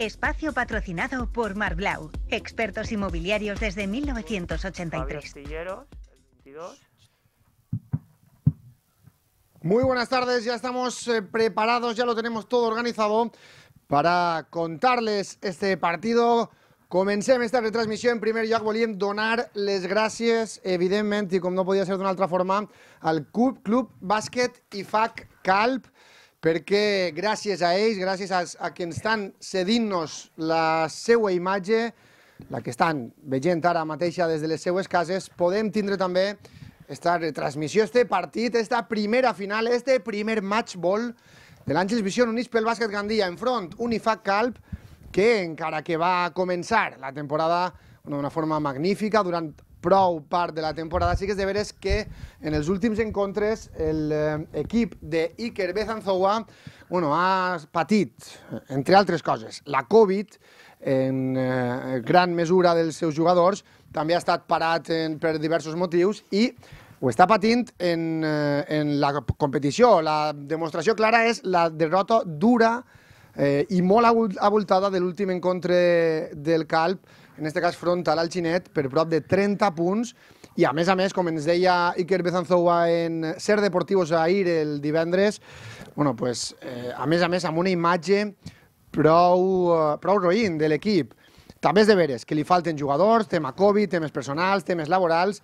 Espacio patrocinado por Marblau, expertos inmobiliarios desde 1983. Muy buenas tardes, ya estamos eh, preparados, ya lo tenemos todo organizado para contarles este partido. Comencemos esta retransmisión. Primero, primer lloc, donarles donar gracias, evidentemente, como no podía ser de una otra forma, al Club, Club y FAC Calp, perquè gràcies a ells, gràcies a, a que estan cedint-nos la seva imatge, la que estan veient ara mateixa des de les seues cases, podem tindre també esta retransmissió, este partit, esta primera final, este primer matchball de l'Àngels Vision units pel bàsquet Gandia enfront, Unifac Calp, que encara que va començar la temporada d'una forma magnífica durant prou part de la temporada, sí que és de veres que en els últims encontres l'equip eh, d'Iker Bezanzoua bueno, ha patit, entre altres coses, la Covid, en eh, gran mesura dels seus jugadors, també ha estat parat en, per diversos motius i ho està patint en, eh, en la competició. La demostració clara és la derrota dura eh, i molt avoltada de l'últim encontre del Calp en aquest cas front al l'Alginet, per prop de 30 punts, i a més a més, com ens deia Iker Bezanzoua en Ser Deportivos ahir, el divendres, bueno, pues, eh, a més a més, amb una imatge prou, eh, prou roïn de l'equip. També és de veres que li falten jugadors, tema Covid, temes personals, temes laborals,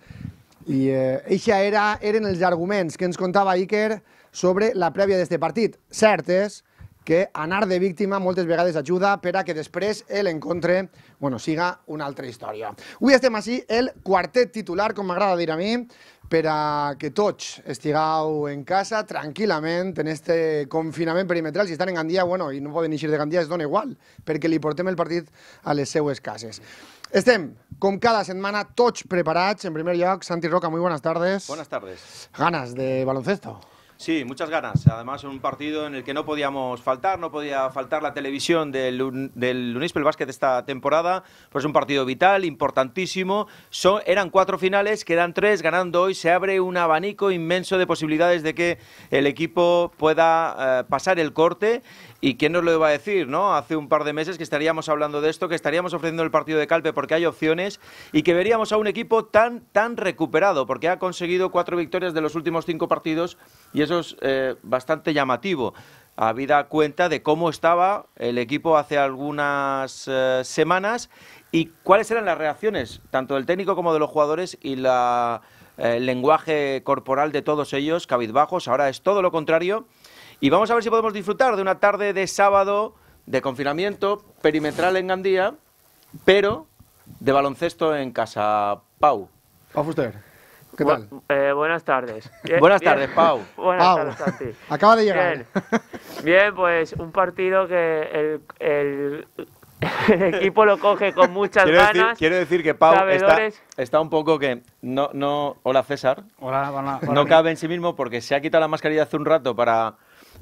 i eh, eixa era, eren els arguments que ens contava Iker sobre la prèvia d'este partit. Cert és que anar de víctima moltes vegades ajuda per a que després l'encontre bueno, siga una altra història. Avui estem així, el quartet titular, com m'agrada dir a mi, per a que tots estigueu en casa tranquil·lament en este confinament perimetral. Si estan en Gandia, bueno, i no poden eixir de Gandia, es dona igual, perquè li portem el partit a les seues cases. Estem, com cada setmana, tots preparats. En primer lloc, Santi Roca, muy buenas tardes. Buenas tardes. Ganes de baloncesto. Sí, muchas ganas. Además, un partido en el que no podíamos faltar, no podía faltar la televisión del, del Unispel Basket esta temporada. Pues un partido vital, importantísimo. Son, eran cuatro finales, quedan tres. Ganando hoy se abre un abanico inmenso de posibilidades de que el equipo pueda eh, pasar el corte ¿Y quién nos lo iba a decir, no? Hace un par de meses que estaríamos hablando de esto, que estaríamos ofreciendo el partido de Calpe porque hay opciones y que veríamos a un equipo tan, tan recuperado, porque ha conseguido cuatro victorias de los últimos cinco partidos y eso es eh, bastante llamativo. Habida cuenta de cómo estaba el equipo hace algunas eh, semanas y cuáles eran las reacciones, tanto del técnico como de los jugadores y eh, el lenguaje corporal de todos ellos, cabizbajos. Ahora es todo lo contrario y vamos a ver si podemos disfrutar de una tarde de sábado de confinamiento perimetral en Gandía, pero de baloncesto en casa. Pau. Pau Fuster. ¿Qué tal? Eh, buenas tardes. buenas tardes, Pau. Buenas tardes, Acaba de llegar. Bien. pues un partido que el, equipo lo coge con muchas ganas. Decir, quiero decir que Pau está, un poco que no, no hola César. hola, hola No cabe en sí mismo porque se ha quitado la mascarilla hace un rato para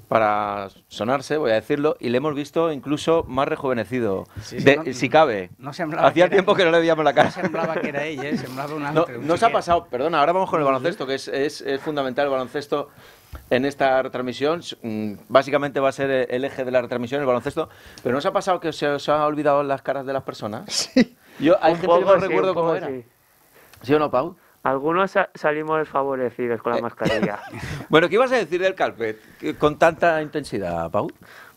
para sonarse, voy a decirlo, y le hemos visto incluso más rejuvenecido, si cabe. Hacía tiempo que no le veíamos la cara. No semblaba que era ella, semblaba una... No, nos ha pasado, perdona, ahora vamos con el baloncesto, que es, fundamental el baloncesto en esta retransmisión. Mm, básicamente va a ser el eje de la retransmisión, el baloncesto. Pero ¿nos ha pasado que se os ha olvidado las caras de las personas? Yo, hay gente que no recuerdo cómo era. ¿Sí o no, Pau? Algunos salimos favorecidos con la eh. mascarilla. bueno, ¿qué ibas a decir del carpet con tanta intensidad, Pau?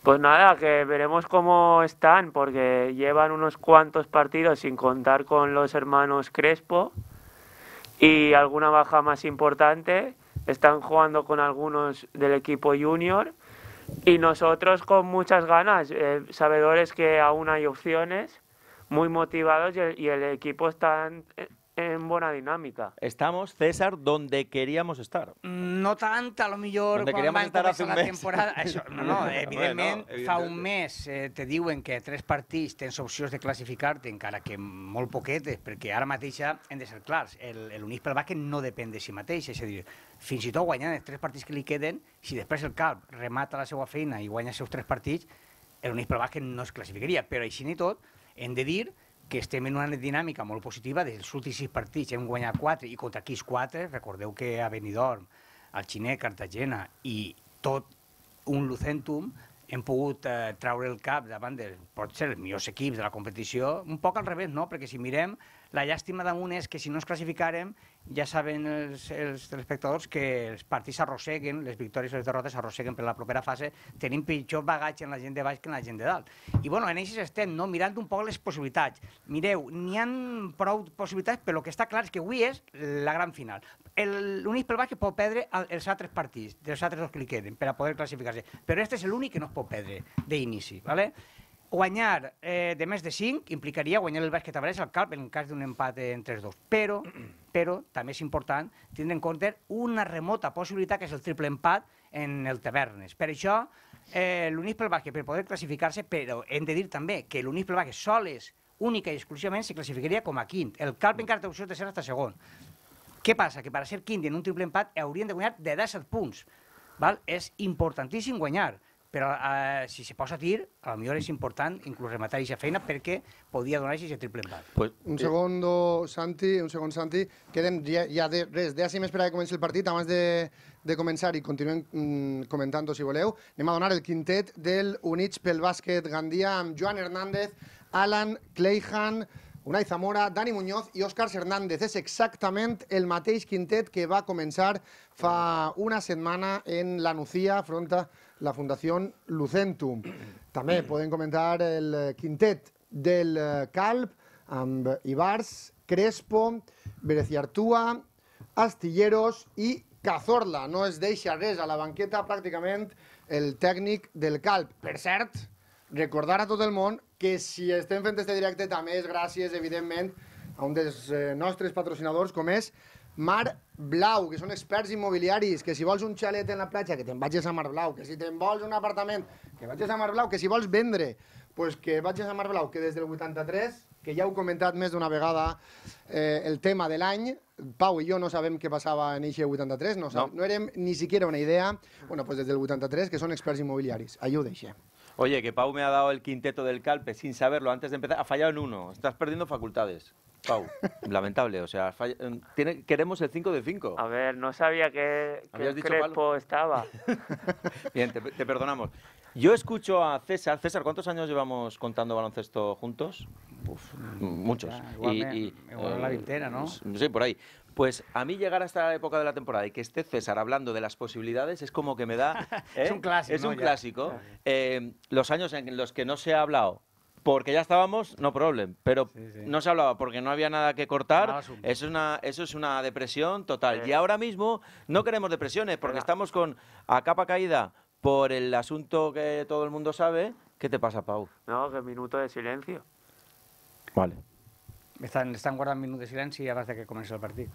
Pues nada, que veremos cómo están, porque llevan unos cuantos partidos sin contar con los hermanos Crespo y alguna baja más importante. Están jugando con algunos del equipo junior y nosotros con muchas ganas, eh, sabedores que aún hay opciones, muy motivados y el, equipo está en buena dinámica. Estamos, César, donde queríamos estar. Mm, no tant, a lo millor donde quan van estar començar la mes. temporada. Això, no, no, evidentment, no, fa un mes eh, te diuen que tres partits tens opcions de classificar-te, encara que molt poquetes, perquè ara mateix hem de ser clars, l'Unís pel bàsquet no depèn de si mateix, és a dir, fins i tot guanyant els tres partits que li queden, si després el Calp remata la seva feina i guanya els seus tres partits, l'Unís pel bàsquet no es classificaria, però així ni tot, hem de dir que estem en una dinàmica molt positiva. Dels últims sis partits hem guanyat quatre i contra quins quatre, recordeu que a Benidorm, al Xiner, Cartagena i tot un Lucentum hem pogut eh, traure el cap davant de, pot ser, els millors equips de la competició, un poc al revés, no? Perquè si mirem, la llàstima damunt és que si no ens classificarem ja saben els, els telespectadors que els partits arrosseguen, les victòries i les derrotes arrosseguen per la propera fase, tenim pitjor bagatge en la gent de baix que en la gent de dalt. I bueno, en aquest estem, no? mirant un poc les possibilitats. Mireu, n'hi han prou possibilitats, però el que està clar és que avui és la gran final. L'únic pel baix que pot perdre els altres partits, dels altres dos que li queden, per a poder classificar-se. Però este és l'únic que no es pot perdre d'inici. ¿vale? guanyar eh, de més de 5 implicaria guanyar el bàsquet a València al Calp en cas d'un empat entre els dos. Però però també és important tindre en compte una remota possibilitat, que és el triple empat, en el Tavernes. Per això, eh, l'Unís pel bàsquet, per poder classificar-se, però hem de dir també que l'Unís pel bàsquet és única i exclusivament, se classificaria com a quint. El Calp encara té opció de ser hasta segon. Què passa? Que per ser quint en un triple empat haurien de guanyar de 10 punts. Val? És importantíssim guanyar però eh, si se posa a tir, a lo millor és important inclús rematar aquesta feina perquè podia donar aquest triple empat. Pues, un eh, segon, Santi, un segon, Santi. Quedem ja, ja de, res, dècimes per a que comenci el partit, abans de, de començar i continuem mm, comentant si voleu. Anem a donar el quintet del Units pel bàsquet Gandia amb Joan Hernández, Alan Cleihan, Unai Zamora, Dani Muñoz i Òscar Hernández. És exactament el mateix quintet que va començar fa una setmana en la Nucía, fronta la Fundación Lucentum. També podem comentar el quintet del eh, Calp, amb Ibars, Crespo, Bereciartua, Astilleros i Cazorla. No es deixa res a la banqueta pràcticament el tècnic del Calp. Per cert, recordar a tot el món que si estem fent este directe també és gràcies, evidentment, a un dels eh, nostres patrocinadors com és Mar Blau, que són experts immobiliaris, que si vols un xalet en la platja, que te'n vagis a Mar Blau, que si te'n vols un apartament, que vagis a Mar Blau, que si vols vendre, pues que vagis a Mar Blau, que des del 83, que ja heu comentat més d'una vegada eh, el tema de l'any, Pau i jo no sabem què passava en eixe 83, no, no. no érem ni siquiera una idea, bueno, pues des del 83, que són experts immobiliaris, ajuda ho deixem. Oye, que Pau me ha dado el quinteto del Calpe sin saberlo antes de empezar. Ha fallado en uno. Estás perdiendo facultades. Pau, lamentable, o sea, em, queremos el 5 de 5. A ver, no sabía que, el Crespo estaba. Bien, te, perdonamos. Yo escucho a César. César, ¿cuántos años llevamos contando baloncesto juntos? Uf, mm, muchos. me, la eh, vintena, ¿no? Sí, por ahí. Pues a mí llegar a esta época de la temporada y que esté César hablando de las posibilidades es como que me da... es ¿eh? un clásico. Es un clásico. Eh, los años en los que no se ha hablado porque ya estábamos, no problem, pero no se hablaba porque no había nada que cortar. eso, es una, eso es una depresión total. Y ahora mismo no queremos depresiones porque estamos con a capa caída por el asunto que todo el mundo sabe. ¿Qué te pasa, Pau? No, que minuto de silencio. Vale. Están, están guardando minuto de silencio y ahora de que comienza el partido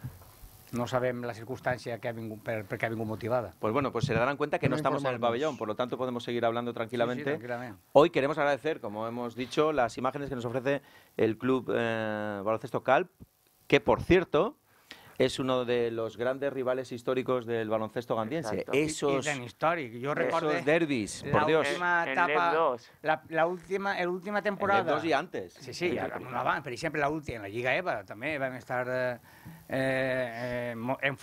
no saben la circunstancia que ha vingut, ha venido motivada. Pues bueno, pues se darán cuenta que no, estamos en el pabellón, por lo tanto podemos seguir hablando tranquilamente. Hoy queremos agradecer, como hemos dicho, las imágenes que nos ofrece el Club eh, Baloncesto Calp, que por cierto, es uno de los grandes rivales históricos del baloncesto gandiense. Esos, yo derbis, por Dios. Última etapa, la, la, última, el última temporada. dos y antes. Sí, sí, ya, una, pero siempre la última, en la Liga EVA también van a estar eh, eh,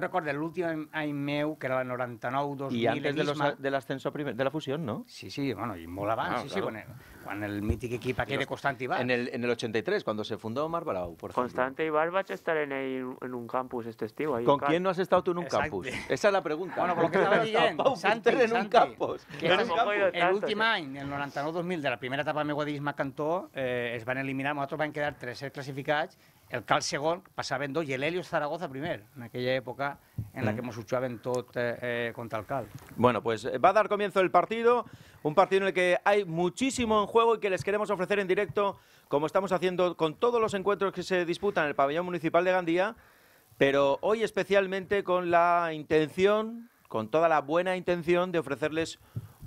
recuerdo Yo último el último que era el 99-2000. Y antes de, los, del ascenso primer, de la fusión, ¿no? Sí, sí, bueno, y molt ah, sí, sí, claro. sí, Con el mític equipo aquel de Constante Ibarz. En el, en el 83, quan se fundó Marbalau, por ejemplo. Constante Ibarz va estar en, el, en un campus este estiu. Ahí ¿Con qui no has estat tu en un Exacte. campus? Esa és la pregunta. Bueno, por lo que estaba dient, Santi, en un campus. Que no el últim any, el 99-2000, de la primera etapa de Meguadisme Cantó, eh, es van eliminar, nosaltres vam quedar tres classificats el Cal pasa pasaba en y el Helios Zaragoza primero, en aquella época en la que mm. hemos luchado en todo eh, eh, contra el Cal. Bueno, pues eh, va a dar comienzo el partido, un partido en el que hay muchísimo en juego y que les queremos ofrecer en directo, como estamos haciendo con todos los encuentros que se disputan en el pabellón municipal de Gandía, pero hoy especialmente con la intención, con toda la buena intención de ofrecerles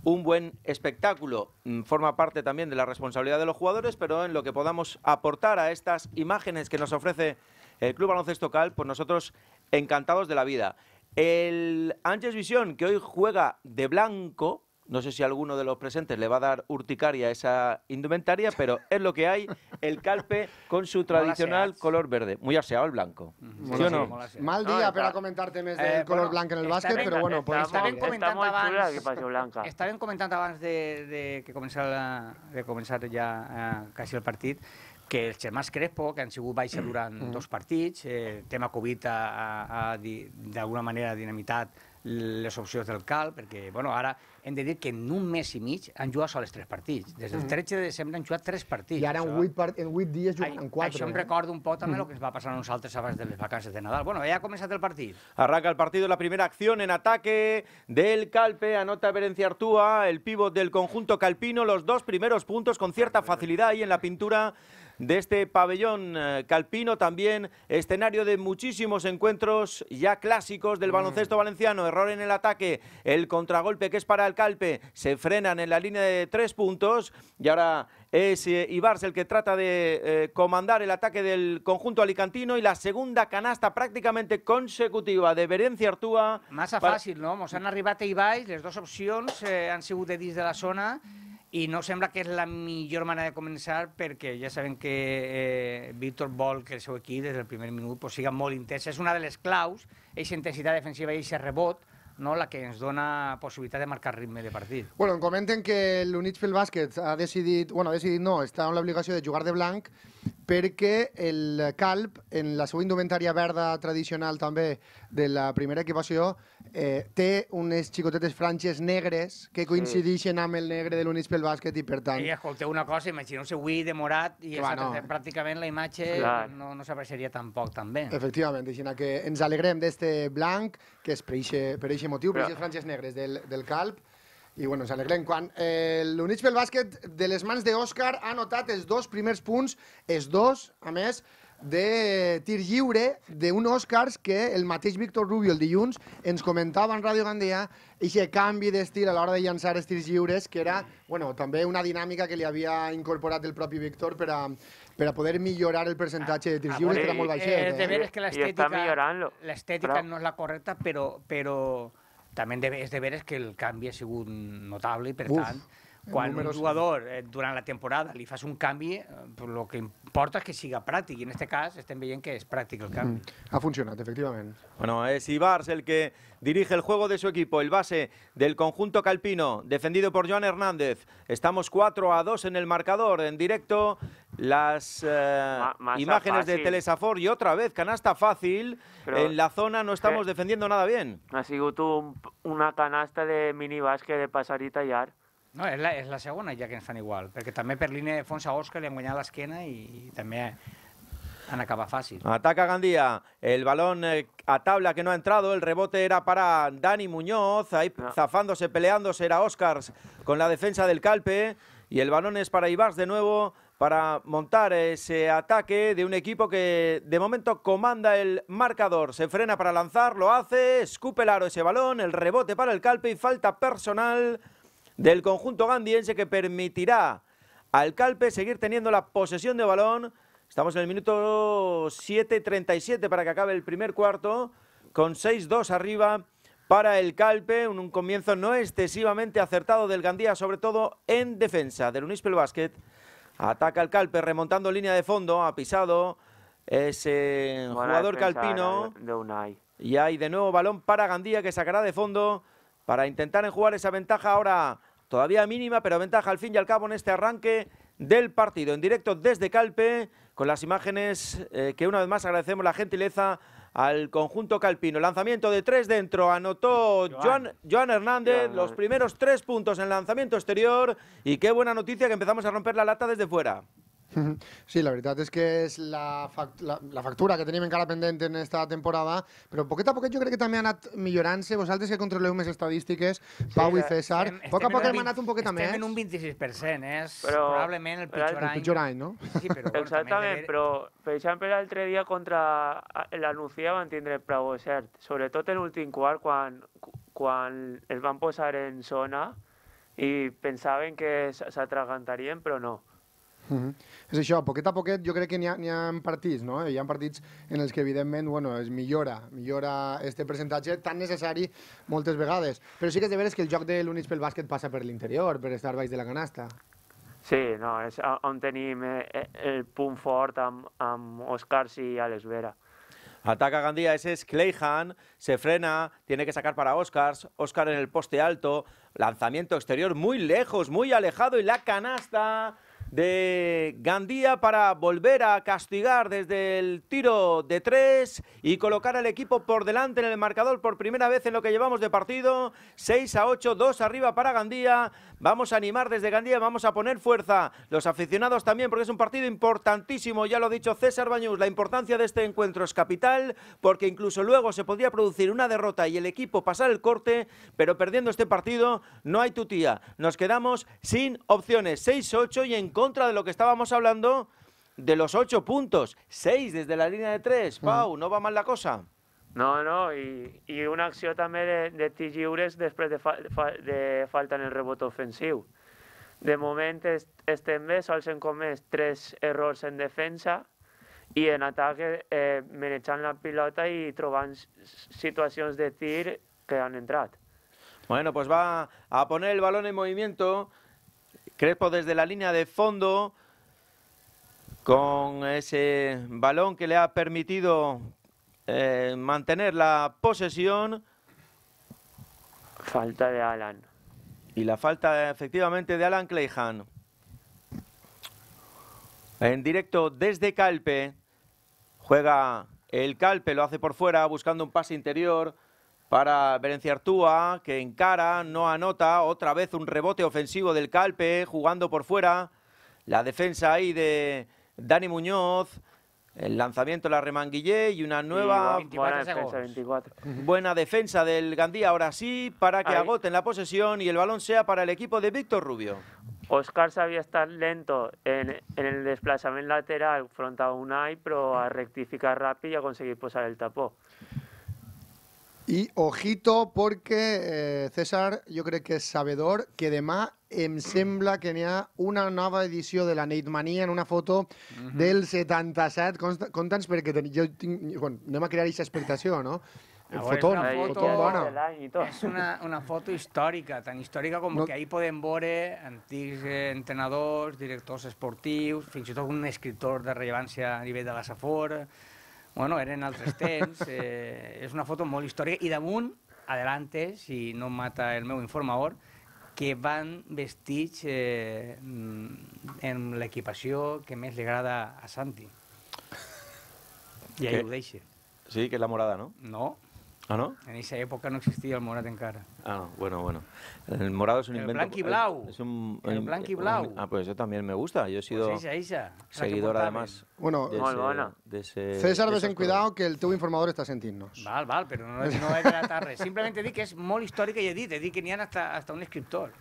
un buen espectáculo. Mm, forma parte también de la responsabilidad de los jugadores, pero en lo que podamos aportar a estas imágenes que nos ofrece el Club Baloncesto Cal, pues nosotros encantados de la vida. El Ángel Visión, que hoy juega de blanco, No sé si alguno de los presentes le va a dar urticaria esa indumentaria, pero es lo que hay, el calpe con su tradicional color verde, muy aseado el blanco. ¿Sí o no? Mal día no, para comentarte mes eh, del eh, color bueno, en el básquet, bien, pero bueno, podem estar ben comentant molt abans, que passi blanca. de, de que començar la, de comenzar ya eh, casi el partit que el germans Crespo, que han sigut baixa durant mm. dos partits, eh, tema Covid ha, ha, ha d'alguna manera dinamitat les opciones del Cal, porque bueno, ahora hem de decir que en un mes y mig han jugado solo tres partidos. Desde el 13 mm. de diciembre han jugado tres partidos. Y ahora en, 8 part... en cuatro. dies juguen en em eh? un poco també lo mm. que ens va pasar a nosaltres abans de las vacaciones de Nadal. Bueno, ya ha el partido. Arranca el partido, la primera acción en ataque del Calpe, anota Berencia Artúa, el pívot del conjunto calpino, los dos primeros puntos con cierta facilidad ahí en la pintura de este pabellón eh, calpino, también escenario de muchísimos encuentros ya clásicos del mm. baloncesto valenciano. Error en el ataque, el contragolpe que es para el Calpe, se frenan en la línea de tres puntos y ahora es eh, Ibarz el que trata de eh, comandar el ataque del conjunto alicantino y la segunda canasta prácticamente consecutiva de Berencia Artúa. Más fácil, no? Mosana han y a las dos opciones han sido de 10 de la zona i no sembla que és la millor manera de començar perquè ja sabem que eh, Víctor vol que el seu equip des del primer minut pues, siga molt intens. És una de les claus, aquesta intensitat defensiva i aquest rebot, no? la que ens dona possibilitat de marcar ritme de partit. Bueno, em comenten que l'Units pel bàsquet ha decidit, bueno, ha decidit no, està en l'obligació de jugar de blanc perquè el Calp, en la seva indumentària verda tradicional també de la primera equipació, eh, té unes xicotetes franges negres que coincideixen amb el negre de l'Unis pel bàsquet i per tant... I escolteu una cosa, imagineu-se avui de morat i Clar, no. pràcticament la imatge Clar. no, no poc tampoc també. Efectivament, Xina, que ens alegrem d'este blanc, que és per aquest motiu, per aquestes franges negres del, del calp, i bueno, ens alegrem quan eh, l'Units pel Bàsquet de les mans d'Òscar ha notat els dos primers punts, els dos, a més, de tir lliure d'un Oscars que el mateix Víctor Rubio el dilluns ens comentava en Ràdio Gandia aquest canvi d'estil a l'hora de llançar els tirs lliures, que era bueno, també una dinàmica que li havia incorporat el propi Víctor per a, per a poder millorar el percentatge de tirs ah, lliures, ah, que era molt eh, baixet. Eh, de veres que l'estètica no és la correcta, però, però també és de veres que el canvi ha sigut notable i, per Uf. tant, Cuando jugador eh, durante la temporada le haces un cambio, eh, pues lo que importa es que siga práctico. Y en este caso, estén bien que es práctico el cambio. Mm. Ha funcionado, efectivamente. Bueno, es Ibarz el que dirige el juego de su equipo, el base del conjunto calpino, defendido por Joan Hernández. Estamos 4 a 2 en el marcador, en directo, las eh, imágenes de Telesafor y otra vez canasta fácil. en la zona no estamos defendiendo nada bien. Ha sido tú una canasta de mini básquet de pasarita y tallar. No, es la, segunda la que están igual, porque también Perline Fonsa Oscar le han guanyat l'esquena y también han acabado fácil. Ataca Gandía. El balón eh, a tabla que no ha entrado. El rebote era para Dani Muñoz. Ahí ah. zafándose, peleándose. Era Óscar con la defensa del Calpe. Y el balón es para Ibars de nuevo para montar ese ataque de un equipo que de momento comanda el marcador. Se frena para lanzar, lo hace, escupe el aro ese balón, el rebote para el calpe y falta personal del conjunto gandiense que permitirá al Calpe seguir teniendo la posesión de balón. Estamos en el minuto 7.37 para que acabe el primer cuarto, con 6-2 arriba para el Calpe, un, comienzo no excesivamente acertado del Gandía, sobre todo en defensa del Unispel Basket. Ataca el Calpe remontando línea de fondo, ha pisado ese jugador calpino. Y hay de nuevo balón para Gandía que sacará de fondo para intentar jugar esa ventaja ahora todavía mínima, pero ventaja al fin y al cabo en este arranque del partido. En directo desde Calpe, con las imágenes eh, que una vez más agradecemos la gentileza al conjunto calpino. Lanzamiento de tres dentro, anotó Joan, Hernández, los primeros tres puntos en lanzamiento exterior y qué buena noticia que empezamos a romper la lata desde fuera. Sí, la veritat és que és la, fact la, la factura que tenim encara pendent en esta temporada, però poquet a poquet jo crec que també ha anat millorant-se. Vosaltres que controleu més estadístiques, Pau sí, i eh, César, estem, poc a poc hem anat un poquet a més. Estem en un 26%, eh? és però, probablement el pitjor, el any. pitjor any. no? Sí, però, bueno, Exactament, també... però per exemple l'altre dia contra l'Anuncia van tindre prou cert, sobretot en l'últim quart quan, quan els van posar en zona i pensaven que s'atragantarien, però no. Mm -hmm. És això, poquet a poquet jo crec que n'hi ha, ha partits, no? Hi ha partits en els que evidentment bueno, es millora, millora este percentatge tan necessari moltes vegades. Però sí que és de veres que el joc de l'Units pel bàsquet passa per l'interior, per estar baix de la canasta. Sí, no, és on tenim eh, eh, el punt fort amb, amb Oscar i Alex Vera. Ataca Gandía, ese es Clayhan, se frena, tiene que sacar para Oscars, Oscar en el poste alto, lanzamiento exterior muy lejos, muy alejado y la canasta de Gandía para volver a castigar desde el tiro de tres y colocar al equipo por delante en el marcador por primera vez en lo que llevamos de partido. 6 a 8, 2 arriba para Gandía. Vamos a animar desde Gandía, vamos a poner fuerza. Los aficionados también, porque es un partido importantísimo. Ya lo ha dicho César Bañús, la importancia de este encuentro es capital, porque incluso luego se podría producir una derrota y el equipo pasar el corte, pero perdiendo este partido no hay tutía. Nos quedamos sin opciones. 6-8 y en contra de lo que estábamos hablando de los ocho puntos. Seis desde la línea de tres. Pau, no va mal la cosa. No, no, y, y una acción también de, de después de, de falta en el rebote ofensivo. De momento este mes, Olsen comés tres errores en defensa y en ataque eh, echan la pilota y troban situaciones de tir que han entrado. Bueno, pues va a poner el balón en movimiento Crespo desde la línea de fondo con ese balón que le ha permitido eh, mantener la posesión. Falta de Alan. Y la falta efectivamente de Alan Clayhan. En directo desde Calpe. Juega el Calpe, lo hace por fuera buscando un pase interior para Artúa, que encara, no anota, otra vez un rebote ofensivo del Calpe, jugando por fuera, la defensa ahí de Dani Muñoz, el lanzamiento de la remanguillé y una nueva 24 buena, defensa, 24. buena defensa del Gandía, ahora sí, para que agoten la posesión y el balón sea para el equipo de Víctor Rubio. Oscar sabía estar lento en, en el desplazamiento lateral frente a Unai, pero a rectificar rápido y a conseguir posar el tapó. I ojito, perquè eh, César jo crec que és sabedor que demà em sembla que n'hi ha una nova edició de la Nightmania en una foto mm -hmm. del 77. conta'ns perquè ten, jo tinc... Bueno, anem a crear aquesta expectació, no? Ah, el Ahora fotón, una foto, foto bona. És una, una foto històrica, tan històrica com no. que ahir podem veure antics eh, entrenadors, directors esportius, fins i tot un escriptor de rellevància a nivell de la Safor, Bueno, eren altres temps, eh, és una foto molt històrica, i damunt, adelante, si no mata el meu informador, que van vestits eh, en l'equipació que més li agrada a Santi. I ahí ho deixe. Sí, que és la morada, no? No. Ah, no? En esa época no existía el en cara. Ah, bueno, bueno. El morado es un el invento. y eh, blau. Es un, el eh, blanqui eh, blau. Ah, pues eso también me gusta. Yo he pues sido seguidora seguidor además. de ese, bueno. César, ves en cuidado que el tubo informador está sentindo. Vale, vale, pero no, no es de la tarde. Simplemente di que es muy histórica y edit, di que ni hasta, hasta un escritor.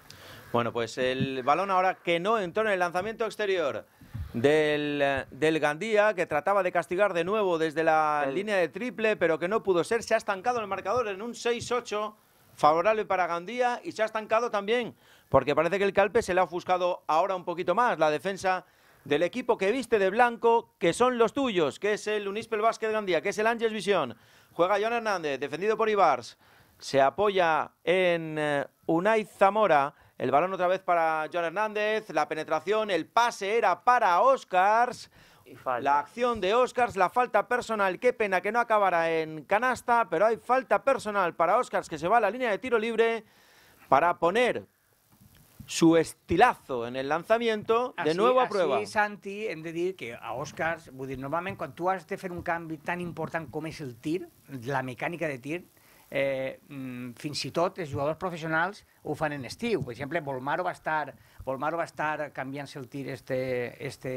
Bueno, pues el balón ahora que no entró en el lanzamiento exterior del, Gandía, que trataba de castigar de nuevo desde la línea de triple, pero que no pudo ser. Se ha estancado el marcador en un 6-8 favorable para Gandía y se ha estancado también, porque parece que el Calpe se le ha ofuscado ahora un poquito más la defensa del equipo que viste de blanco, que son los tuyos, que es el Unispel Basket Gandía, que es el Ángeles Visión. Juega John Hernández, defendido por Ibars. Se apoya en eh, Unai Zamora el balón otra vez para John Hernández, la penetración, el pase era para Oscars. La acción de Oscars, la falta personal, qué pena que no acabara en canasta, pero hay falta personal para Oscars que se va a la línea de tiro libre para poner su estilazo en el lanzamiento, de nuevo a prueba. Así, Santi, en decir que a Oscars, normalmente cuando has de hacer un cambio tan importante como es el tir, la mecánica de tir, eh, mm, fins i tot els jugadors professionals ho fan en estiu. Per exemple, Volmaro va estar, Volmaro va estar canviant-se el tir este, este,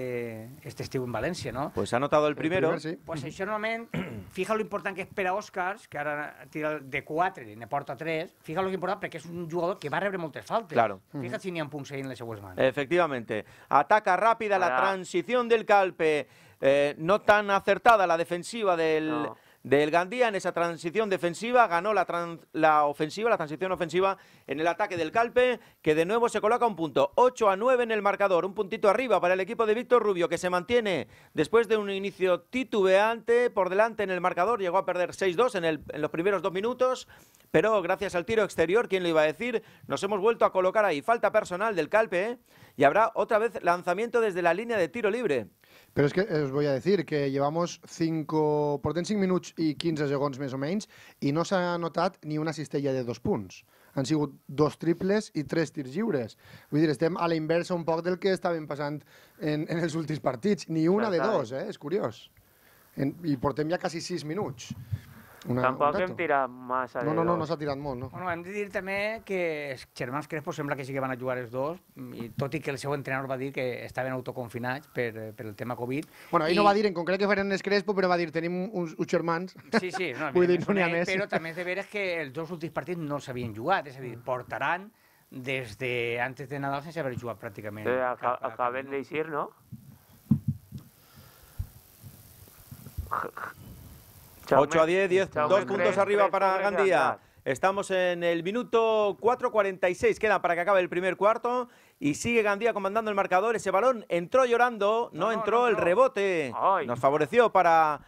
este estiu en València, no? Pues ha notado el primero. El primer, sí. Pues això normalment, fija lo important que és per a Òscars, que ara tira de 4 i ne porta 3, fija lo que important perquè és un jugador que va rebre moltes faltes. Claro. Fija si n'hi ha punts ahí en les seues mans. Efectivamente. Ataca ràpida la transició del Calpe. Eh, no tan acertada la defensiva del... No del Gandía en esa transición defensiva, ganó la, la ofensiva, la transición ofensiva en el ataque del Calpe, que de nuevo se coloca un punto, 8 a 9 en el marcador, un puntito arriba para el equipo de Víctor Rubio, que se mantiene después de un inicio titubeante por delante en el marcador, llegó a perder 6-2 en, los primeros dos minutos, pero gracias al tiro exterior, ¿quién lo iba a decir? Nos hemos vuelto a colocar ahí, falta personal del Calpe, ¿eh? y habrá otra vez lanzamiento desde la línea de tiro libre. Però és que eh, us vull dir que llevamos 5... Portem 5 minuts i 15 segons més o menys i no s'ha notat ni una cistella de dos punts. Han sigut dos triples i tres tirs lliures. Vull dir, estem a la inversa un poc del que estàvem passant en, en els últims partits. Ni una de dos, eh? És curiós. En, I portem ja quasi 6 minuts. Una, Tampoc hem tirat massa. No, no, no, no s'ha tirat molt. No. Bueno, hem de dir també que els germans Crespo sembla que sí que van a jugar els dos, i tot i que el seu entrenador va dir que estaven autoconfinats per, per el tema Covid. Bueno, ell I... no va dir en concret que farien els Crespo, però va dir tenim uns, uns germans. Sí, sí, no, Vull dir, no n'hi ha més. Però també és de veres que els dos últims partits no s'havien jugat, és a dir, mm. portaran des de antes de Nadal sense haver jugat pràcticament. Sí, eh, acaben d'eixir, no? 8 a 10, 10 dos puntos arriba para Gandía. Estamos en el minuto 4.46, queda para que acabe el primer cuarto y sigue Gandía comandando el marcador. Ese balón entró llorando, no, entró el rebote. Nos favoreció para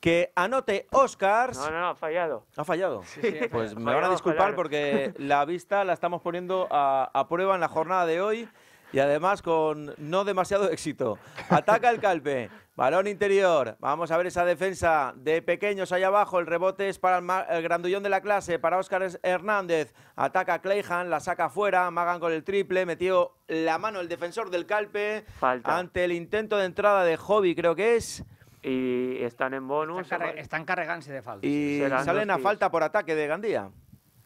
que anote Oscars. No, no, ha fallado. Ha fallado. pues me van a disculpar porque la vista la estamos poniendo a, a, prueba en la jornada de hoy y además con no demasiado éxito. Ataca el Calpe, balón interior, vamos a ver esa defensa de pequeños allá abajo, el rebote es para el, grandullón de la clase, para Óscar Hernández, ataca Clayhan, la saca fuera, Magan con el triple, metió la mano el defensor del Calpe ante el intento de entrada de Hobby, creo que es y están en bonus. Están, carregándose de falta. Y salen a falta por ataque de Gandía.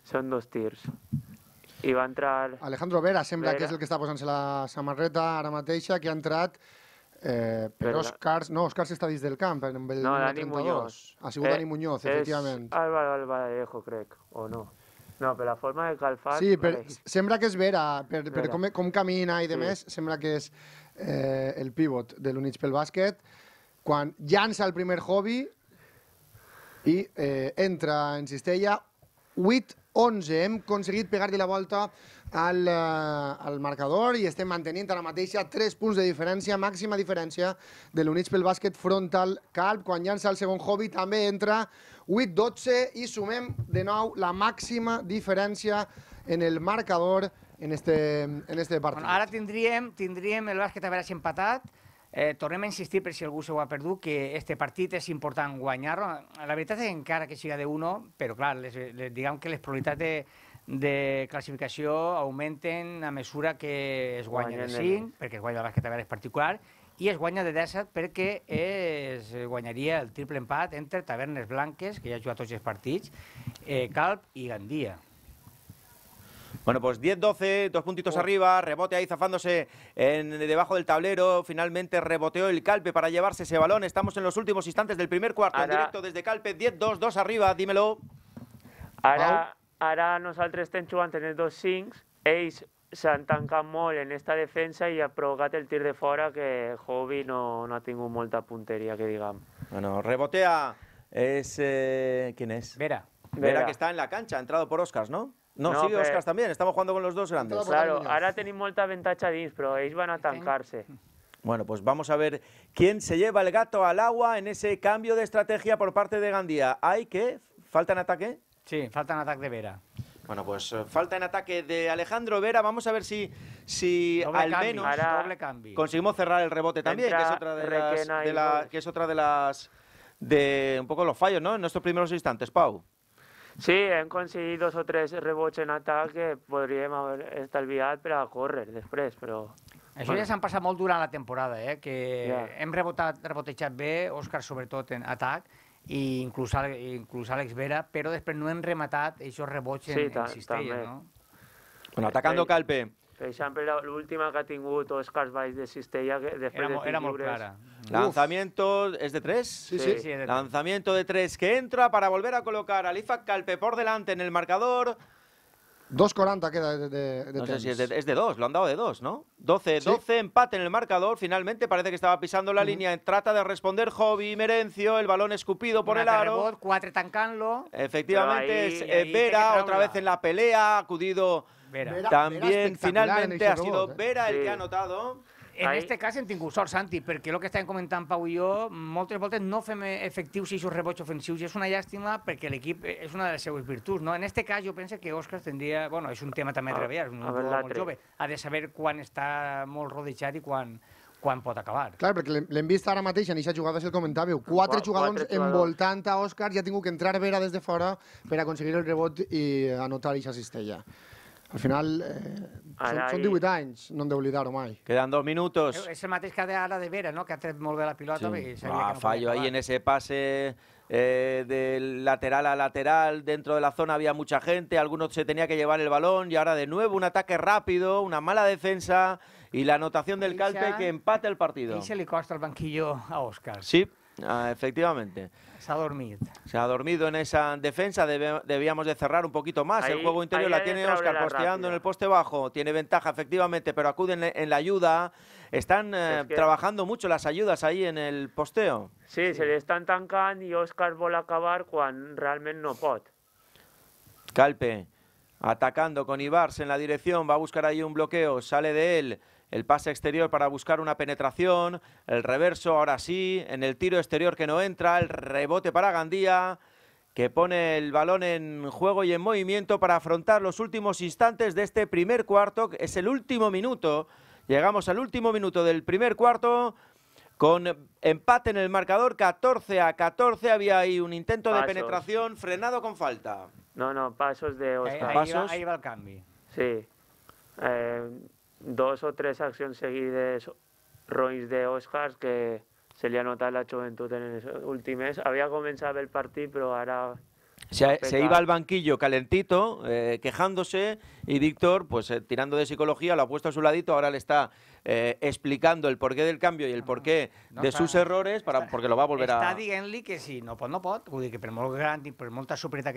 Son dos tirs. i va entrar... Alejandro Vera, sembla Vera. que és el que està posant-se la samarreta ara mateixa, que ha entrat... Eh, però, Vera. Oscar, No, Oscar està dins del camp, amb el no, Dani 32. Muñoz. Ha sigut eh, Dani Muñoz, efectivament. És Álvaro Albaladejo, crec, o no. No, per la forma de calfar... Sí, per, vale. sembla que és Vera, per, Vera. per com, com camina i de sí. més, sembla que és eh, el pivot de l'Units pel bàsquet. Quan llança el primer hobby i eh, entra en cistella 8 11. Hem aconseguit pegar-li la volta al, eh, al marcador i estem mantenint ara mateix 3 punts de diferència, màxima diferència de l'Units pel bàsquet frontal Calp. Quan llança el segon hobby també entra 8-12 i sumem de nou la màxima diferència en el marcador en este, en este partit. Bueno, ara tindríem, tindríem el bàsquet a veure si empatat, Eh, tornem a insistir, per si algú se ho ha perdut, que este partit és important guanyar-lo. La veritat és que encara que siga de 1, però clar, les, les, diguem que les probabilitats de, de classificació augmenten a mesura que es guanya de 5, perquè es guanya bàsquet a és particular, i es guanya de 10 perquè es guanyaria el triple empat entre Tavernes Blanques, que ja ha jugat tots els partits, eh, Calp i Gandia. Bueno, pues 10-12, dos puntitos oh. arriba, rebote ahí zafándose en, debajo del tablero, finalmente reboteó el Calpe para llevarse ese balón, estamos en los últimos instantes del primer cuarto, en directo desde Calpe, 10-2, dos arriba, dímelo. Ahora, ahora nosaltres tenim jugant en dos sinks, ells s'han en esta defensa y ha el tir de fora que Hobby no, no ha tenido molta puntería, que digamos. Bueno, rebotea, es... Eh, ¿quién es? Vera. Vera. que está en la cancha, ha entrado por Oscars, ¿no? No, sigue Oscar también, estamos jugando con los dos grandes. Claro, ahora tenéis mucha ventaja de pero ellos van a tancarse Bueno, pues vamos a ver quién se lleva el gato al agua en ese cambio de estrategia por parte de Gandía. ¿Hay que? ¿Falta en ataque? Sí, falta en ataque de Vera. Bueno, pues eh, falta en ataque de Alejandro Vera. Vamos a ver si, si al menos conseguimos cerrar el rebote también, que es otra de las, pues. que es otra de las de un poco los fallos, ¿no? En nuestros primeros instantes, Pau. Sí, hem aconseguit dos o tres rebots en atac que podríem haver estalviat per a córrer després, però... Això bueno. ja s'han passat molt durant la temporada, eh? que yeah. hem rebotat, rebotejat bé, Òscar sobretot en atac, i inclús, inclús Àlex Vera, però després no hem rematat aquests rebots en, en cistella, no? Bueno, atacando Calpe, la, última que ha tingut Oscars de Cistella que después era, de clara. Lanzamiento, ¿es de tres? Sí, sí. sí Lanzamiento de tres que entra para volver a colocar a Lifa Calpe por delante en el marcador. 2.40 queda de, de, No sé si es de, dos, lo han dado de dos, ¿no? 12, 12, empate en el marcador. Finalmente parece que estaba pisando la línea. Trata de responder Jovi Merencio, el balón escupido por el aro. cuatro Tancanlo. Efectivamente, es, eh, Vera otra vez en la pelea, acudido Vera. Vera También finalmente ha sido eh? Vera el sí. que ha anotado. En Ahí. este cas hem tingut sort, Santi, perquè el que estàvem comentant Pau i jo, moltes voltes no fem efectius i rebots ofensius, i és una llàstima perquè l'equip és una de les seues virtuts. No? En este cas jo penso que Òscar tindria... Bueno, és un tema també a ah, treballar, és un jugador molt jove. Ha de saber quan està molt rodejat i quan, quan pot acabar. Clar, perquè l'hem vist ara mateix en aquesta jugada, si el comentàveu, quatre, jugadors envoltant a Òscar, ja ha tingut que entrar Vera des de fora per aconseguir el rebot i anotar aquesta cistella. Al final eh, son, són 18 no hem d'oblidar-ho Quedan dos minutos. És e-, el mateix que ara de Vera, no? que ha tret molt la pilota. ah, fallo ahí en ese pase eh, de lateral a lateral, dentro de la zona había mucha gente, algunos se tenía que llevar el balón y ahora de nuevo un ataque rápido, una mala defensa y la anotación del Calpe que empata el partido. Y se le costa el banquillo a Oscar. Sí, Ah, efectivamente. Se ha dormido. Se ha dormido en esa defensa, debíamos de cerrar un poquito más. el juego interior la tiene Oscar posteando en el poste bajo, tiene ventaja efectivamente, pero acuden en la ayuda. Están eh, trabajando mucho las ayudas ahí en el posteo. Sí, se le están tancando Y Oscar vuelve a acabar cuando realmente no pot. Calpe, atacando con Ibars en la dirección, va a buscar ahí un bloqueo, sale de él el pase exterior para buscar una penetración, el reverso ahora sí, en el tiro exterior que no entra, el rebote para Gandía, que pone el balón en juego y en movimiento para afrontar los últimos instantes de este primer cuarto, es el último minuto, llegamos al último minuto del primer cuarto. Con empate en el marcador, 14 a 14, había ahí un intento de penetración frenado con falta. No, no, pasos de Oscar. Ahí, va, el cambio. Sí. Eh, dos o tres acciones seguidas roins de Oscars que se le ha la juventud en el último mes... ...había comenzado el partido pero ahora... Se, iba al banquillo calentito, eh, quejándose, y Víctor, pues eh, tirando de psicología, lo ha puesto a su ladito, ahora le está eh, explicando el porqué del cambio y el porqué de sus errores, para, porque lo va a volver a... Está diciendo que si no pues no puede, que per molt gran que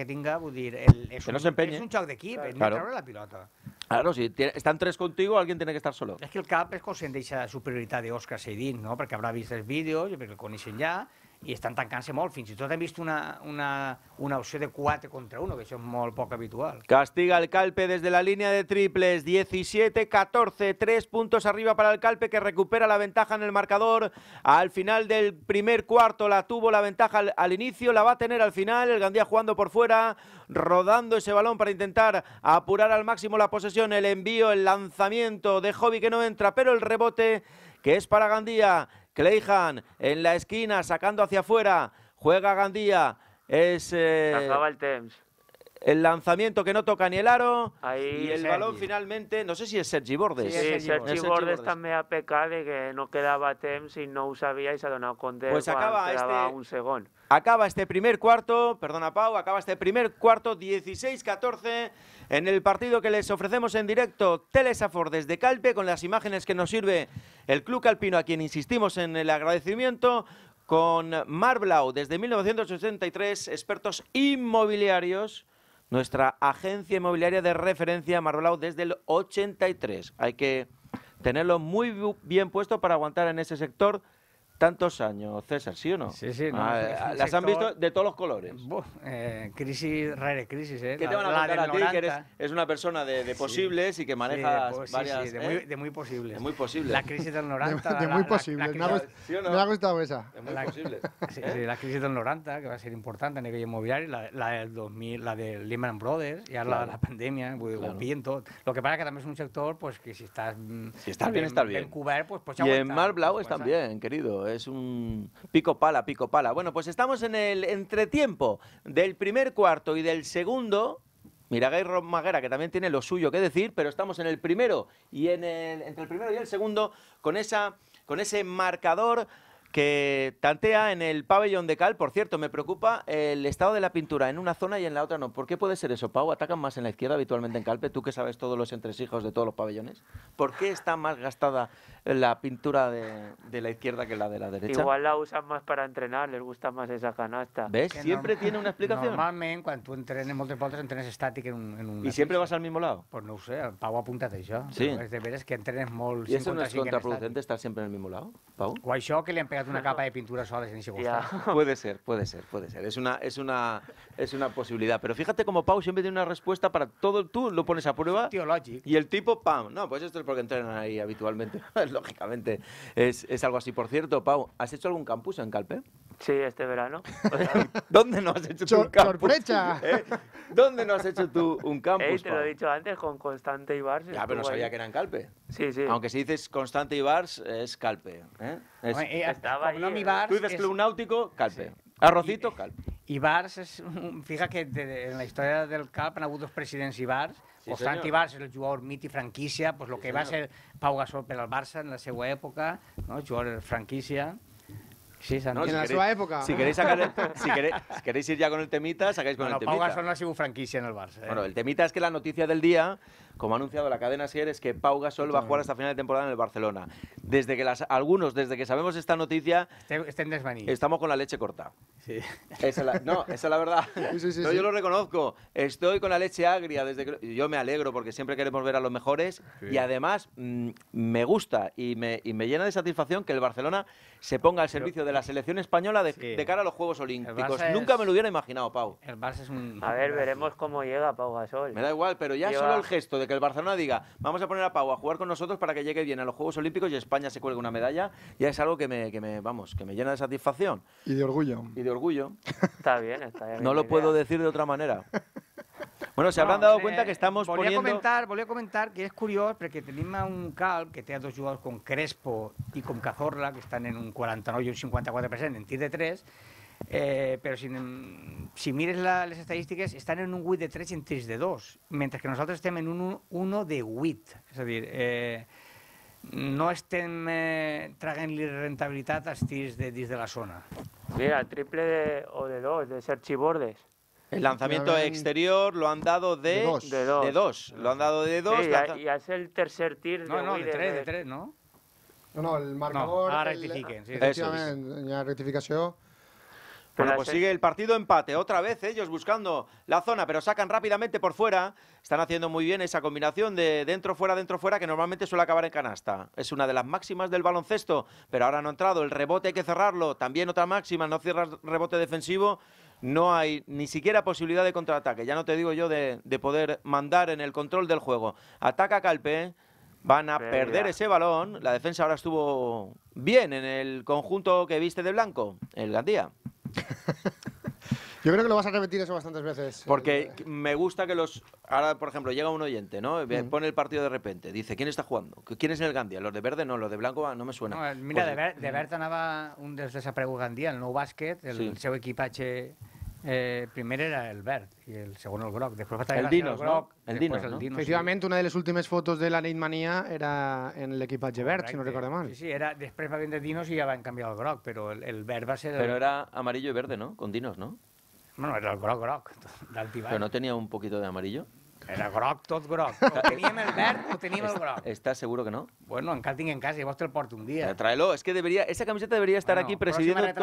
tenga, vull dir, el, es, un, no de un claro. no la pilota. Claro, si están tres contigo, alguien tiene que estar solo. Es que el cap es consciente esa superioridad de esa superioridad Seidín, no? Porque habrá visto visto vídeos, porque lo conocen ya, ...y están tan se molt. Fins i tot visto una, una, una de 4 contra 1, que es és molt poco habitual. Castiga el Calpe desde la línea de triples. 17-14, 3 puntos arriba para el Calpe, que recupera la ventaja en el marcador. Al final del primer cuarto la tuvo la ventaja al, inicio, la va a tener al final. El Gandía jugando por fuera, rodando ese balón para intentar apurar al máximo la posesión. El envío, el lanzamiento de Hobby que no entra, pero el rebote que es para Gandía. Cleihan en la esquina, sacando hacia afuera. Juega Gandía. Es. Eh, el lanzamiento que no toca ni el aro. y el balón finalmente. No sé si es Sergi Bordes. Sí, Sergi, Bordes. también ha pecado de que no quedaba Temps y no usabía y se ha donado con D. Pues acaba este un segón. Acaba este primer cuarto. Perdona, Pau. Acaba este primer cuarto 16-14 en el partido que les ofrecemos en directo, Telesafor desde Calpe, con las imágenes que nos sirve el Club Calpino, a quien insistimos en el agradecimiento, con Mar Blau desde 1983, expertos inmobiliarios. Nuestra agencia inmobiliaria de referencia, Mar Blau, desde el 83. Hay que tenerlo muy bien puesto para aguantar en ese sector tantos años, César, ¿sí o no? Sí, sí. Ah, las han visto de todos los colores. Eh, crisis, rare crisis, ¿eh? ¿Qué te van a una persona de, posibles y que maneja varias... Sí, ¿eh? de, muy, posibles. De muy posibles. La crisis del 90... De, muy posibles, me, ha gustado esa. De muy la, ¿eh? la crisis del 90, que va a ser importante en el inmobiliario, la, la del 2000, la de Lehman Brothers, y ahora la, pandemia, claro. viento. Lo que pasa es que también es un sector pues que si estás... Si estás bien, estás bien. En Cuba, pues, pues... y en Mar Blau están pues, pues, bien, querido, es un pico pala, pico pala. Bueno, pues estamos en el entretiempo del primer cuarto y del segundo. Mira, Miragay Maguera, que también tiene lo suyo que decir, pero estamos en el primero y en el, entre el primero y el segundo con, esa, con ese marcador que tantea en el pabellón de Cal. Por cierto, me preocupa el estado de la pintura en una zona y en la otra no. ¿Por qué puede ser eso, Pau? ¿Atacan más en la izquierda habitualmente en Calpe? Tú que sabes todos los entresijos de todos los pabellones. ¿Por qué está más gastada la pintura de, de, la izquierda que la de la derecha. Igual la usan más para entrenar, les gusta más esa canasta. ¿Ves? siempre tiene una explicación. Normalmente, cuando tú entrenes moltes entrenes estática. en un... ¿Y siempre vas al mismo lado? Pues no sé, Pau, apuntate eso. Sí. de ves que entrenes molt... ¿Y eso no es contraproducente estar siempre en el mismo lado, Pau? O que le han pegado una capa de pintura sola en ni Puede ser, puede ser, puede ser. es una, es una posibilidad. Pero fíjate cómo Pau siempre tiene una respuesta para todo. Tú lo pones a prueba. Y el tipo, pam. No, pues esto es porque entrenan ahí habitualmente. Pues, lógicamente es, algo así. Por cierto, Pau, ¿has hecho algún campus en Calpe? Sí, este verano. ¿Dónde no has hecho tú un campus? ¿Eh? ¿Dónde no has hecho tú un campus? te lo he dicho antes con Constante y Bars. Ya, pero no sabía que en Calpe. Sí, sí. Aunque si dices Constante y Bars, es Calpe. ¿eh? Eh, estaba ahí, no, tú dices club náutico, Calpe. Arrocito, calpe. Ibars és... Fija que de, de, en la història del CAP han hagut dos presidents Ibars. Sí, Santi Ibars, el jugador mític franquícia, pues el sí, que senyor. va ser Pau Gasol per al Barça en la seva època, no? jugador franquícia. Sí, Santi. No, si en la seva època. Si queréis, sacar el, si, queréis, si queréis ir ya con el temita, sacáis con bueno, el temita. Pau Gasol no ha sido franquicia en el Barça. Eh? Bueno, el temita es que la noticia del día como ha anunciado la cadena si es que Pau Gasol va a jugar hasta final de temporada en el Barcelona. Desde que las, algunos, desde que sabemos esta noticia, este, este estamos con la leche corta. no, esa es la verdad. yo lo reconozco. Estoy con la leche agria. Desde que, yo me alegro porque siempre queremos ver a los mejores y además mm, me gusta y me, y me, llena de satisfacción que el Barcelona se ponga al servicio de la selección española de, cara a los Juegos Olímpicos. Nunca me lo hubiera imaginado, Pau. A ver, veremos cómo llega Pau Gasol. Me da igual, pero ya solo el gesto de que el Barcelona diga, vamos a poner a Pau a jugar con nosotros para que llegue bien a los Juegos Olímpicos y España se cuelgue una medalla, ya es algo que me, que me, vamos, que me llena de satisfacción. Y de orgullo. Y de orgullo. Está bien, está bien. No lo puedo decir de otra manera. Bueno, se habrán dado cuenta que estamos volví poniendo... Comentar, a comentar que es curioso porque tenés un cal que ha dos jugados con Crespo y con Cazorla, que están en un 49 y un 54%, en tir de 3, Eh, però si, si mires la, les estadístiques, estan en un 8 de 3 i en 3 de 2, mentre que nosaltres estem en un 1 de 8. És a dir, eh, no estem eh, traguent-li rentabilitat als tirs de dins de la zona. Mira, triple de, o de 2, de Sergi Bordes. El lanzamiento exterior lo han dado de, de, dos. de, dos. de dos. Lo han dado de dos. Sí, y es el tercer tir. No, de no, de, tres, de tres, no? No, no, el marcador... No, ahora rectifiquen. Sí, Efectivament, hi ha rectificación. Bueno, pues sigue el partido empate. Otra vez ¿eh? ellos buscando la zona, pero sacan rápidamente por fuera. Están haciendo muy bien esa combinación de dentro-fuera, dentro-fuera, que normalmente suele acabar en canasta. Es una de las máximas del baloncesto, pero ahora no ha entrado. El rebote hay que cerrarlo. También otra máxima, no cierras rebote defensivo. No hay ni siquiera posibilidad de contraataque. Ya no te digo yo de, poder mandar en el control del juego. Ataca Calpe. Van a perder ese balón. La defensa ahora estuvo bien en el conjunto que viste de blanco, el Gandía. Yo creo que lo vas a repetir eso bastantes veces. Porque eh, me gusta que los. Ahora, por ejemplo, llega un oyente, ¿no? Pone el partido de repente. Dice, ¿quién está jugando? ¿Quién es el Gandia? ¿Los de verde? No, los de blanco ah, no me suena. mira, pues de, ver, de un de de Gandia, el no basket el sí. seu eh, primero era el Bert y el segundo el Grog. Después el Dinos, el ¿no? El Dinos, Efectivamente, una de las últimas fotos de la Manía era en el equipaje Bert, si no recuerdo mal. Sí, sí, era, después va bien de Dinos y ya van cambiado el Grog, pero el, el Bert va a ser... Pero era amarillo y verde, ¿no? Con Dinos, ¿no? Bueno, era el Grog Grog, Pero no tenía un poquito de amarillo. Era groc, tot groc. Ho teníem el verd ho teníem el groc. Estàs segur que no? Bueno, encara tinc en casa, llavors te'l porto un dia. Eh, tráelo. Es que debería, esa camiseta debería estar bueno, aquí presidiendo to,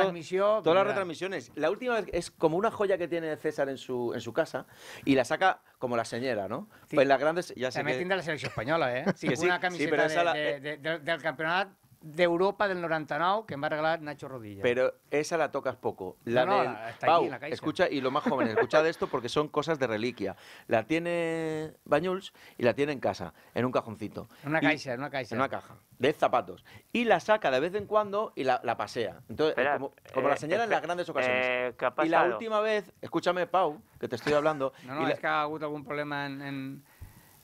todas las retransmisiones. La última es como una joya que tiene César en su, en su casa y la saca como la senyera, ¿no? Sí. Pues las grandes... Ya sé També que... tindrà la selecció espanyola, eh? Sí, sí, una camiseta sí, però esa de, la... de, de, eh, de, del campionat de Europa del Norantanao que me va a regalar Nacho Rodilla. Pero esa la tocas poco. La Pau, escucha, y lo más joven, escucha de esto porque son cosas de reliquia. La tiene Bañuls y la tiene en casa, en un cajoncito. En una caixa, en una caixa. En una caja, de zapatos. Y la saca de vez en cuando y la, pasea. Entonces, como, la eh, señala en las grandes ocasiones. Eh, y la última vez, escúchame, Pau, que te estoy hablando. No, no, y es que ha habido algún problema en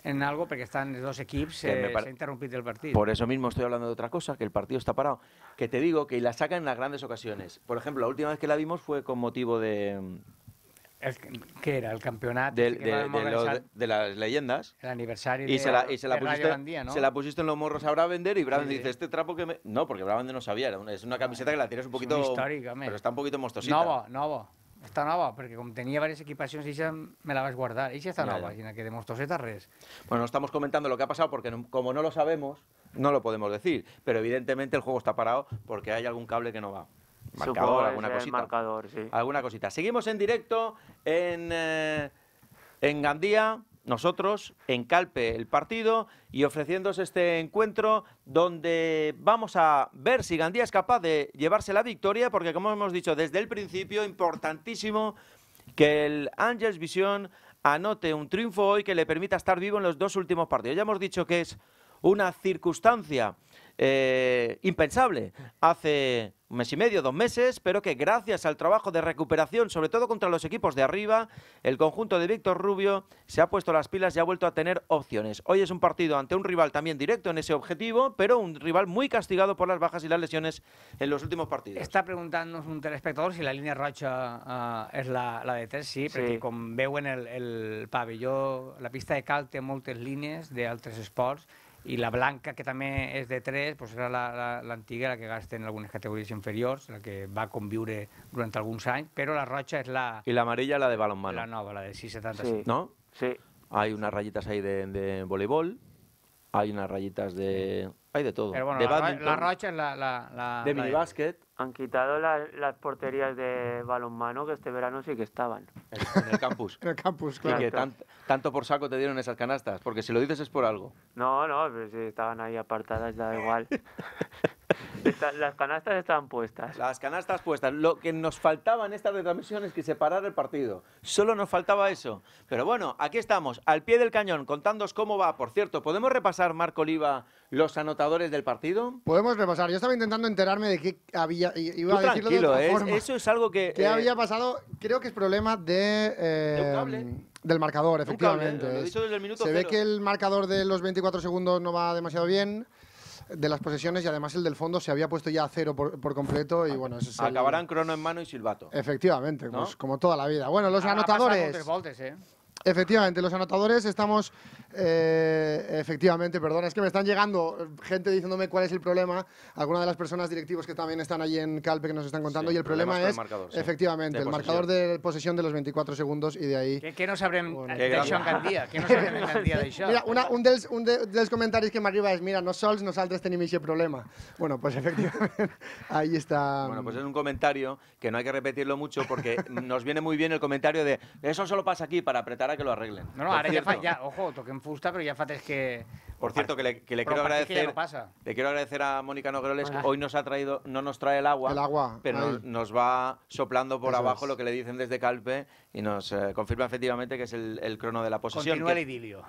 en algo porque están dos equipos, eh, se ha interrumpido el partido. Por eso mismo estoy hablando de otra cosa, que el partido está parado. Que te digo que la sacan en las grandes ocasiones. Por ejemplo, la última vez que la vimos fue con motivo de... ¿Qué era? ¿El campeonato? de, las leyendas. El aniversario y se la, se la pusiste, Se la pusiste en los morros a vender y Bravender dice, este trapo que No, porque Bravender no sabía, es una camiseta que la tienes un poquito... histórica Pero está un poquito mostosita. Novo, Novo. Está nada porque como tenía varias equipaciones, y ya me la vas guardar. Ella está y en la que esta res. Bueno, no estamos comentando lo que ha pasado porque como no lo sabemos, no lo podemos decir. Pero evidentemente el juego está parado porque hay algún cable que no va. Marcador, alguna cosita. Marcador, sí. Alguna cosita. Seguimos en directo en, eh, en Gandía nosotros en Calpe el partido y ofreciéndose este encuentro donde vamos a ver si Gandía es capaz de llevarse la victoria, porque como hemos dicho desde el principio, importantísimo que el Angels Visión anote un triunfo hoy que le permita estar vivo en los dos últimos partidos. Ya hemos dicho que es una circunstancia eh, impensable hace un mes y medio, dos meses, pero que gracias al trabajo de recuperación, sobre todo contra los equipos de arriba, el conjunto de Víctor Rubio se ha puesto las pilas y ha vuelto a tener opciones. Hoy es un partido ante un rival también directo en ese objetivo, pero un rival muy castigado por las bajas y las lesiones en los últimos partidos. Está preguntándonos un telespectador si la línea racha ah, es la, de tres, sí, porque veo en en el, pabellón, la pista de calte muchas líneas de altres sports. i la blanca, que també és de 3, doncs era l'antiga, la, la, la que gasta en algunes categories inferiors, la que va conviure durant alguns anys, però la roja és la... I l'amarilla la de balonmano. La nova, la de 675. Sí. ¿No? Sí. Hay unas rayitas ahí de, de voleibol, hay unas rayitas de, Hay de todo. Pero bueno, la, racha es la, De minibásquet. Han quitado las porterías de balonmano que este verano sí que estaban. En el campus. en el campus, claro. Y que tanto por saco te dieron esas canastas, porque si lo dices es por algo. No, no, pero pues si estaban ahí apartadas, da igual. las canastas estaban puestas. Las canastas puestas. Lo que nos faltaba en esta retransmisión es que separar el partido. Solo nos faltaba eso. Pero bueno, aquí estamos, al pie del cañón, contándos cómo va. Por cierto, ¿podemos repasar, Marco Oliva, los anotadores? del partido? Podemos repasar. Yo estaba intentando enterarme de qué había. Iba ¿eh? Eso es algo que. ¿Qué eh, había pasado? Creo que es problema de. Eh, del marcador, efectivamente. Se ve que el marcador de los 24 segundos no va demasiado bien de las posesiones y además el del fondo se había puesto ya a cero por, completo y bueno, acabarán crono en mano y silbato. Efectivamente, pues como toda la vida. Bueno, los anotadores. Efectivamente, los anotadores estamos, eh, efectivamente, perdón, es que me están llegando gente diciéndome cuál es el problema, alguna de las personas directivos que también están allí en Calpe que nos están contando, y el problema es, efectivamente, el marcador de posesión de los 24 segundos y de ahí... ¿Qué, nos no Sean bueno, qué nos Mira, un, de, los comentarios que me arriba es mira, no no saltes, tenemos ese problema. Bueno, pues efectivamente, ahí está... Bueno, pues es un comentario que no hay que repetirlo mucho porque nos viene muy bien el comentario de, eso solo pasa aquí para apretar a que lo arreglen. No, no, ahora ya, ojo, toquen fusta, pero ya fates que... Por cierto, que le, quiero agradecer... quiero agradecer a Mónica Nogroles que hoy nos ha traído, no nos trae el agua, pero nos va soplando por abajo lo que le dicen desde Calpe y nos eh, confirma efectivamente que es el, crono de la posesión. Continúa el idilio.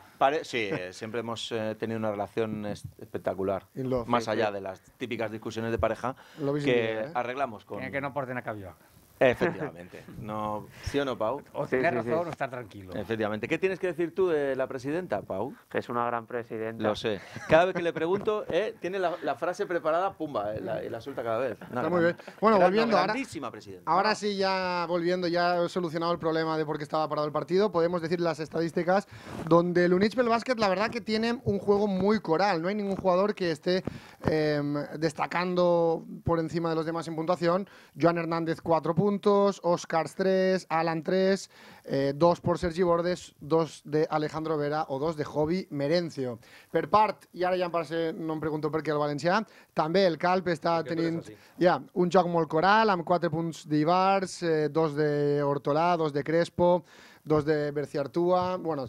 Sí, eh, siempre hemos eh, tenido una relación espectacular, más allá de las típicas discusiones de pareja que arreglamos con... que no porten a cabello Efectivamente. No, ¿Sí o no, Pau? O tener razón estar tranquilo. Efectivamente. ¿Qué tienes que decir tú de la presidenta, Pau? Que es una gran presidenta. Lo sé. Cada vez que le pregunto, eh, tiene la, frase preparada, pumba, eh, la, y la suelta cada vez. Está muy bien. Bueno, volviendo. grandísima ahora, presidenta. Ahora sí, ya volviendo, ya he solucionado el problema de por qué estaba parado el partido. Podemos decir las estadísticas donde el pel Basket, la verdad que tiene un juego muy coral. No hay ningún jugador que esté em, destacando por encima de los demás en puntuación. Joan Hernández, 4 puntos. puntos, Oscars 3, Alan 3, eh, 2 por Sergi Bordes, 2 de Alejandro Vera o 2 de Jovi Merencio. Per part, i ara ja em passa, no em pregunto per què el valencià, també el Calp està Aquest tenint ja, un joc molt coral, amb 4 punts d'Ibars, 2 eh, de Hortolà, 2 de Crespo, 2 de Berciartua... Bueno,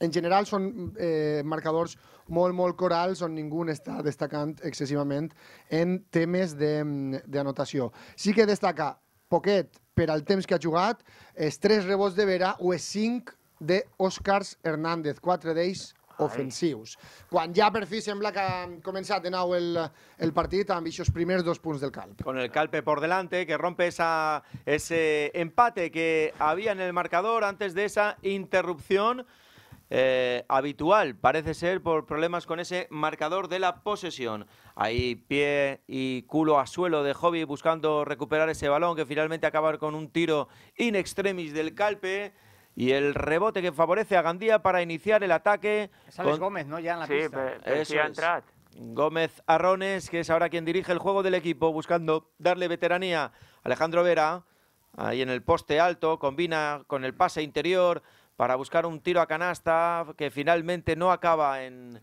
en general són eh, marcadors molt, molt corals on ningú està destacant excessivament en temes mm, d'anotació. Sí que destaca poquet per al temps que ha jugat, els tres rebots de Vera o els cinc d'Òscars Hernández, quatre d'ells ofensius. Quan ja per fi sembla que ha començat de nou el, el partit amb aquests primers dos punts del Calpe. Con el Calpe por delante, que rompe esa, ese empate que había en el marcador antes de esa interrupción. Eh, habitual, parece ser por problemas con ese marcador de la posesión. Ahí pie y culo a suelo de Hobby buscando recuperar ese balón que finalmente acaba con un tiro in extremis del calpe. Y el rebote que favorece a Gandía para iniciar el ataque. Gómez, ¿no? Ya en la pista. Gómez Arrones, que es ahora quien dirige el juego del equipo, buscando darle veteranía. Alejandro Vera, ahí en el poste alto, combina con el pase interior para buscar un tiro a canasta que finalmente no acaba en,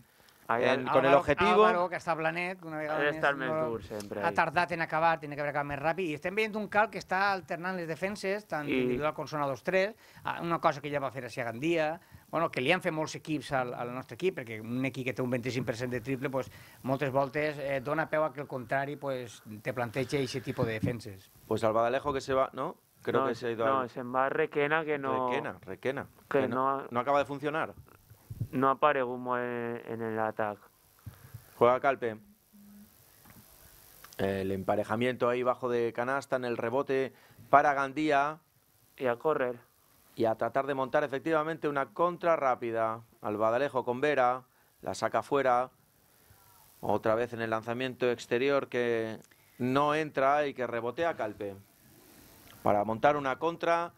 en, con el objetivo. Álvaro, que està planet, una vegada ha estar més dur, sempre. Ha tardat en acabar, tiene que haber acabat més ràpid. I estem veient un cal que està alternant les defenses, tant sí. individual com zona 2-3, ah, una cosa que ja va fer així a Gandia, bueno, que li han fet molts equips al, al nostre equip, perquè un equip que té un 25% de triple, pues, moltes voltes eh, dona peu a que el contrari pues, te planteja aquest tipus de defenses. Pues el Badalejo que se va, no? Creo no, que se ha ido No, es en Requena que no. Requena, Requena. Que, no, no, acaba de funcionar. No apare humo en, en el ataque. Juega Calpe. El emparejamiento ahí bajo de canasta en el rebote para Gandía. Y a correr. Y a tratar de montar efectivamente una contra rápida. Al Badalejo con Vera. La saca fuera. Otra vez en el lanzamiento exterior que no entra y que rebotea Calpe para montar una contra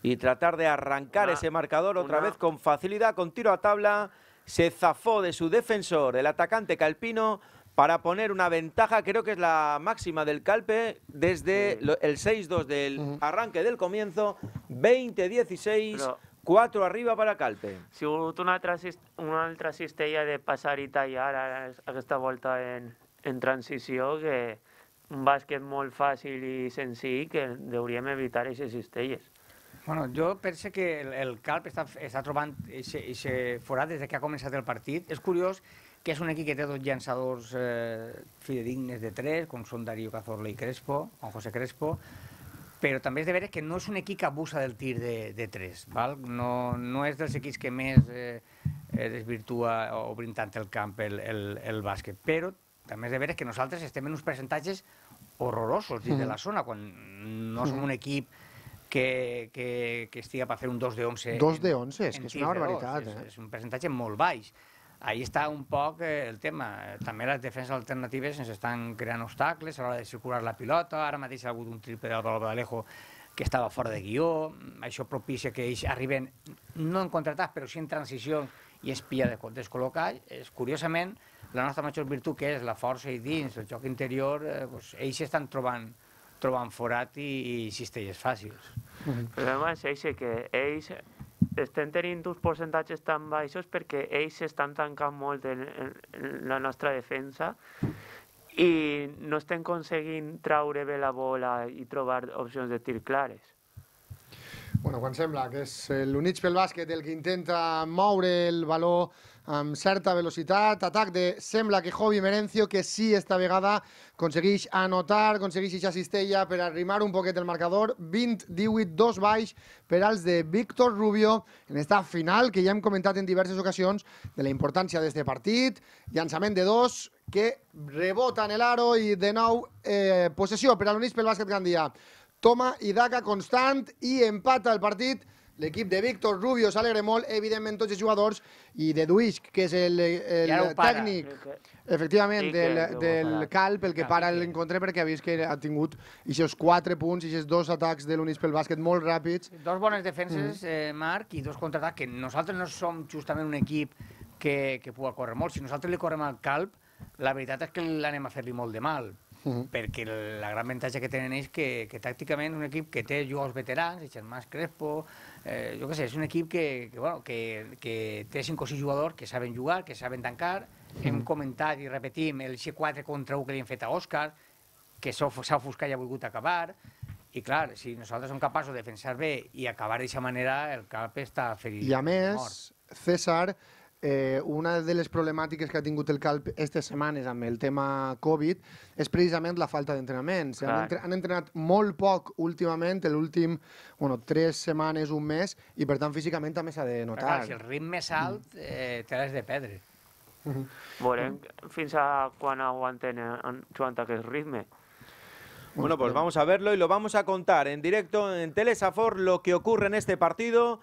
y tratar de arrancar ese marcador otra vez con facilidad, con tiro a tabla. Se zafó de su defensor, el atacante Calpino, para poner una ventaja, creo que es la máxima del Calpe, desde el 6-2 del arranque del comienzo, 20-16, 4 arriba para Calpe. Si hubo una, una de pasar y tallar a esta en, en transición... que un bàsquet molt fàcil i senzill que hauríem evitar aquestes cistelles. Bueno, jo penso que el, el Calp està, està trobant aquest forat des de que ha començat el partit. És curiós que és un equip que té dos llançadors eh, fidedignes de tres, com són Darío Cazorla i Crespo, o José Crespo, però també és de veure que no és un equip que abusa del tir de, de tres, val? No, no és dels equips que més eh, eh desvirtua obrint tant el camp el, el, el bàsquet, però també és de veres que nosaltres estem en uns percentatges horrorosos dins mm. de la mm. zona, quan no som mm. un equip que, que, que estiga per fer un 2 de 11. 2 de 11, és que és una barbaritat. eh? és un percentatge molt baix. Ahí està un poc eh, el tema. També les defenses alternatives ens estan creant obstacles a l'hora de circular la pilota. Ara mateix ha hagut un triple del Balba d'Alejo que estava fora de guió. Això propicia que ells arriben, no en contratats, però sí en transició i es pilla descol·locar. És, curiosament, la nostra major virtut, que és la força i dins, el joc interior, eh, doncs, ells estan trobant, trobant forat i, i cistelles fàcils. Però a més, ells, que ells estem tenint uns percentatges tan baixos perquè ells estan tancant molt en, en, en la nostra defensa i no estem aconseguint traure bé la bola i trobar opcions de tir clares. Bueno, quan sembla que és l'Units pel bàsquet el que intenta moure el valor amb certa velocitat, atac de, sembla que Jovi Merencio, que sí, esta vegada aconsegueix anotar, aconsegueix aquesta cistella per arrimar un poquet el marcador, 20-18, dos baix per als de Víctor Rubio, en esta final que ja hem comentat en diverses ocasions de la importància d'aquest partit, llançament de dos, que rebota en el aro i de nou eh, possessió per a l'Unís pel bàsquet Gandia. Toma i daca constant i empata el partit l'equip de Víctor Rubio s'alegra molt, evidentment, tots els jugadors, i de Duix, que és el, el ja tècnic, para. efectivament, sí, del, del Cal, pel que ah, para l'encontre, perquè ha vist que ha tingut aquests quatre punts, aquests dos atacs de l'Unis pel bàsquet molt ràpids. Dos bones defenses, mm. eh, Marc, i dos contraatacs, que nosaltres no som justament un equip que, que puga córrer molt. Si nosaltres li correm al Calp, la veritat és que l'anem a fer-li molt de mal, perquè la gran avantatge que tenen ells que, que tàcticament un equip que té jugadors veterans, el Germán Crespo, eh, jo què sé, és un equip que, que, bueno, que, que té 5 o 6 jugadors que saben jugar, que saben tancar, mm -hmm. hem comentat i repetim el c 4 contra 1 que li hem fet a Òscar, que s'ha ofuscat i ha volgut acabar, i clar, si nosaltres som capaços de defensar bé i acabar d'aquesta manera, el cap està ferit. I a més, mort. César, eh, una de les problemàtiques que ha tingut el Calp aquestes setmanes amb el tema Covid és precisament la falta d'entrenaments. Han, entre, han entrenat molt poc últimament, l'últim, bueno, tres setmanes, un mes, i per tant físicament també s'ha de notar. clar, si el ritme és alt, mm. eh, te l'has de perdre. Mm Veurem fins a quan aguanten, aguanta eh, aquest ritme. Bueno, pues vamos a verlo y lo vamos a contar en directo en Telesafor lo que ocurre en este partido.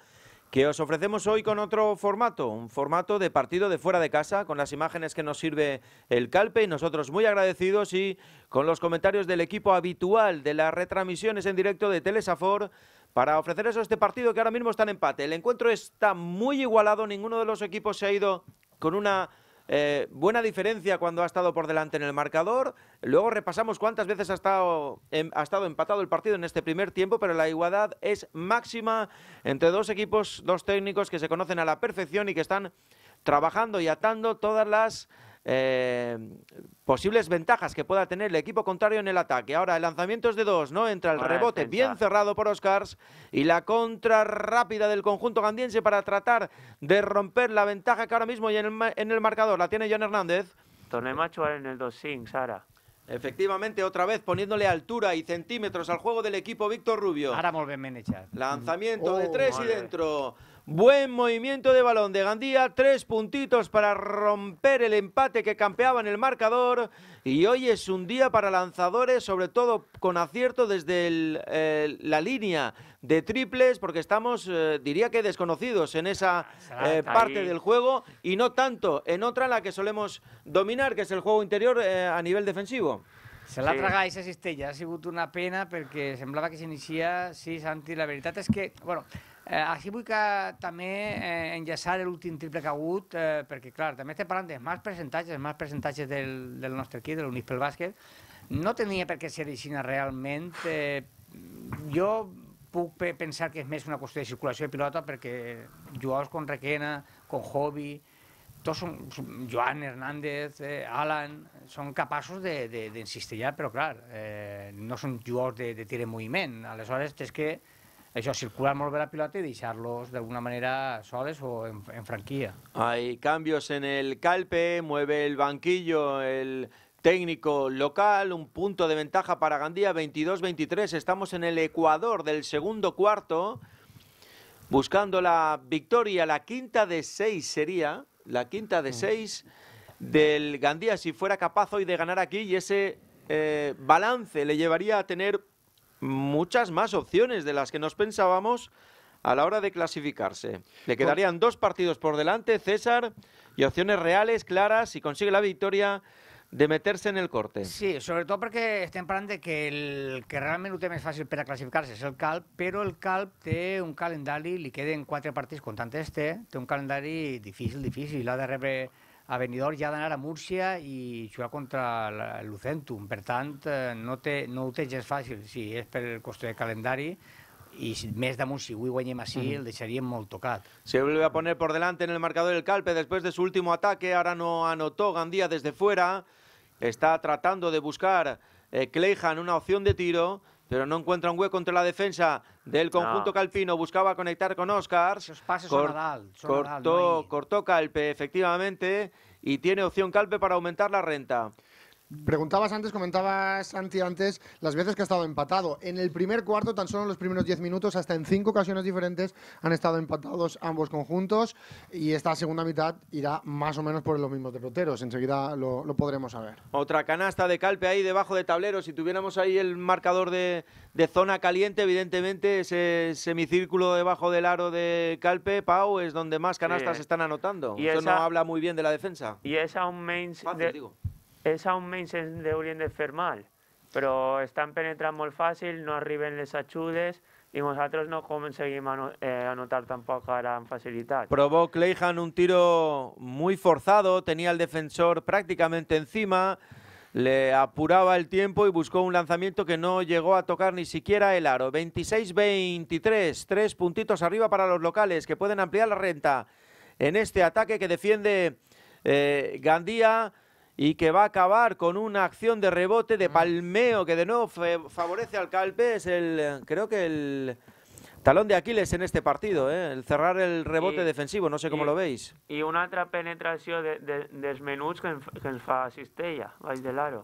que os ofrecemos hoy con otro formato, un formato de partido de fuera de casa, con las imágenes que nos sirve el Calpe y nosotros muy agradecidos y con los comentarios del equipo habitual de las retransmisiones en directo de Telesafor para a este partido que ahora mismo está en empate. El encuentro está muy igualado, ninguno de los equipos se ha ido con una eh, buena diferencia cuando ha estado por delante en el marcador. Luego repasamos cuántas veces ha estado, em, ha estado empatado el partido en este primer tiempo, pero la igualdad es máxima entre dos equipos, dos técnicos que se conocen a la perfección y que están trabajando y atando todas las eh, posibles ventajas que pueda tener el equipo contrario en el ataque. Ahora el lanzamiento es de dos, no entra el rebote bien cerrado por Oscars y la contra rápida del conjunto gandiense para tratar de romper la ventaja que ahora mismo y en el, marcador la tiene John Hernández. macho en el 2-5, Sara. Efectivamente, otra vez poniéndole altura y centímetros al juego del equipo Víctor Rubio. Ahora volvemos a Lanzamiento mm. de tres oh, y dentro. Buen movimiento de balón de Gandía, tres puntitos para romper el empate que campeaba en el marcador. Y hoy es un día para lanzadores, sobre todo con acierto desde eh, la línea de triples, porque estamos, eh, diría que, desconocidos en esa ah, eh, parte del juego y no tanto en otra la que solemos dominar, que es el juego interior a nivel defensivo. Se la tragáis a ya ha sido una pena porque semblaba que se inicia, sí Santi. La verdad es que, bueno, Eh, així vull que també eh, enllaçar l'últim triple que ha hagut, eh, perquè clar, també estem parlant dels mals percentatges, més mals percentatges del, del nostre equip, de l'Unís pel bàsquet, no tenia per què ser així realment. Eh, jo puc pensar que és més una qüestió de circulació de pilota perquè jugadors com Requena, com Hobby, tots són, Joan Hernández, eh, Alan, són capaços d'encistellar, de, de, però clar, eh, no són jugadors de, de tir en moviment. Aleshores, és que Eso, circular molt a la pilota y dejarlos de alguna manera suaves o en, franquía. Hay cambios en el calpe, mueve el banquillo, el técnico local, un punto de ventaja para Gandía, 22-23. Estamos en el Ecuador del segundo cuarto, buscando la victoria, la quinta de seis sería, la quinta de mm. seis del Gandía, si fuera capaz hoy de ganar aquí y ese eh, balance le llevaría a tener muchas más opciones de las que nos pensábamos a la hora de clasificarse. Le pues quedarían dos partidos por delante, César, y opciones reales, claras, si consigue la victoria de meterse en el corte. Sí, sobre todo porque es temprano de que, el, que realmente no tiene fácil fácil para clasificarse el Calp, pero el Calp tiene un le le queden cuatro partidos contante este, de un calendario difícil, difícil, la de a ya ja ha d'anar a Murcia y jugar contra el Lucentum. Per tanto eh, no, te no ho té gens si es és per coste de calendari, y mes si avui guanyem así, mhm. el molt tocat. Se vuelve a poner por delante en el marcador el Calpe después de su último ataque. Ahora no anotó Gandía desde fuera. Está tratando de buscar eh, una opción de tiro pero no encuentra un hueco entre la defensa del conjunto calpino. Buscaba conectar con Oscar. cortó, cortó Calpe, efectivamente, y tiene opción Calpe para aumentar la renta. Preguntabas antes, comentabas Santi antes, las veces que ha estado empatado. En el primer cuarto, tan solo en los primeros 10 minutos, hasta en cinco ocasiones diferentes han estado empatados ambos conjuntos y esta segunda mitad irá más o menos por los mismos derroteros. Enseguida lo, podremos saber. Otra canasta de Calpe ahí debajo de tablero. Si tuviéramos ahí el marcador de, zona caliente, evidentemente ese semicírculo debajo del aro de Calpe, Pau, es donde más canastas están anotando. Y Eso no habla muy bien de la defensa. Y esa un main... Es a un menys de fer mal, pero están penetrando fácil, no arriben les achudes y nosotros no conseguimos eh, anotar tampoco gran facilidad. Probó un tiro muy forzado, tenía el defensor prácticamente encima, le apuraba el tiempo y buscó un lanzamiento que no llegó a tocar ni siquiera el aro. 26-23, tres puntitos arriba para los locales que pueden ampliar la renta en este ataque que defiende eh, Gandía y que va a acabar con una acción de rebote de mm. palmeo que de nuevo favorece al Calpe. Es el, creo que el talón de Aquiles en este partido, ¿eh? el cerrar el rebote defensivo, no sé cómo lo veis. Y una otra penetración de, de, que, que ens fa Cistella, de la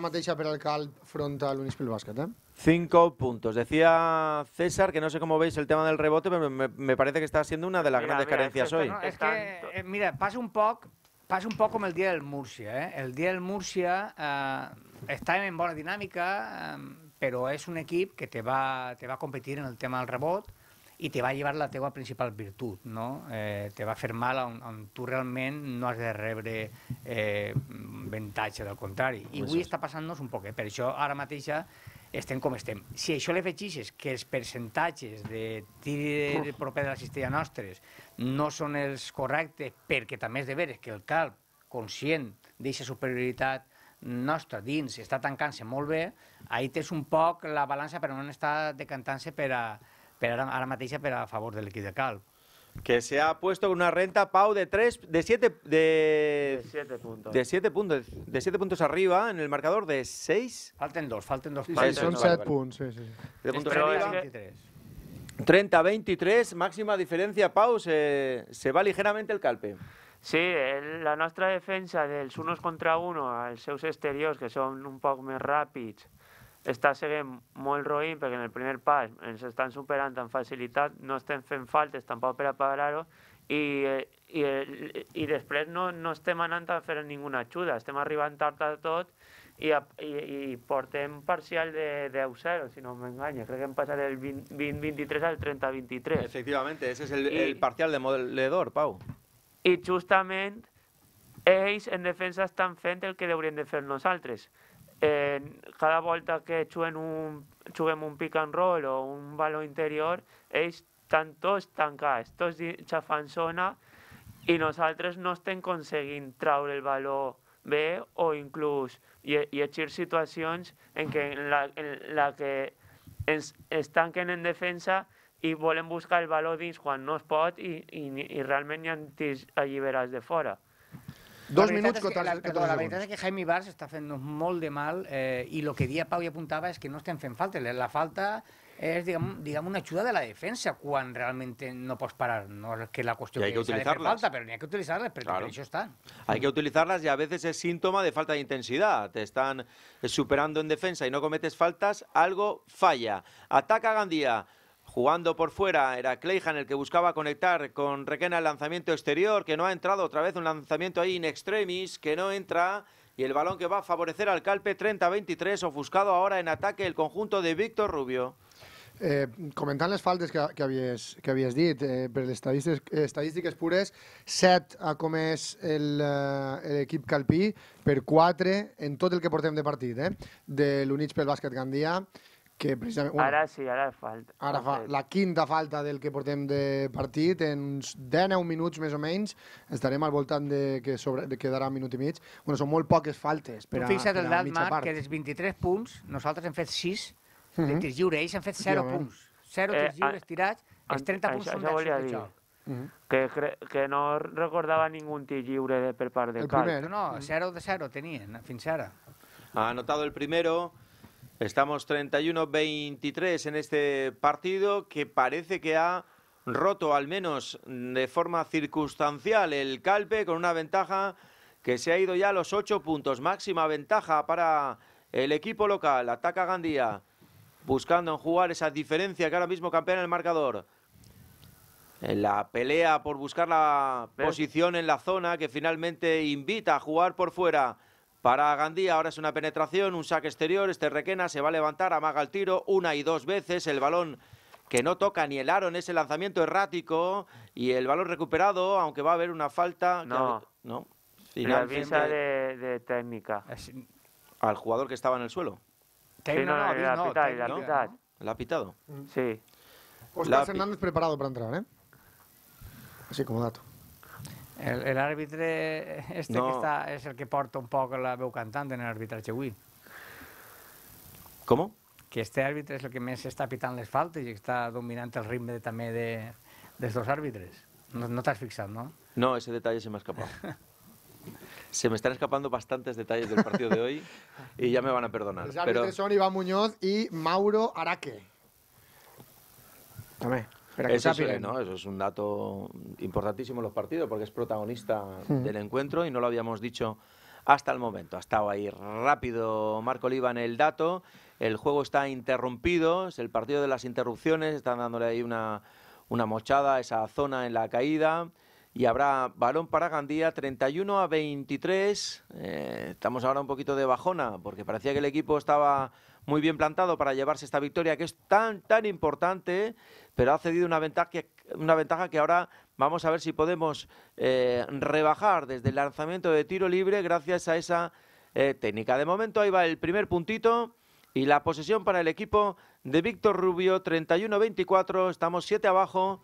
mateixa per al Unispil front eh? Cinco puntos. Decía César que no sé cómo veis el tema del rebote, pero me, parece que está siendo una de las grandes carencias hoy. es que, eh, mira, pasa un poco... passa un poc com el dia del Murcia. ¿eh? El dia del Murcia eh, està en bona dinàmica, eh, però és un equip que te va, te va competir en el tema del rebot i te va llevar la teva principal virtut, no? Eh, te va fer mal on, on tu realment no has de rebre eh, ventatge, del contrari. I avui està passant-nos un poc, eh? per això ara mateix ja estem com estem. Si això l'afegixes, que els percentatges de tir proper de la cistella nostres no són els correctes perquè també és de veres que el cal conscient d'aquesta superioritat nostra dins, està tancant-se molt bé, ahir tens un poc la balança però no està decantant-se per, a, per ara, mateixa per a favor de l'equip de Cal. Que se ha puesto una renta, Pau, de 3, de 7, de, 7 puntos. De 7 puntos, de 7 puntos arriba en el marcador, de 6. Falten 2, falten 2. Sí, sí, son 7 puntos, sí, sí. Pero arriba, es que... 30-23, máxima diferencia, Pau, se, se va ligeramente el calpe. Sí, la nostra defensa dels unos contra uno, als seus exteriors, que són un poc més ràpids, està seguint molt roïn perquè en el primer pas ens estan superant amb facilitat, no estem fent faltes tampoc per a parar-ho i, i, i després no, no estem anant a fer ninguna ajuda, estem arribant tard a tot i, i, i portem parcial de 10-0, si no m'enganya. Crec que hem passat el 20-23 al 30-23. Efectivament, ese es el, I, el parcial de modelador, Pau. I justament ells en defensa estan fent el que hauríem de fer nosaltres. Eh, cada volta que juguem un, juguem un pick and roll o un baló interior, ells estan tots tancats, tots xafant zona, i nosaltres no estem aconseguint traure el valor ve o inclús hi, hi e, ha situacions en què en la, en la que ens, es tanquen en defensa i volen buscar el valor dins quan no es pot i, i, i realment hi ha alliberats de fora. Dos minuts, que, 14, la, perdó, la veritat és que Jaime Bars està fent molt de mal eh, i el que dia Pau i apuntava és que no estem fent falta. La falta es, digamos, una ayuda de la defensa cuando realmente no puedes parar. No es que la cuestión hay que, falta, pero ni hay que utilizarlas, pero Hay que utilizarlas y a veces es síntoma de falta de intensidad. Te están eh, superando en defensa y no cometes faltas, algo falla. Ataca Gandía. Jugando por fuera era Cleijan el que buscaba conectar con Requena el lanzamiento exterior, que no ha entrado otra vez un lanzamiento ahí en extremis, que no entra y el balón que va a favorecer al Calpe 30-23, ofuscado ahora en ataque el conjunto de Víctor Rubio. Eh, comentant les faltes que, que, havies, que havies dit, eh, per les estadístiques, estadístiques pures, 7 ha comès l'equip eh, Calpí per 4 en tot el que portem de partit, eh? de l'Units pel Bàsquet Gandia, que precisament... Bueno, ara sí, ara falta. Ara fa la quinta falta del que portem de partit, en uns 10-9 minuts més o menys, estarem al voltant de que sobre, de quedarà un minut i mig. Bueno, són molt poques faltes per a, Fixa't per a el dalt, Marc, part. que dels 23 punts, nosaltres hem fet 6 de que han fet 0 puntos... ...cero 0 eh, ...es lliures 30 puntos. que, no recordaba ningún tir de, per part de el Cal. Primer. No, 0 de 0 tenían, fins ara. Ha anotado el primero. Estamos 31-23 en este partido que parece que ha roto, al menos de forma circunstancial, el Calpe con una ventaja que se ha ido ya a los ocho puntos. Máxima ventaja para el equipo local. Ataca Gandía buscando en jugar esa diferencia que ahora mismo campea en el marcador. En la pelea por buscar la posición en la zona que finalmente invita a jugar por fuera. Para Gandía ahora es una penetración, un saque exterior, este Requena se va a levantar, amaga el tiro una y dos veces, el balón que no toca ni el aro en ese lanzamiento errático y el balón recuperado, aunque va a haber una falta. No, no. Finalmente... La de, de técnica. Al jugador que estaba en el suelo. Que sí, no, no, no, la no, pitat, la pitat. ¿La ha pitado? Mm. Sí. Oscar Hernández preparado para entrar, ¿eh? Así como dato. El, el àrbitre este no. que está es el que porta un poco la veu cantant en el arbitraje avui. ¿Cómo? Que este àrbitre es el que més està pitant les faltes i està dominant el ritme també de, dels dos àrbitres. No, no t'has fixat, no? No, ese detalle se m'ha escapat. Se me están escapando bastantes detalles del partido de hoy y ya me van a perdonar. Los pues pero... son Iván Muñoz y Mauro Araque. Eso es, ¿no? Eso es un dato importantísimo en los partidos porque es protagonista hmm. del encuentro y no lo habíamos dicho hasta el momento. Ha estado ahí rápido Marco Oliva en el dato. El juego está interrumpido, es el partido de las interrupciones. Están dándole ahí una, una mochada a esa zona en la caída y habrá balón para Gandía 31 a 23. Eh, estamos ahora un poquito de bajona porque parecía que el equipo estaba muy bien plantado para llevarse esta victoria que es tan tan importante, pero ha cedido una ventaja, una ventaja que ahora vamos a ver si podemos eh, rebajar desde el lanzamiento de tiro libre gracias a esa eh, técnica. De momento ahí va el primer puntito. Y la posesión para el equipo de Víctor Rubio, 31-24, estamos 7 abajo,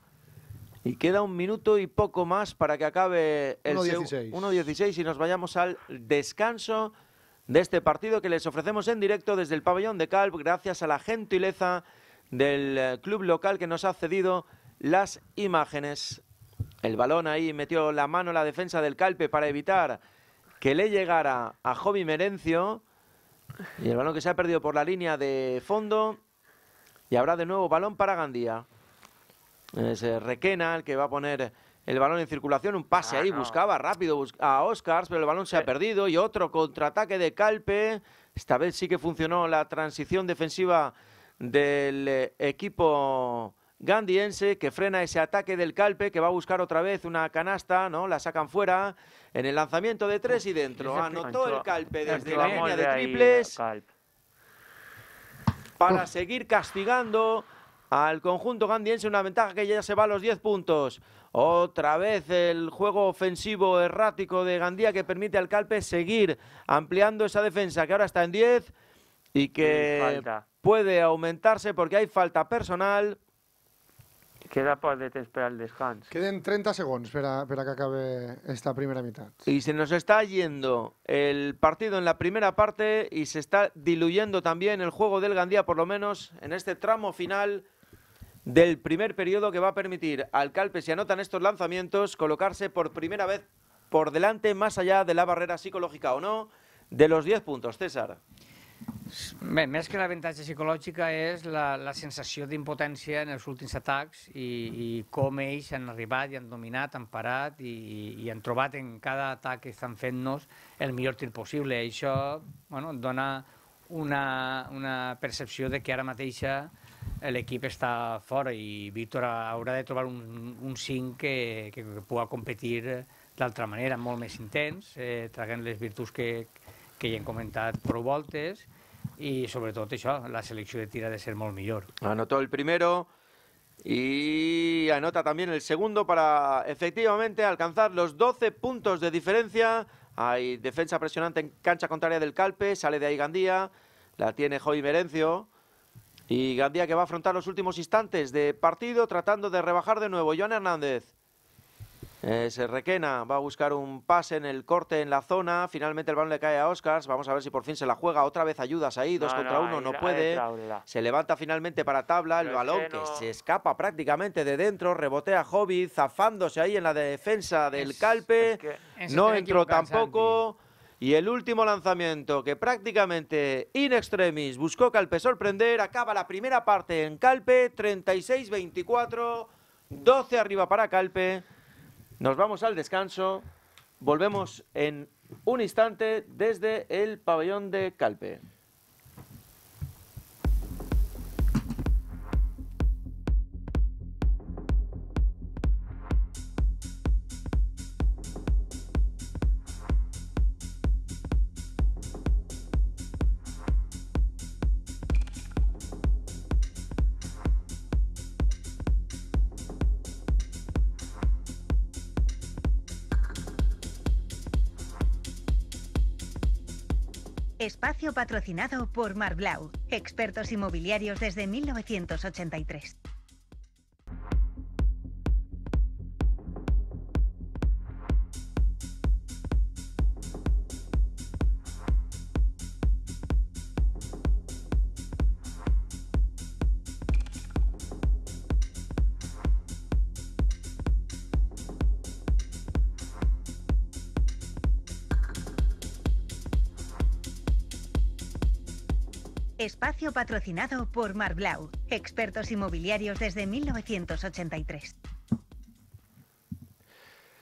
y queda un minuto y poco más para que acabe el 1.16 y nos vayamos al descanso de este partido que les ofrecemos en directo desde el pabellón de Calp, gracias a la gentileza del eh, club local que nos ha cedido las imágenes. El balón ahí metió la mano la defensa del Calpe para evitar que le llegara a Javi Merencio. Y el balón que se ha perdido por la línea de fondo. Y habrá de nuevo balón para Gandía. Es eh, Requena el que va a poner el balón en circulación, un pase ahí, buscaba rápido a Oscars, pero el balón se ha perdido y otro contraataque de Calpe. Esta vez sí que funcionó la transición defensiva del eh, equipo gandiense que frena ese ataque del Calpe que va a buscar otra vez una canasta, ¿no? La sacan fuera en el lanzamiento de tres y dentro. Anotó el Calpe desde la línea de triples para seguir castigando al conjunto gandiense. Una ventaja que ya se va a los 10 puntos. Otra vez el juego ofensivo errático de Gandía que permite al Calpe seguir ampliando esa defensa que ahora está en 10 y que puede aumentarse porque hay falta personal. Queda esperar el descanso. Queden 30 segundos para, para, que acabe esta primera mitad. Y se nos está yendo el partido en la primera parte y se está diluyendo también el juego del Gandía, por lo menos en este tramo final del primer periodo que va a permitir al Calpe, si anotan estos lanzamientos, colocarse por primera vez por delante, más allá de la barrera psicològica o no, de los 10 puntos. César. Bé, més que l'avantatge psicològica és la, la sensació d'impotència en els últims atacs i, i com ells han arribat i han dominat, han parat i, i han trobat en cada atac que estan fent-nos el millor tir possible. Això bueno, dona una, una percepció de que ara mateixa El equipo está fora y Víctor haurà de trobar un, un que, que, competir de otra manera, molt més intens, eh, las virtudes que, que hi hem comentat sobre voltes i sobretot això, la selección de tira de ser molt millor. Anotó el primero y anota también el segundo para efectivamente alcanzar los 12 puntos de diferencia. Hay defensa presionante en cancha contraria del Calpe, sale de ahí Gandía, la tiene Joy Merencio. Y Gandía que va a afrontar los últimos instantes de partido tratando de rebajar de nuevo. Joan Hernández. Eh, se requena, va a buscar un pase en el corte en la zona. Finalmente el balón le cae a Oscars. Vamos a ver si por fin se la juega. Otra vez ayudas ahí, dos contra uno, no puede. Se levanta finalmente para tabla. El balón que, se escapa prácticamente de dentro. Rebotea Hobbit, zafándose ahí en la defensa del Calpe. no entró tampoco. Y el último lanzamiento que prácticamente in extremis buscó Calpe sorprender, acaba la primera parte en Calpe, 36-24, 12 arriba para Calpe. Nos vamos al descanso, volvemos en un instante desde el pabellón de Calpe. patrocinado por Marblau, expertos inmobiliarios desde 1983. Espacio patrocinado por Marblau, expertos inmobiliarios desde 1983.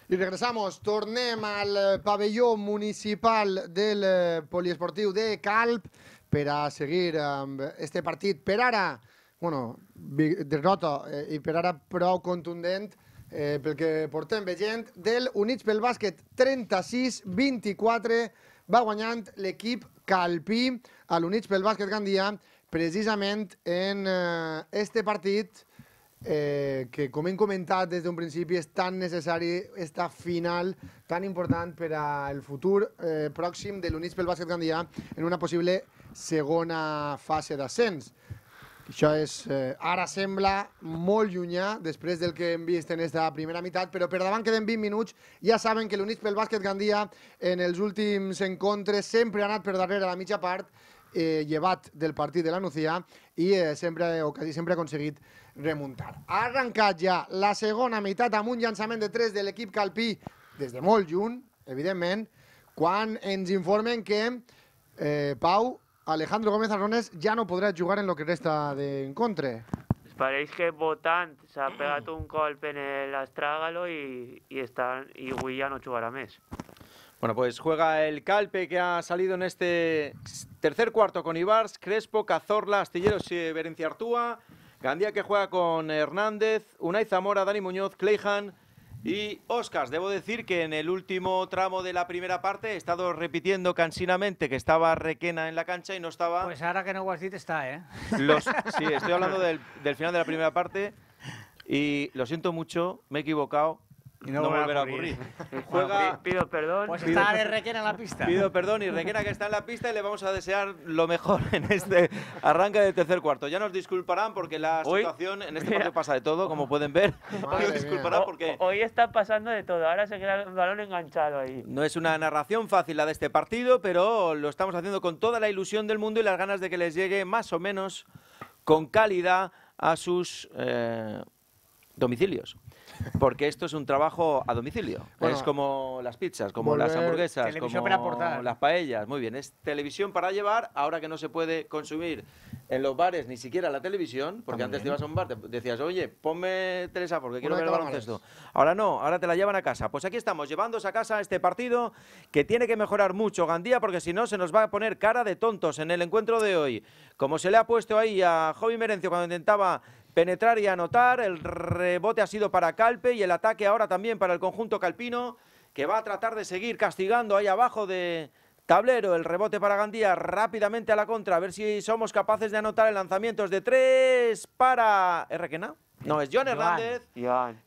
I regressamos, tornem al eh, pavelló municipal del eh, poliesportiu de Calp per a seguir amb este partit. Per ara, bueno, derrota eh, i per ara prou contundent eh, pel que portem veient del Units pel Bàsquet 36-24 va guanyant l'equip Calpí a l'Units pel Bàsquet Gandia, precisament en eh, este partit eh, que, com hem comentat des d'un principi, és tan necessari, esta final tan important per al futur eh, pròxim de l'Units pel Bàsquet Gandia en una possible segona fase d'ascens. Això és, eh, ara sembla molt llunyà després del que hem vist en aquesta primera meitat, però per davant queden 20 minuts. Ja saben que l'Units pel Bàsquet Gandia en els últims encontres sempre ha anat per darrere a la mitja part eh, llevat del partit de la Nucía i eh, sempre, o quasi sempre ha aconseguit remuntar. Ha arrencat ja la segona meitat amb un llançament de 3 de l'equip Calpí des de molt lluny, evidentment, quan ens informen que eh, Pau, Alejandro Gómez Arrones ja no podrà jugar en lo que resta d'encontre. Pareix que votant s'ha pegat un colp en l'astràgalo i, i, està, i avui ja no jugarà més. Bueno, pues juega el Calpe que ha salido en este tercer cuarto con Ibars, Crespo, Cazorla, Astilleros y Artúa. Gandía que juega con Hernández, Unai Zamora, Dani Muñoz, Clayhan y Óscar. Debo decir que en el último tramo de la primera parte he estado repitiendo cansinamente que estaba Requena en la cancha y no estaba. Pues ahora que no está, ¿eh? Sí, estoy hablando del final de la primera parte y lo siento mucho, me he equivocado no, volverá a ocurrir. Pido perdón. Pues pido perdón y Requena que está en la pista y le vamos a desear lo mejor en este arranque del tercer cuarto. Ya nos disculparán porque la situación en este partido pasa de todo, como pueden ver. Hoy está pasando de todo, ahora se queda el balón enganchado ahí. No es una narración fácil la de este partido, pero lo estamos haciendo con toda la ilusión del mundo y las ganas de que les llegue más o menos con calidad a sus eh, domicilios porque esto es un trabajo a domicilio. es como las pizzas, como las hamburguesas, como las paellas. Muy bien, es televisión para llevar, ahora que no se puede consumir en los bares ni siquiera la televisión, porque antes te ibas a un bar, te decías, oye, ponme Teresa porque quiero ver el baloncesto. Ahora no, ahora te la llevan a casa. Pues aquí estamos, llevándose a casa este partido que tiene que mejorar mucho Gandía, porque si no se nos va a poner cara de tontos en el encuentro de hoy. Como se le ha puesto ahí a Jovi Merencio cuando intentaba penetrar y anotar. El rebote ha sido para Calpe y el ataque ahora también para el conjunto calpino, que va a tratar de seguir castigando ahí abajo de tablero. El rebote para Gandía rápidamente a la contra, a ver si somos capaces de anotar el lanzamiento. de tres para Requena. No, es John Hernández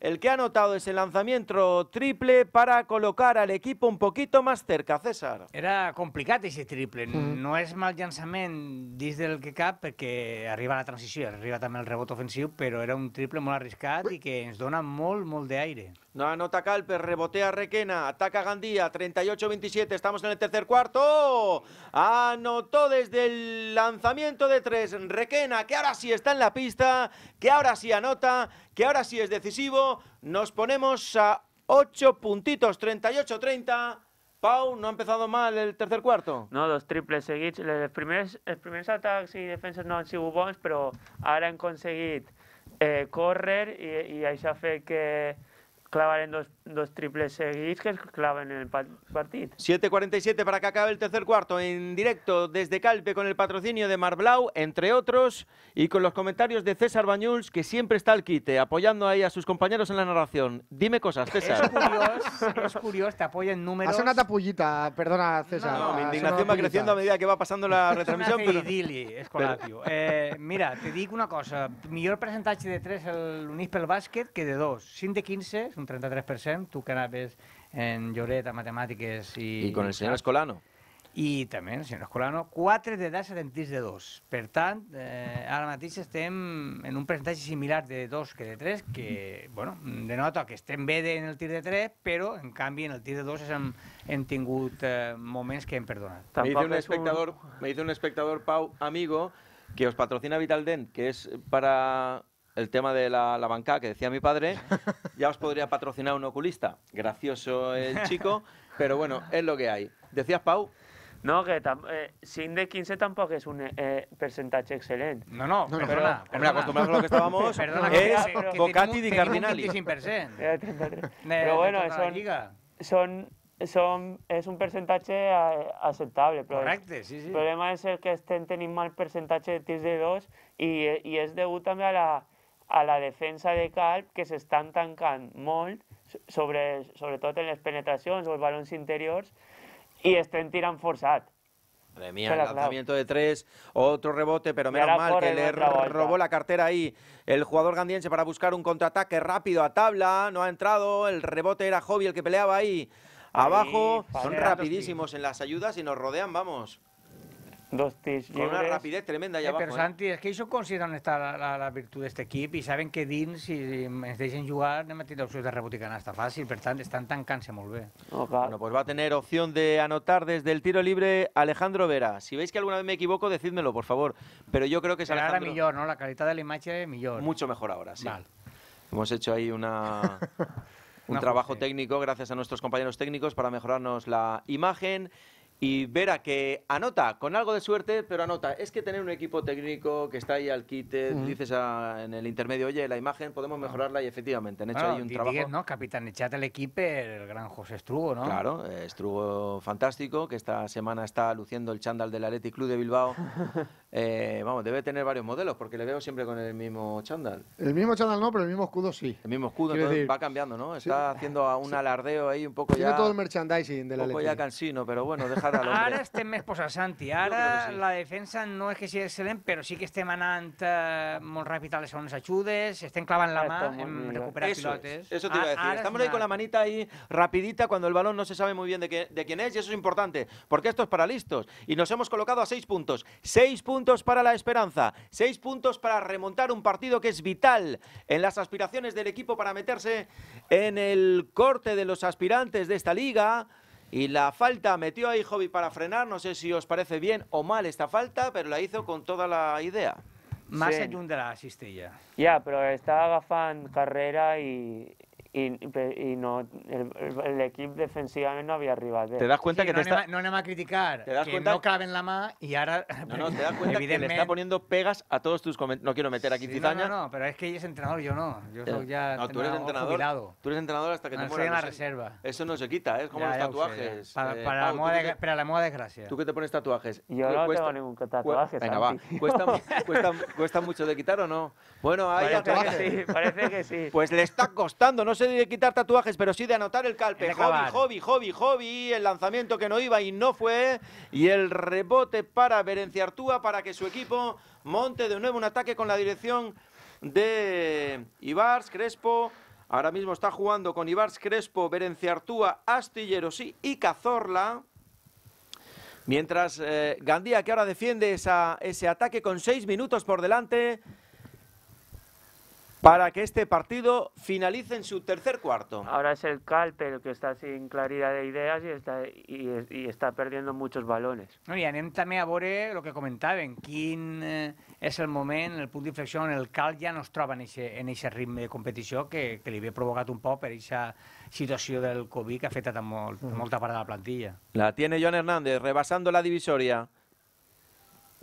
el que ha anotado ese lanzamiento triple para colocar al equipo un poquito más cerca, César. Era complicado ese triple, mm. no es mal lanzamiento, dice el que cap porque arriba la transición, arriba también el rebote ofensivo, pero era un triple muy arriesgado y que nos dona mol de aire. No anota calpe, rebotea Requena, ataca Gandía, 38-27, estamos en el tercer cuarto. Anotó desde el lanzamiento de tres Requena, que ahora sí está en la pista, que ahora sí anota que ahora sí es decisivo. Nos ponemos a 8 puntitos, 38-30. Pau, ¿no ha empezado mal el tercer cuarto? No, dos triples seguidos Los primeros los y y no han sido bons, Pero ahora han conseguido eh, Correr y ahí se això que clavar que dos dos triples seguidos que es clave en el partido. 7.47 para que acabe el tercer cuarto en directo desde Calpe con el patrocinio de Marblau, entre otros, y con los comentarios de César Bañuls, que siempre está al quite, apoyando ahí a sus compañeros en la narración. Dime cosas, César. Es curioso, es curioso te apoya en números. Hace una tapullita, perdona, César. No, mi indignación va creciendo a medida que va pasando la retransmisión. Eh, mira, te digo una cosa. mejor presentaje de 3 El Unispel básquet que de dos Sin de 15, Es un 33%, Alem, tú que ves en Lloret a Matemáticas i... I con el senyor Escolano. I també el senyor Escolano. 4 de 10 dentits de 2. Per tant, eh, ara mateix estem en un percentatge similar de 2 que de 3, que, bueno, denota que estem bé en el tir de 3, però, en canvi, en el tir de 2 hem, hem tingut eh, moments que hem perdonat. Me dice, un espectador, me dice un espectador, Pau, amigo, que os patrocina Vital que és para el tema de la, la banca que decía mi padre, ya os podría patrocinar un oculista. Gracioso el chico, pero bueno, es lo que hay. ¿Decías, Pau? No, que eh, sin de 15 tampoco es un eh, excelente. No, no, no, perdona. Hombre, acostumbrados lo que estábamos, es Bocati di Cardinali. pero bueno, son, son, es un porcentaje aceptable. Pero sí, sí. El problema es el que estén teniendo mal porcentaje de tirs de 2 y, y es debut también a la, a la defensa de Calp que se están tancant molt, sobre, todo en les penetracions o els balons interiors, i estem tirant forçat. Madre mía, el lanzamiento de tres, otro rebote, pero menos mal que le robó la cartera ahí el jugador gandiense para buscar un contraataque rápido a tabla, no ha entrado, el rebote era Hobby el que peleaba ahí abajo, son rapidísimos en las ayudas y nos rodean, vamos dos Con una rapidez tremenda ya eh, Pero ¿eh? Santi, es que ellos consideran esta, la, virtud de este equipo y saben que din si, me estáis jugar, no me tiene opción de rebote está canasta pero están tan están se bueno, pues va a tener opción de anotar desde el tiro libre Alejandro Vera. Si veis que alguna vez me equivoco, decídmelo, por favor. Pero yo creo que es Alejandro... Ahora ¿no? La calidad de la imagen es mejor Mucho mejor ahora, sí. Hemos hecho ahí una... un trabajo técnico gracias a nuestros compañeros técnicos para mejorarnos la imagen. Y Vera, que anota, con algo de suerte, pero anota. Es que tener un equipo técnico que está ahí al quite, dices en el intermedio, oye, la imagen podemos mejorarla y efectivamente han hecho ahí un trabajo. ¿no? Capitán, echate el equipo, el gran José Strugo, ¿no? Claro, Strugo fantástico, que esta semana está luciendo el chándal del Athletic Club de Bilbao. Eh, vamos, debe tener varios modelos, porque le veo siempre con el mismo chándal. El mismo chándal no, pero el mismo escudo sí. El mismo escudo, va cambiando, ¿no? Está haciendo eh, un alardeo ahí un poco ya... Tiene todo el merchandising del la Un poco ya cansino, pero bueno, deja Ahora hombre. mes estem Ahora Santi. Ahora la defensa no es que sea excelente Pero sí que este manant eh, muy rápidamente. son les segones la mano en recuperar pilotes. eso te iba a decir. Estamos ahí con la manita ahí rapidita cuando el balón no se sabe muy bien de, de quién es y eso es importante, porque esto es para listos. Y nos hemos colocado a seis puntos. Seis puntos para la esperanza, seis puntos para remontar un partido que es vital en las aspiraciones del equipo para meterse en el corte de los aspirantes de esta liga. Y la falta metió ahí Hobby para frenar, no sé si os parece bien o mal esta falta, pero la hizo con toda la idea. Más sí. de la asistilla. Ya, pero estaba Gafán, carrera y, y, no, el, el, equipo defensivamente no había rival. Te das cuenta que te está... No nada a criticar, ¿Te das que cuenta? no caben la mano y ahora... No, no, te das cuenta que le está poniendo pegas a todos tus No quiero meter aquí cizaña. No, no, no, pero es que él es entrenador, yo no. Yo soy ya no, tú eres entrenador, Tú eres entrenador hasta que no, te mueras. en la reserva. Eso no se quita, ¿eh? es como los tatuajes. para, la moda de, desgracia. ¿Tú que te pones tatuajes? Yo no cuesta, tengo ningún tatuaje, Venga, va. ¿Cuesta, mucho de quitar o no? Bueno, hay parece que sí. Pues le está costando, no de quitar tatuajes, pero sí de anotar el calpe. Hobby, hobby, hobby, hobby. El lanzamiento que no iba y no fue. Y el rebote para artúa para que su equipo monte de nuevo un ataque con la dirección de Ibars, Crespo. Ahora mismo está jugando con Ibars, Crespo, artúa Astilleros y Cazorla. Mientras eh, Gandía, que ahora defiende ese ataque con seis minutos por delante, para que este partido finalice en su tercer cuarto. Ahora es el Calpe el que está sin claridad de idees i està, i, y està perdent molts balones. No, y anem també a veure el que comentaven, quin eh, és el moment, el punt d'inflexió en el Cal ja no es troba en aquest ritme de competició que, que li ve provocat un poc per aquesta situació del Covid que ha afectat a molt, mm. molta part de la plantilla. La tiene John Hernández, rebasando la divisoria.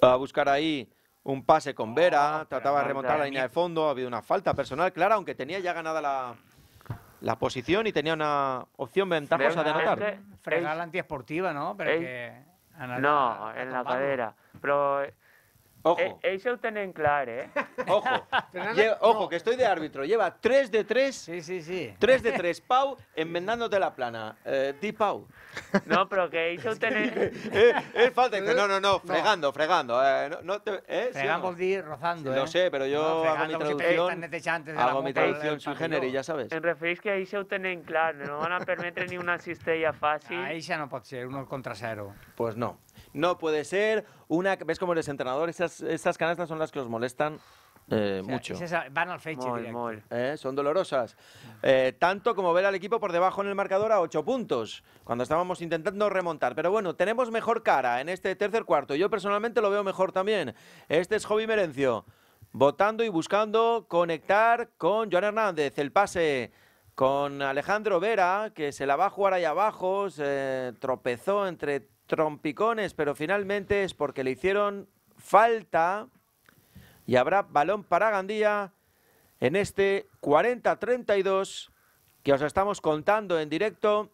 A buscar ahí un pase con Vera, ah, trataba de remontar la línea de fondo, ha habido una falta personal clara, aunque tenía ya ganada la, posición y tenía una opción ventajosa de anotar. Frenar la antiesportiva, ¿no? no, en la cadera. Pero eh, Ojo. Eh, eh, eso clar, eh? Ojo. ojo, que estoy de árbitro. Lleva 3 de 3. Sí, sí, sí. 3 de 3. Pau, enmendándote la plana. Eh, di Pau. No, pero que eso tenen... eh, es falta. No, no, no. Fregando, fregando. Eh, no, te, eh, Fregamos sí, no. rozando, eh? sé, pero yo hago mi traducción. la hago mi traducción sui generis, ya sabes. Me referís que se tenen clar. No van a permitir ni una asistencia fácil Ahí ya no puede ser, uno contra cero Pues no no puede ser. Una, ¿Ves como el entrenador? Esas, canastas son las que os molestan eh, mucho. van al fecho eh, son dolorosas. Eh, tanto como ver al equipo por debajo en el marcador a 8 puntos, cuando estábamos intentando remontar. Pero bueno, tenemos mejor cara en este tercer cuarto. Yo personalmente lo veo mejor también. Este es Jovi Merencio, votando y buscando conectar con Joan Hernández. El pase con Alejandro Vera, que se la va a jugar ahí abajo, se tropezó entre trompicones, pero finalmente es porque le hicieron falta y habrá balón para Gandía en este 40-32 que os estamos contando en directo.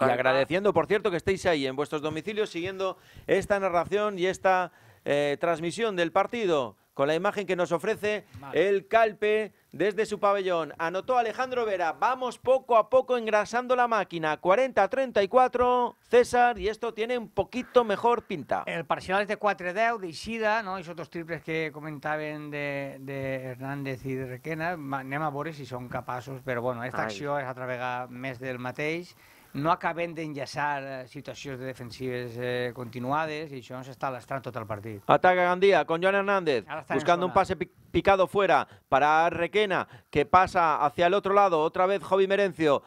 Y agradeciendo, por cierto, que estéis ahí en vuestros domicilios siguiendo esta narración y esta eh, transmisión del partido con la imagen que nos ofrece el Calpe desde su pabellón anotó Alejandro Vera. Vamos poco a poco engrasando la máquina. 40-34, César, y esto tiene un poquito mejor pinta. El parcial es de 4-10 Isida, no? Esos dos triples que comentaban de, Hernández y de Requena, nema Boris, y son son pero bueno, esta acción es a través mes del mateix no acaben de eh, situacions de defensivas eh, continuadas y i nos está lastrando todo el partido. Ataca Gandía con Joan Hernández, buscando un pase picado fuera para Requena, que pasa hacia el otro lado, otra vez Jovi Merencio.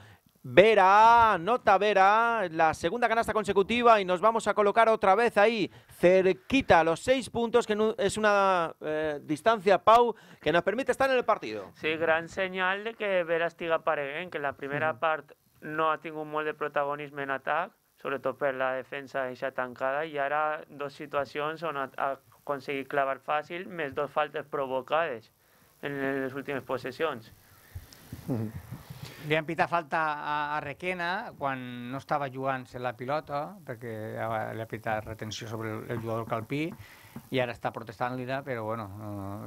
Vera, nota Vera, la segunda canasta consecutiva y nos vamos a colocar otra vez ahí, cerquita los seis puntos, que es una eh, distancia, Pau, que nos permite estar en el partido. Sí, gran señal de que Vera estiga pareguén, que la primera parte no ha tingut molt de protagonisme en atac, sobretot per la defensa eixa tancada, i ara dues situacions on ha aconseguit clavar fàcil, més dos faltes provocades en les últimes possessions. Mm-hmm. Li han pitat falta a, a Requena quan no estava jugant-se la pilota, perquè li ha pitat retenció sobre el, el jugador Calpí, i ara està protestant l'Ira, però bueno,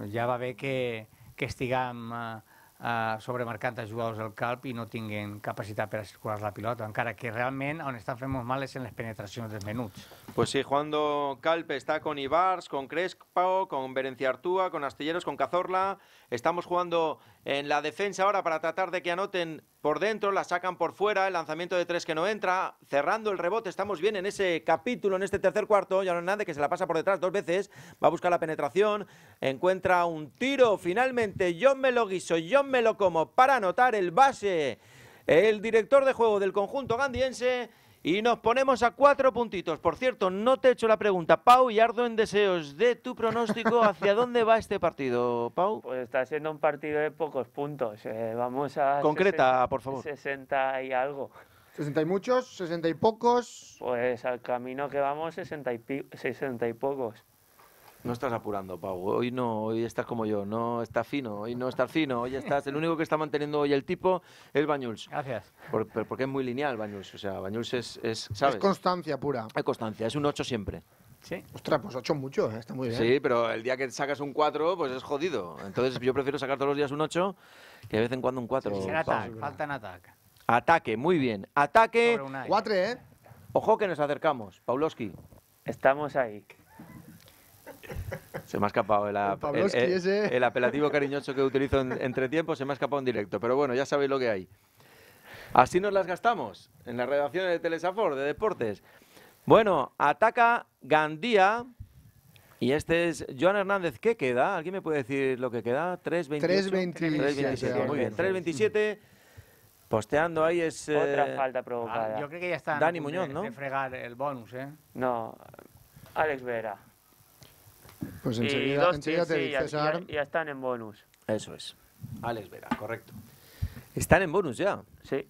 eh, ja va bé que, que estiguem... Eh, ...sobremarcantes sobremarcat del calp ...y no tienen capacidad para circular la pilota, encara que realmente... ...aún estan fent mal en las penetraciones de menuts. Pues sí, cuando Calp está con Ibars, con Crespo, con Artúa... con Astilleros, con Cazorla, Estamos jugando en la defensa ahora para tratar de que anoten por dentro, la sacan por fuera, el lanzamiento de tres que no entra, cerrando el rebote, estamos bien en ese capítulo, en este tercer cuarto, ya Hernández que se la pasa por detrás dos veces, va a buscar la penetración, encuentra un tiro, finalmente yo me lo guiso, yo me lo como para anotar el base, el director de juego del conjunto gandiense y nos ponemos a cuatro puntitos. Por cierto, no te he hecho la pregunta. Pau y Ardo en deseos de tu pronóstico. ¿Hacia dónde va este partido, Pau? Pues está siendo un partido de pocos puntos. Eh, vamos a. Concreta, por favor. 60 y algo. 60 y muchos, 60 y pocos. Pues al camino que vamos, 60 y, 60 y pocos. No estás apurando, Pau. Hoy no, hoy estás como yo. No está fino, hoy no estás fino. Hoy estás. El único que está manteniendo hoy el tipo es Bañuls. Gracias. porque es muy lineal Bañuls. O sea, Bañuls es, es, constancia pura. Es constancia, es un 8 siempre. Sí. Ostras, pues 8 mucho, ¿eh? está muy bien. Sí, pero el día que sacas un 4, pues es jodido. Entonces yo prefiero sacar todos los días un 8 que de vez en cuando un 4. falta en ataque. Ataque, muy bien. Ataque. 4, ¿eh? Ojo que nos acercamos, Pauloski. Estamos ahí. Se me ha escapado el, apelativo cariñoso que utilizo entre tiempos, se me ha escapado en directo. Pero bueno, ya sabéis lo que hay. Así nos las gastamos en las redacciones de Telesafor, de deportes. Bueno, ataca Gandía. Y este es Joan Hernández. ¿Qué queda? ¿Alguien me puede decir lo que queda? 3.27. Muy bien, 3.27. Posteando ahí es... Eh, Otra falta provocada. Ah, yo creo que ya está. Dani Muñoz, ¿no? el bonus, ¿eh? No, Alex Vera. Pues enseguida, te ya, están en bonus. Eso es. Alex Vera, correcto. ¿Están en bonus ya? Sí.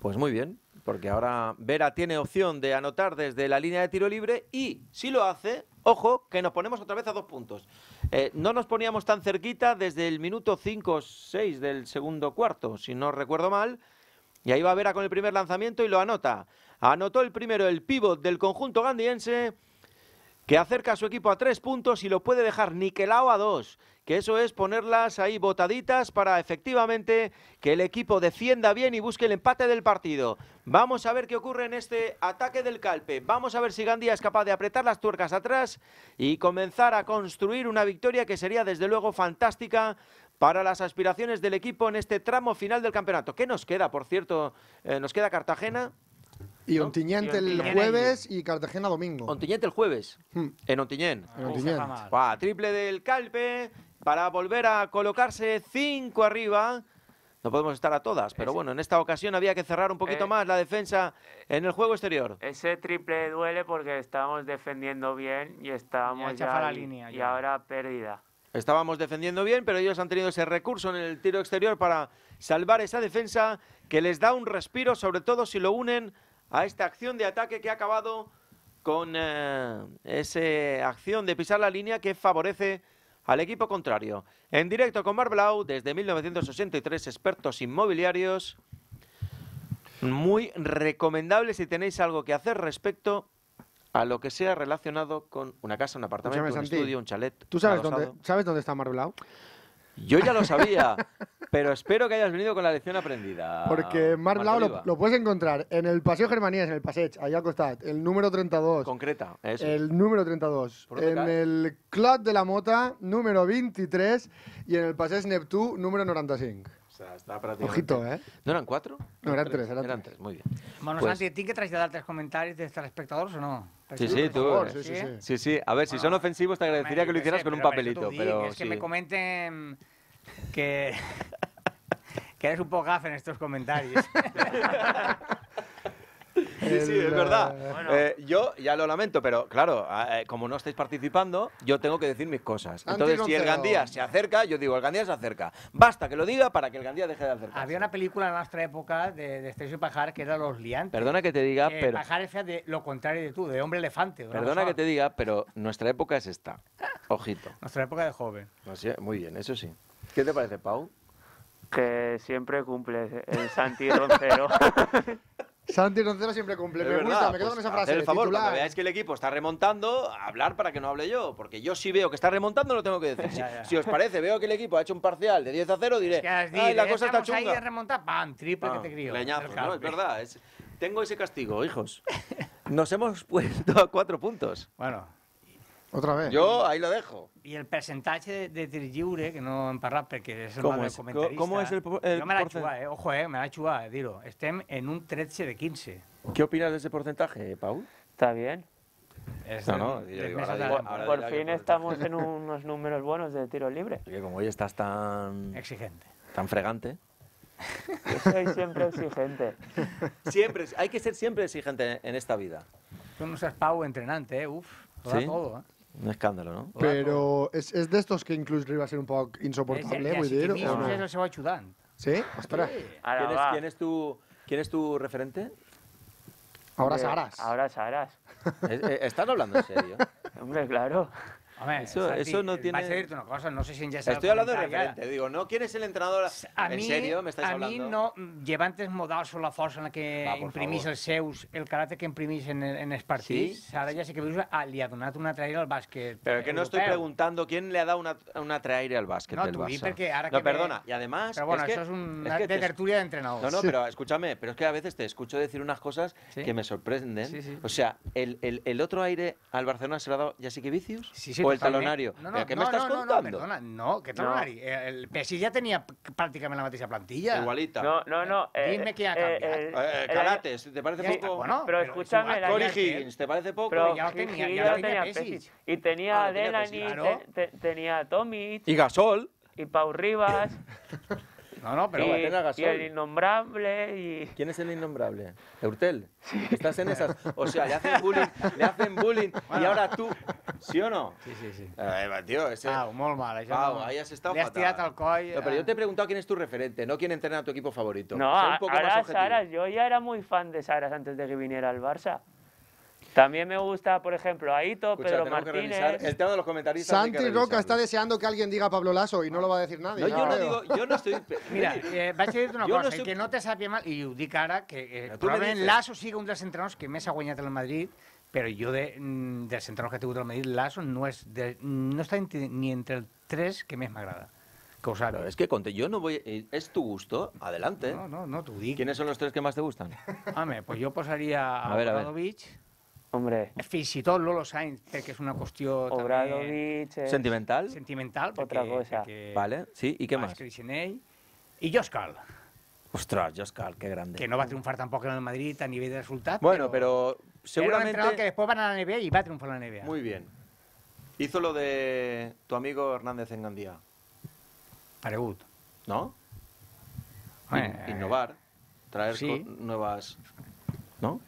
Pues muy bien, porque ahora Vera tiene opción de anotar desde la línea de tiro libre y si lo hace, ojo, que nos ponemos otra vez a dos puntos. Eh, no nos poníamos tan cerquita desde el minuto 5 o 6 del segundo cuarto, si no recuerdo mal. Y ahí va Vera con el primer lanzamiento y lo anota. Anotó el primero el pívot del conjunto gandiense que acerca a su equipo a tres puntos y lo puede dejar niquelado a dos. Que eso es ponerlas ahí botaditas para efectivamente que el equipo defienda bien y busque el empate del partido. Vamos a ver qué ocurre en este ataque del Calpe. Vamos a ver si Gandía es capaz de apretar las tuercas atrás y comenzar a construir una victoria que sería desde luego fantástica para las aspiraciones del equipo en este tramo final del campeonato. ¿Qué nos queda, por cierto? Eh, nos queda Cartagena, y Ontinyent el jueves y Cartagena domingo. Ontiñente el jueves. Hmm. En Ontiñén. En triple del Calpe para volver a colocarse cinco arriba. No podemos estar a todas, pero bueno, en esta ocasión había que cerrar un poquito eh, más la defensa en el juego exterior. Ese triple duele porque estábamos defendiendo bien y estábamos ya, la línea, y ahora pérdida. Estábamos defendiendo bien, pero ellos han tenido ese recurso en el tiro exterior para salvar esa defensa que les da un respiro, sobre todo si lo unen a esta acción de ataque que ha acabado con ese eh, esa acción de pisar la línea que favorece al equipo contrario. En directo con Marblau, desde 1983, expertos inmobiliarios. Muy recomendable si tenéis algo que hacer respecto a lo que sea relacionado con una casa, un apartamento, un estudio, un chalet. ¿Tú sabes dónde, sabes dónde está Marblau? Yo ya lo sabía, pero espero que hayas venido con la lección aprendida. Porque Mar Blau, lo, puedes encontrar en el Paseo Germanías, en el paseo allá al el número 32. Concreta, eso. El número 32. En el Club de la Mota, número 23, Y en el Pasech Neptú, número 95. Ojito, ¿eh? ¿No eran cuatro? No, eran, tres, eran, tres. muy bien. Bueno, pues Santi, ¿tú qué traes dar tres comentarios de estar espectadores o no? Sí, sí, tú. sí, sí, sí. A ver, si ah. son ofensivos te agradecería que lo hicieras con un papelito. pero es que me comenten que, que eres un poco gaf en estos comentarios. Sí, sí, es verdad. Eh, eh, yo ya lo lamento, pero claro, eh, como no estáis participando, yo tengo que decir mis cosas. Entonces, si el Gandía se acerca, yo digo, el Gandía se acerca. Basta que lo diga para que el Gandía deje de acercarse. Había una película en nuestra época de, de y Pajar que era Los Liantes. Perdona que te diga, pero... Pajar es de lo contrario de tú, de hombre elefante. Perdona que te diga, pero nuestra época es esta. Ojito. Nuestra época de joven. muy bien, eso sí. ¿Qué te parece, Pau? Que siempre cumple el Santi Roncero. Santi Roncero siempre cumple. Me gusta, me quedo pues con esa frase. Por el favor, cuando veáis que el equipo está remontando, hablar para que no hable yo. Porque yo sí veo que está remontando, lo tengo que decir. Si, os parece, veo que el equipo ha hecho un parcial de 10 a 0, diré, es que la cosa está chunga. ahí que remontar, ¡pam! Triple que te crío. Leñazo, ¿no? Es verdad. tengo ese castigo, hijos. Nos hemos puesto a cuatro puntos. Bueno, otra vez. Yo ahí lo dejo. Y el porcentaje de, de que no en porque porque es el malo es? comentarista... el, me la chugado, eh? ojo, eh? me la he eh, dilo Dilo, en un 13 de 15. ¿Qué opinas de ese porcentaje, Paul? Está bien. no, no, digo, por, fin estamos en unos números buenos de tiros libres. porque como hoy estás tan... Exigente. Tan fregante. soy siempre exigente. Siempre, hay que ser siempre exigente en esta vida. Tú no seas Pau entrenante, ¿eh? Uf, lo da todo, ¿eh? Un escándalo, no? Pero es de estos que incluso iba a ser un poco insoportable, voy a decir. no? se el Sí? Espera. ¿Quién, es, quién, es tu, ¿Quién es tu referente? Ahora sabrás. Ahora Saras. Eh, Están hablando en serio? Hombre, claro. Hombre, eso, eso no tiene. Vas a decirte una cosa, no sé si ya Estoy hablando de referente, digo, ¿no? ¿Quién es el entrenador? A ¿En serio me estáis hablando? A mí no, mm, llevantes modals o la fuerza en la que imprimís el seus, el carácter que imprimís en, en ahora ¿Sí? sé que veus, ah, le ha una traïra al básquet. Pero que no estoy preguntando quién le ha dado una, una al básquet. no, del Barça. No, ahora... que... No, perdona, y además... Pero bueno, es que, eso es, un, de tertulia de entrenador. No, no, pero escúchame, pero es que a veces te escucho decir unas cosas que me sorprenden. O sea, el, el, el, otro aire al Barcelona se lo ha dado Jessica Vicius. Sí, sí, o el talonario. No, ¿Qué me estás contando? No, perdona, no, ¿qué talonario? Eh, el ya tenía prácticamente la a plantilla. Igualita. No, no, no. Eh, eh, dime qué ha cambiado. ¿te parece poco? pero, escúchame. La Higgins, ¿te parece poco? Pero ya lo tenía, ya tenía Pesic. Y tenía a ah, tenía a Y Gasol. Y Pau Rivas. No, no, pero eh, y, el innombrable y... ¿Quién es el innombrable? ¿Eurtel? Estás en esas... O sea, le hacen bullying, le hacen bullying y ahora tú... ¿Sí o no? Sí, sí, sí. Eh, Ver, tío, ese... Ah, muy mal. ahí has estado has tirado al coll... No, pero eh. yo te he preguntado quién es tu referente, no quién entrena a tu equipo favorito. No, un poco ahora más Saras, yo ya era muy fan de Saras antes de que viniera al Barça. También me gusta, por ejemplo, Aito, pero Pedro Martínez. El tema los Santi Roca está deseando que alguien diga Pablo Lasso y no lo va a decir nadie. yo, no estoy. Mira, eh, va a decirte una cosa, no que no te sabía mal, y di cara que eh, Lazo sigue Lasso sigue un que me ha guañado el Madrid, pero yo, de, los mm, entrenadores que te gustan medir, Madrid, Lasso no, está no ni entre el 3 que más grada Claro, es que conté, yo no voy. Eh, es tu gusto, adelante. No, no, no, tú di. ¿Quiénes son los tres que más te gustan? ver, pues yo posaría a, a, Hombre. Fins i Lolo Sainz, que es una cuestión también... Sentimental? Sentimental, Otra cosa. vale, sí, ¿Y qué más? y Joscar. ell. I Joscal. Joscal, grande. Que no va a triunfar tampoco en el Madrid a nivel de resultados. bueno, pero, seguramente... Era un que después van a la NBA y va a triunfar la NBA. Muy bien. Hizo lo de tu amigo Hernández en Gandía. Paregut. ¿No? innovar, traer nuevas... ¿No?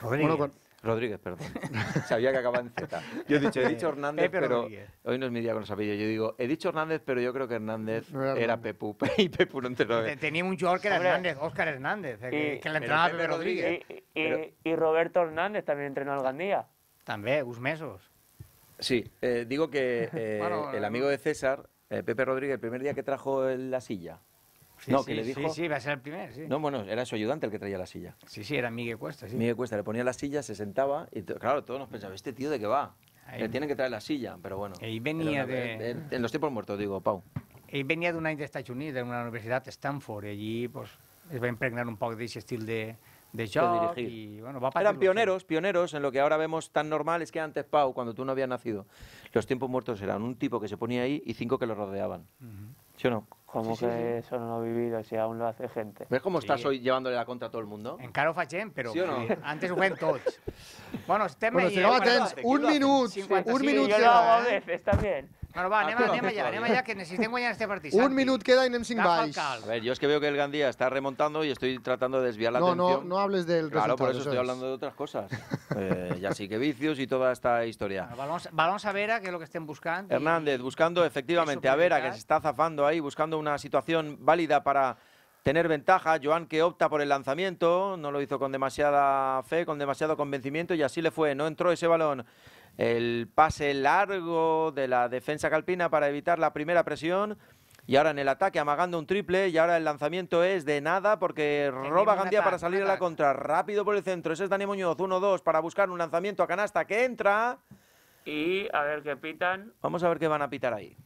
Rodríguez. Rodríguez, perdón. Sabía que acababa en Z. Yo he dicho, he dicho Hernández, pero hoy no es mi día con los apellidos. Yo digo, he dicho Hernández, pero yo creo que Hernández era, Pepu y Pepu no entrenó. Tenía un jugador que era Hernández, Óscar Hernández, eh, que, le entrenaba Pepe Rodríguez. Y, Roberto Hernández también entrenó al Gandía. También, Gusmesos. Sí, eh, digo que eh, el amigo de César, Pepe Rodríguez, el primer día que trajo la silla, no, que le dijo. Sí, sí, va a ser el primer. No, bueno, era su ayudante el que traía la silla. Sí, sí, era Miguel Cuesta. Sí. Miguel Cuesta le ponía la silla, se sentaba y, claro, todos nos pensábamos, ¿este tío de qué va? Le tienen que traer la silla, pero bueno. Y venía de. En, los tiempos muertos, digo, Pau. y venía de una Estados de una una universidad, Stanford, y allí pues, va va impregnar un poco de ese de, de yo De y, bueno, va Eran pioneros, pioneros en lo que ahora vemos tan normal, es que antes, Pau, cuando tú no habías nacido, los tiempos muertos eran un tipo que se ponía ahí y cinco que lo rodeaban. ¿Sí o no? Como que eso no lo he vivido, si aún lo hace gente. ¿Ves cómo estás hoy llevándole la contra a todo el mundo? en Caro fachem, pero eh, antes jugué en Touch. bueno, estem bueno, eh, un minuto un minuto. Yo lo hago a ¿eh? veces también. No, va, ah, anem, anem anem allà, que necessitem guanyar este partit. Un minuto queda i anem cinc A ver, yo es que veo que el Gandía está remontando y estoy tratando de desviar la atención. No, no hables del Claro, por eso estoy hablando de otras cosas. eh, ya sí que vicios y toda esta historia. vamos, a Vera, que es lo que estén buscando. Hernández, buscando efectivamente a Vera, que se está zafando ahí, buscando una situación válida para tener ventaja. Joan que opta por el lanzamiento, no lo hizo con demasiada fe, con demasiado convencimiento y así le fue. No entró ese balón el pase largo de la defensa calpina para evitar la primera presión. Y ahora en el ataque amagando un triple y ahora el lanzamiento es de nada porque roba Gandía para salir a la contra. Rápido por el centro. Ese es Dani Muñoz, 1-2 para buscar un lanzamiento a canasta que entra. Y a ver qué pitan. Vamos a ver qué van a pitar ahí.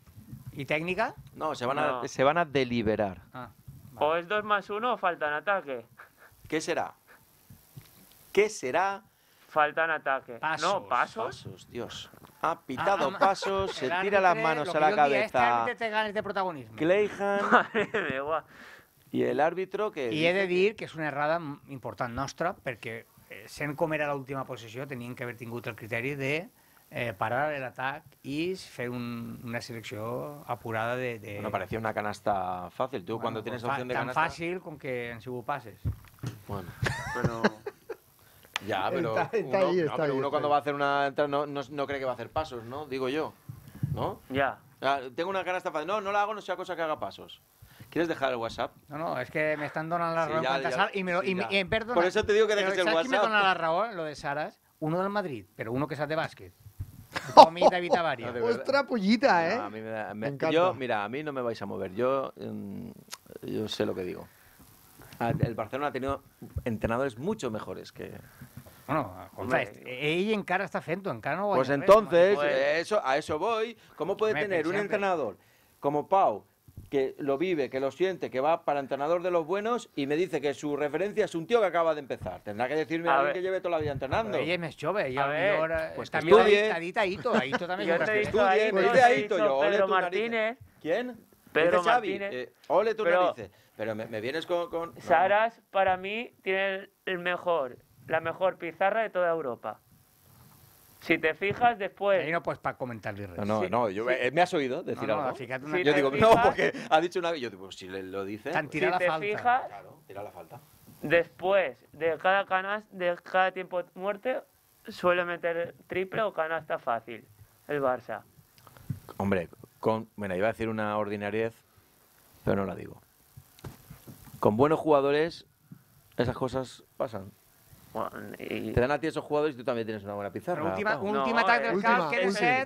¿Y técnica? No, se van, A, se van a deliberar. Ah, o es 2 más 1 o falta en ataque. ¿Qué será? ¿Qué será? faltan en ataque. no, pasos. Pasos, Dios. Ha pitado pasos, se tira las manos a la cabeza. Este te este protagonismo. y el árbitro que... Y he de decir que es una errada importante nuestra, porque eh, sin comer a la última posesión tenían que haber tenido el criterio de eh, parar el ataque y un, una selección apurada de... de... Bueno, parecía una canasta fácil. Tú cuando tienes pues opción de canasta... Tan fácil con que en pases pases. Bueno, pero. Ya, pero, uno, cuando va a hacer una entrada no, no, cree que va a hacer pasos, ¿no? Digo yo, ¿no? Ya. tengo una cara estafa. No, no la hago, no sea cosa que haga pasos. ¿Quieres dejar el WhatsApp? No, no, es que me están donando la sí, ya, ya, y me eh, Por eso te digo que dejes el WhatsApp. me dona la Raúl, lo de Saras? Uno del Madrid, pero uno que sea de básquet. Comida y Otra pollita, ¿eh? a mí me mira, a mí no me vais a mover. Yo, mm, yo sé lo que digo. Ah, el Barcelona ha tenido entrenadores mucho mejores que, bueno, este- e ella encara está fento, encara no Pues entonces, eh, eso, a eso voy. ¿Cómo puede tener un entrenador como Pau, que lo vive, que lo siente, que va para entrenador de los buenos y me dice que su referencia es un tío que acaba de empezar? Tendrá que decirme a, alguien que lleve toda la vida entrenando. Oye, me chove, ya ahora, pues también a ahí, Aito, Aito también. Yo te he Pedro Martínez. ¿Quién? Pero dice Martínez. Eh, ole tú pero, Pero me, vienes con. Saras, para mí, tiene el mejor, la mejor pizarra de toda Europa. Si te fijas después. Ahí no puedes para comentar No, no, no yo, eh, me has oído decir algo. yo digo, no, porque ha dicho una vez. Yo digo, pues si le, lo dice. Pues si te fijas. Claro, tira la falta. Después de cada canasta, de cada tiempo de muerte, suele meter triple o canasta fácil el Barça. Hombre, con, bueno, iba a decir una ordinariedad, pero no la digo. Con buenos jugadores, esas cosas pasan. Te dan a ti esos jugadores y tú también tienes una buena pizarra. última, última, no, eh, del caos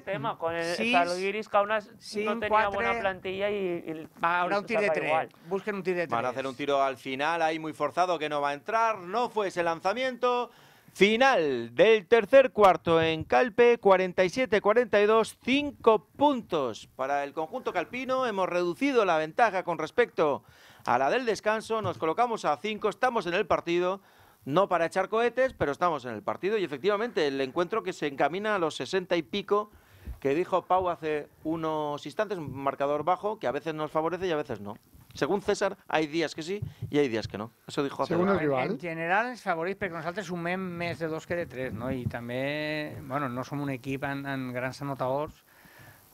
Tema, con el Saludiris, Salguiris Kaunas no tenía buena plantilla y, ahora un tiro de tres. Busquen un tiro de tres. Van a hacer un tiro al final ahí muy forzado que no va a entrar. No fue ese lanzamiento. Final del tercer cuarto en Calpe, 47-42, 5 puntos para el conjunto calpino. Hemos reducido la ventaja con respecto a la del descanso, nos colocamos a 5, estamos en el partido, no para echar cohetes, pero estamos en el partido y efectivamente el encuentro que se encamina a los 60 y pico que dijo Pau hace unos instantes, un marcador bajo que a veces nos favorece y a veces no. Según César, hay días que sí i hay días que no. Eso dijo Según el rival. En general es favorito, porque nosaltres sumem més de dos que de tres, no? I també, bueno, no som un equip en, en grans anotadors,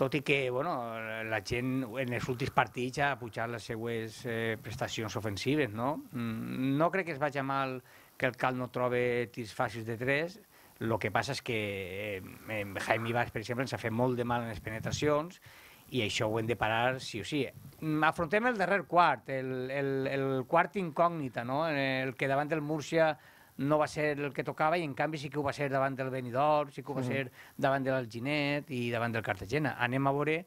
tot i que bueno, la gent en els últims partits ha pujat les seues eh, prestacions ofensives. No? Mm, no crec que es vagi mal que el Cal no trobe tirs fàcils de tres, el que passa és que eh, Jaime Ibarz, per exemple, ens ha fet molt de mal en les penetracions i això ho hem de parar sí o sí. Afrontem el darrer quart, el, el, el quart incògnita, no? el que davant del Múrcia no va ser el que tocava i en canvi sí que ho va ser davant del Benidorm, sí que ho va mm. ser davant de l'Alginet i davant del Cartagena. Anem a veure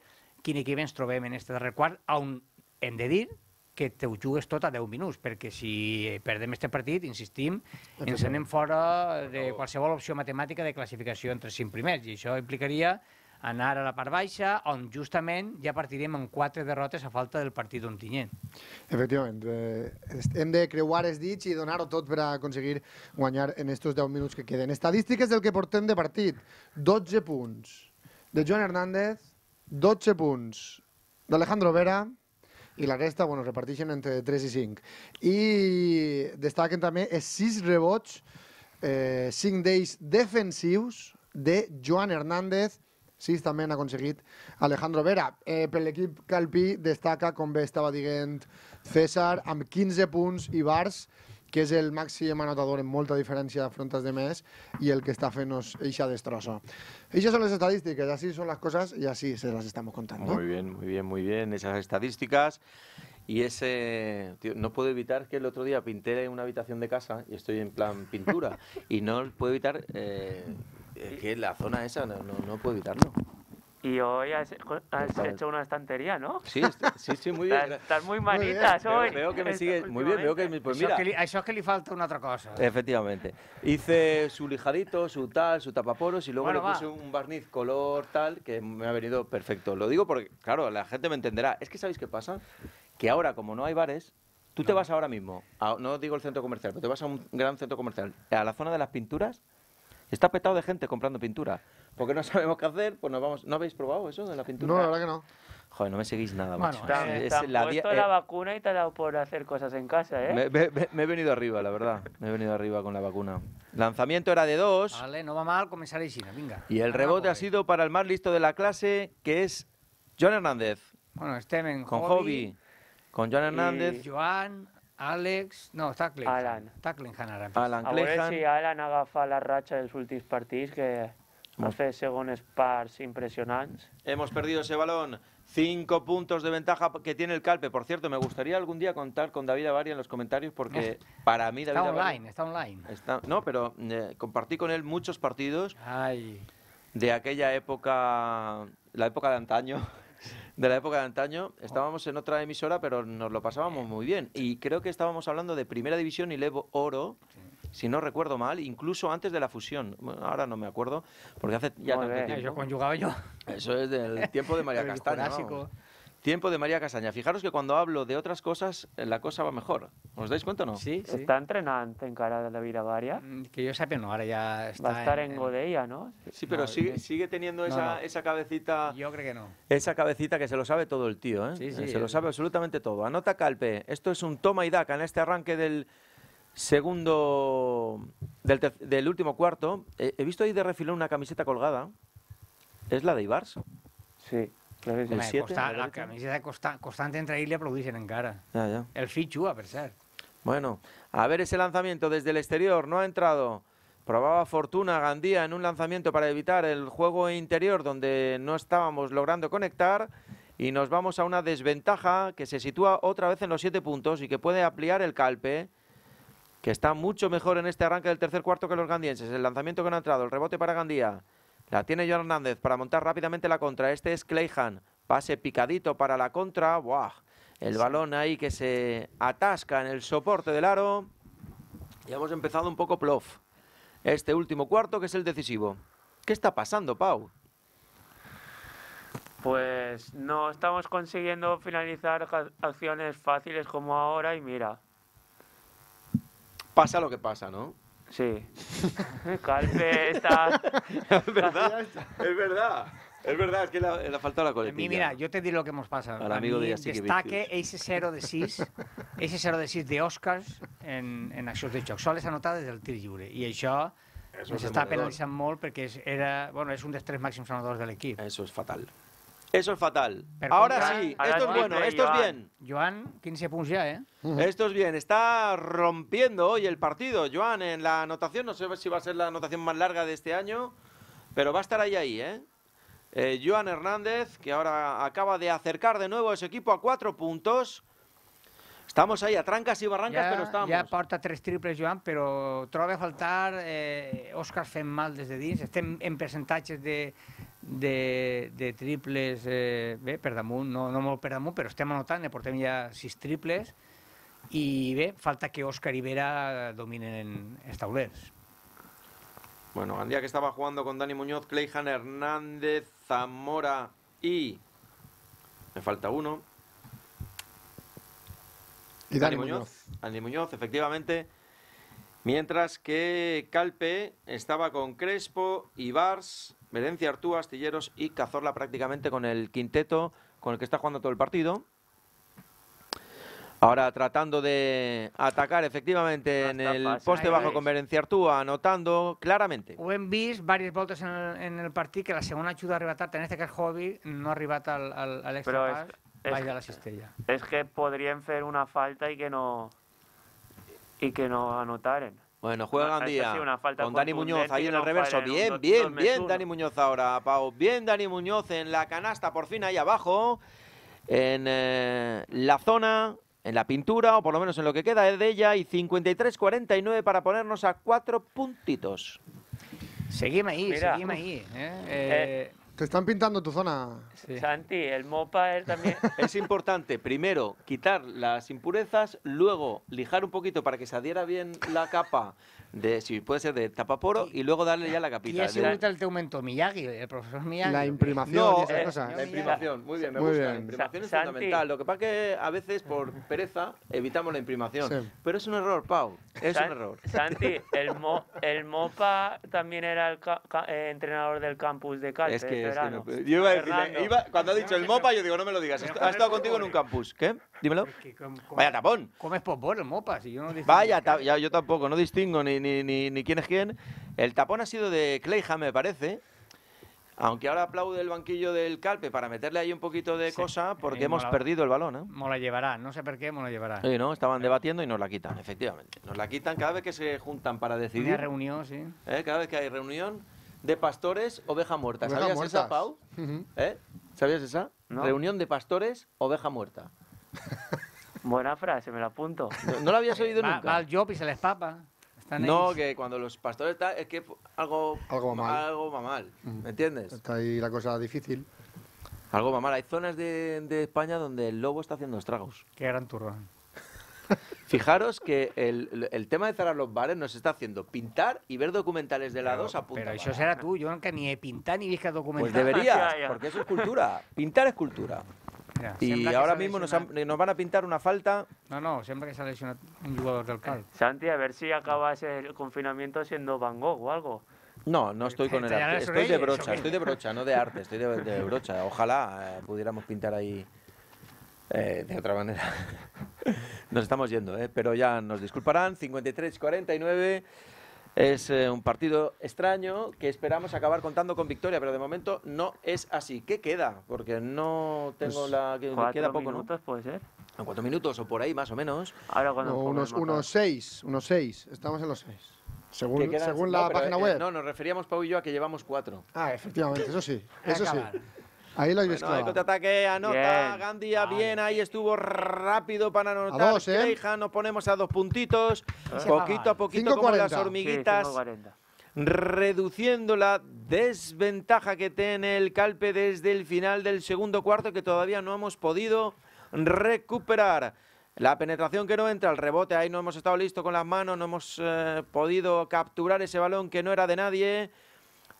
quin equip ens trobem en aquest darrer quart, on hem de dir que te ho jugues tot a 10 minuts, perquè si perdem este partit, insistim, ens anem fora de qualsevol opció matemàtica de classificació entre 5 primers, i això implicaria anar a la part baixa, on justament ja partirem amb quatre derrotes a falta del partit tinyent. Efectivament. Eh, hem de creuar els dits i donar-ho tot per a aconseguir guanyar en aquests 10 minuts que queden. Estadístiques del que portem de partit. 12 punts de Joan Hernández, 12 punts d'Alejandro Vera, i la resta, bueno, reparteixen entre 3 i 5. I destaquen també els 6 rebots, eh, 5 d'ells defensius, de Joan Hernández sis també han aconseguit Alejandro Vera. Eh, per l'equip Calpí destaca, com bé estava dient César, amb 15 punts i bars, que és el màxim anotador en molta diferència d'afrontes de més i el que està fent és eixa destrossa. Eixes són les estadístiques, així són les coses i així se las estamos contant. Muy bien, muy bien, muy bien, esas estadísticas. Y ese, tío, no puedo evitar que el otro día pinté una habitación de casa y estoy en plan pintura. y no puedo evitar eh, es que la zona esa no, puedo evitarlo. Y hoy has, hecho una estantería, ¿no? Sí, sí, sí, muy bien. Estás, muy manitas hoy. Veo, que me sigue. Muy bien, veo que. pues mira. Eso es que, le falta una otra cosa. Efectivamente. Hice su lijadito, su tal, su tapaporos y luego le puse un barniz color tal que me ha venido perfecto. Lo digo porque, claro, la gente me entenderá. Es que ¿sabéis qué pasa? Que ahora, como no hay bares, tú te vas ahora mismo, no digo el centro comercial, pero te vas a un gran centro comercial, a la zona de las pinturas Está petado de gente comprando pintura. Porque no sabemos qué hacer, pues nos vamos. ¿No habéis probado eso de la pintura? No, la verdad que no. Joder, no me seguís nada, macho. es, la eh, la vacuna y te ha dado por hacer cosas en casa, ¿eh? Me, he venido arriba, la verdad. Me he venido arriba con la vacuna. Lanzamiento era de dos. Vale, no va mal, y la venga. Y el rebote ha sido para el más listo de la clase, que es John Hernández. Bueno, Steven con Hobby. Con Joan eh, Hernández. Y Joan, Alex, No, està Alan. Alan A Alan agafa la racha del últimos Partis, que hace según parts impresionantes. Hemos perdido ese balón. Cinco puntos de ventaja que tiene el Calpe. Por cierto, me gustaría algún día contar con David Avaria en los comentarios porque para mí David Está online, está online. Está, no, pero eh, compartí con él muchos partidos de aquella época, la época de antaño, de la época de antaño. Oh. Estábamos en otra emisora, pero nos lo pasábamos muy bien. Y creo que estábamos hablando de Primera División y Levo Oro, si no recuerdo mal, incluso antes de la fusión. ahora no me acuerdo, porque hace ya tanto tiempo. Yo yo. Eso es del tiempo de María Castaña. Tiempo de María Casaña. Fijaros que cuando hablo de otras cosas, eh, la cosa va mejor. ¿Os dais cuenta o no? Sí, Está entrenante en cara de la varia. Mm, que yo sepa, no, ahora ya está... Va a estar en, en Godella, ¿no? Sí, pero sigue, teniendo esa, cabecita... Yo creo que no. Esa cabecita que se lo sabe todo el tío, ¿eh? Sí, sí. Eh, se lo sabe absolutamente todo. Anota Calpe. Esto es un toma y daca en este arranque del segundo... del, último cuarto. Eh, he, visto ahí de refilón una camiseta colgada. Es la de Ibarso. Sí la camiseta constante entre ells li aplaudixen en cara El Fichu, a pesar. Bueno, a ver ese lanzamiento desde el exterior, no ha entrado. Probaba fortuna Gandía en un lanzamiento para evitar el juego interior donde no estábamos logrando conectar y nos vamos a una desventaja que se sitúa otra vez en los siete puntos y que puede ampliar el calpe, que está mucho mejor en este arranque del tercer cuarto que los gandienses. El lanzamiento que no ha entrado, el rebote para Gandía. La tiene Joan Hernández para montar rápidamente la contra. Este es Clayhan. Pase picadito para la contra. ¡Buah! El balón ahí que se atasca en el soporte del aro. Y hemos empezado un poco plof. Este último cuarto que es el decisivo. ¿Qué está pasando, Pau? Pues no estamos consiguiendo finalizar acciones fáciles como ahora y mira. Pasa lo que pasa, ¿no? Sí. Calpe está... es verdad, es verdad. Es verdad, es que le ha faltado la coletilla. A mí, mira, yo te diré lo que nos pasa. Al amigo a mi, de destaque ese 0 de 6, ese 0 de 6 de Oscars en, en Axios de xoc. Sols anotar des del tir lliure. I això ens està penalitzant molt perquè és, era, bueno, és un dels tres màxims anotadors de l'equip. Eso és fatal. Eso es fatal. ahora sí, esto es bueno, esto es bien. Joan, 15 puntos ya, ¿eh? Esto es bien, está rompiendo hoy el partido. Joan, en la anotación, no sé si va a ser la anotación más larga de este año, pero va a estar ahí, ahí, ¿eh? eh Joan Hernández, que ahora acaba de acercar de nuevo a su equipo a cuatro puntos. Estamos ahí a trancas y barrancas, pero estamos. Ya aporta tres triples, Joan, pero todavía a faltar eh, fem mal dins. estén en de, de, triples, eh, no, no molt Perdamún, pero este anotant, Tan portem ja sis triples, y ve, falta que Oscar Ibera domine dominen esta taulers. Bueno, día que estaba jugando con Dani Muñoz, Clayhan, Hernández, Zamora y... Me falta uno. Y Dani, Muñoz. Dani Muñoz, efectivamente. Mientras que Calpe estaba con Crespo, Ibars, Verencia Artúa, Astilleros y Cazorla prácticamente con el quinteto con el que está jugando todo el partido. Ahora tratando de atacar efectivamente en el poste bajo con Verencia Artúa, anotando claramente. Buen bis, varios votos en el, partido que la segunda ayuda a arrebatar, en este el Hobby no arribata al, al, al extra la Es que podrían hacer una falta y que no y que nos anotaren. Bueno, juega Gandía ah, con Dani Muñoz ahí en el reverso. Bien, bien, bien Dani Muñoz ahora, Pau. Bien Dani Muñoz en la canasta, por fin ahí abajo, en eh, la zona, en la pintura, o por lo menos en lo que queda de ella, y 53-49 para ponernos a cuatro puntitos. seguimos ahí, seguimos ahí. ¿eh? eh te están pintando tu zona. Santi, el mopa es también. Es importante, primero, quitar las impurezas, luego lijar un poquito para que se adhiera bien la capa de, si puede ser de tapaporo y luego darle ya la capita. Y así ahorita el teumento Miyagi, el profesor Miyagi. La imprimación eh, La imprimación, muy bien, me muy gusta. Bien. La imprimación es fundamental. Lo que pasa que a veces por pereza evitamos la imprimación. Pero es un error, Pau, es un error. Santi, el, mo, el Mopa también era el eh, entrenador del campus de Cali Es que, este yo iba a cuando ha dicho el Mopa, yo digo, no me lo digas, ha estado contigo en un campus. ¿Qué? Dímelo. Vaya tapón. Comes popor el Mopa, si yo no Vaya, yo tampoco, no distingo ni ni, quién es quién. El tapón ha sido de Clayham, me parece. Aunque ahora aplaude el banquillo del Calpe para meterle ahí un poquito de cosa, eh, porque hemos perdido el balón. ¿eh? Mola llevará, no sé por qué mola llevará. Sí, no, estaban debatiendo y nos la quitan, efectivamente. Nos la quitan cada vez que se juntan para decidir. reunión, sí. ¿Eh? Cada vez que hay reunión de pastores, oveja muerta. ¿Sabías esa, Pau? ¿Eh? ¿Sabías esa? Reunión de pastores, oveja muerta. Buena frase, me la apunto. No, la habías oído nunca. al job y se les papa no, que cuando los pastores están, es que algo, algo, va mal. Mm. ¿Me entiendes? Está ahí la cosa difícil. Algo va mal. Hay zonas de, España donde el lobo está haciendo estragos. Qué gran turrón. Fijaros que el, tema de cerrar los bares nos está haciendo pintar y ver documentales de lados a punta. Pero eso será tú, yo nunca ni he pintado ni he pues documentales. Pues deberías, porque eso es cultura. Pintar es cultura. Y ahora mismo nos, van a pintar una falta. No, no, siempre que se un jugador del Cal. Santi, a ver si acabas el confinamiento siendo Van Gogh o algo. No, no estoy con el arte. Estoy de brocha, estoy de brocha, no de arte, estoy de, brocha. Ojalá eh, pudiéramos pintar ahí eh, de otra manera. Nos estamos yendo, eh, pero ya nos disculparán. 53, 49. Es eh, un partido extraño que esperamos acabar contando con victoria, pero de momento no es así. ¿Qué queda? Porque no tengo pues la. cuatro queda minutos, puede ser. En cuatro minutos o por ahí, más o menos. Ahora unos, unos seis, unos seis. Estamos en los seis. Según, la página eh, web. no, nos referíamos, Pau y yo, a que llevamos cuatro. Ah, efectivamente, eso sí. Eso sí. Ahí lo el contraataque, anota bien. bien, ahí estuvo rápido para anotar. A dos, ¿eh? nos ponemos a dos puntitos, eh. poquito a poquito como las hormiguitas. reduciendo la desventaja que tiene el Calpe desde el final del segundo cuarto que todavía no hemos podido recuperar. La penetración que no entra, el rebote, ahí no hemos estado listos con las manos, no hemos eh, podido capturar ese balón que no era de nadie.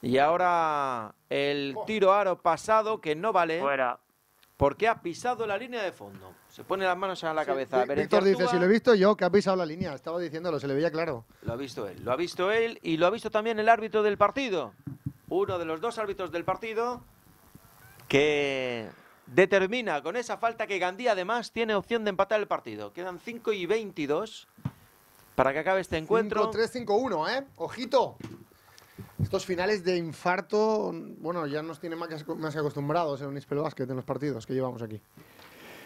Y ahora el oh. tiro aro pasado que no vale. Fuera. Porque ha pisado la línea de fondo. Se pone las manos a la cabeza. Víctor dice, si lo he visto yo, que ha pisado la línea. Estaba diciéndolo, se le veía claro. Lo ha visto él, lo ha visto él y lo ha visto también el árbitro del partido. Uno de los dos árbitros del partido que determina con esa falta que Gandía además tiene opción de empatar el partido. Quedan 5 y 22 para que acabe este encuentro. 3-5-1, ¿eh? Ojito. Estos finales de infarto, bueno, ya nos tiene más acostumbrados en un Basket en los partidos que llevamos aquí.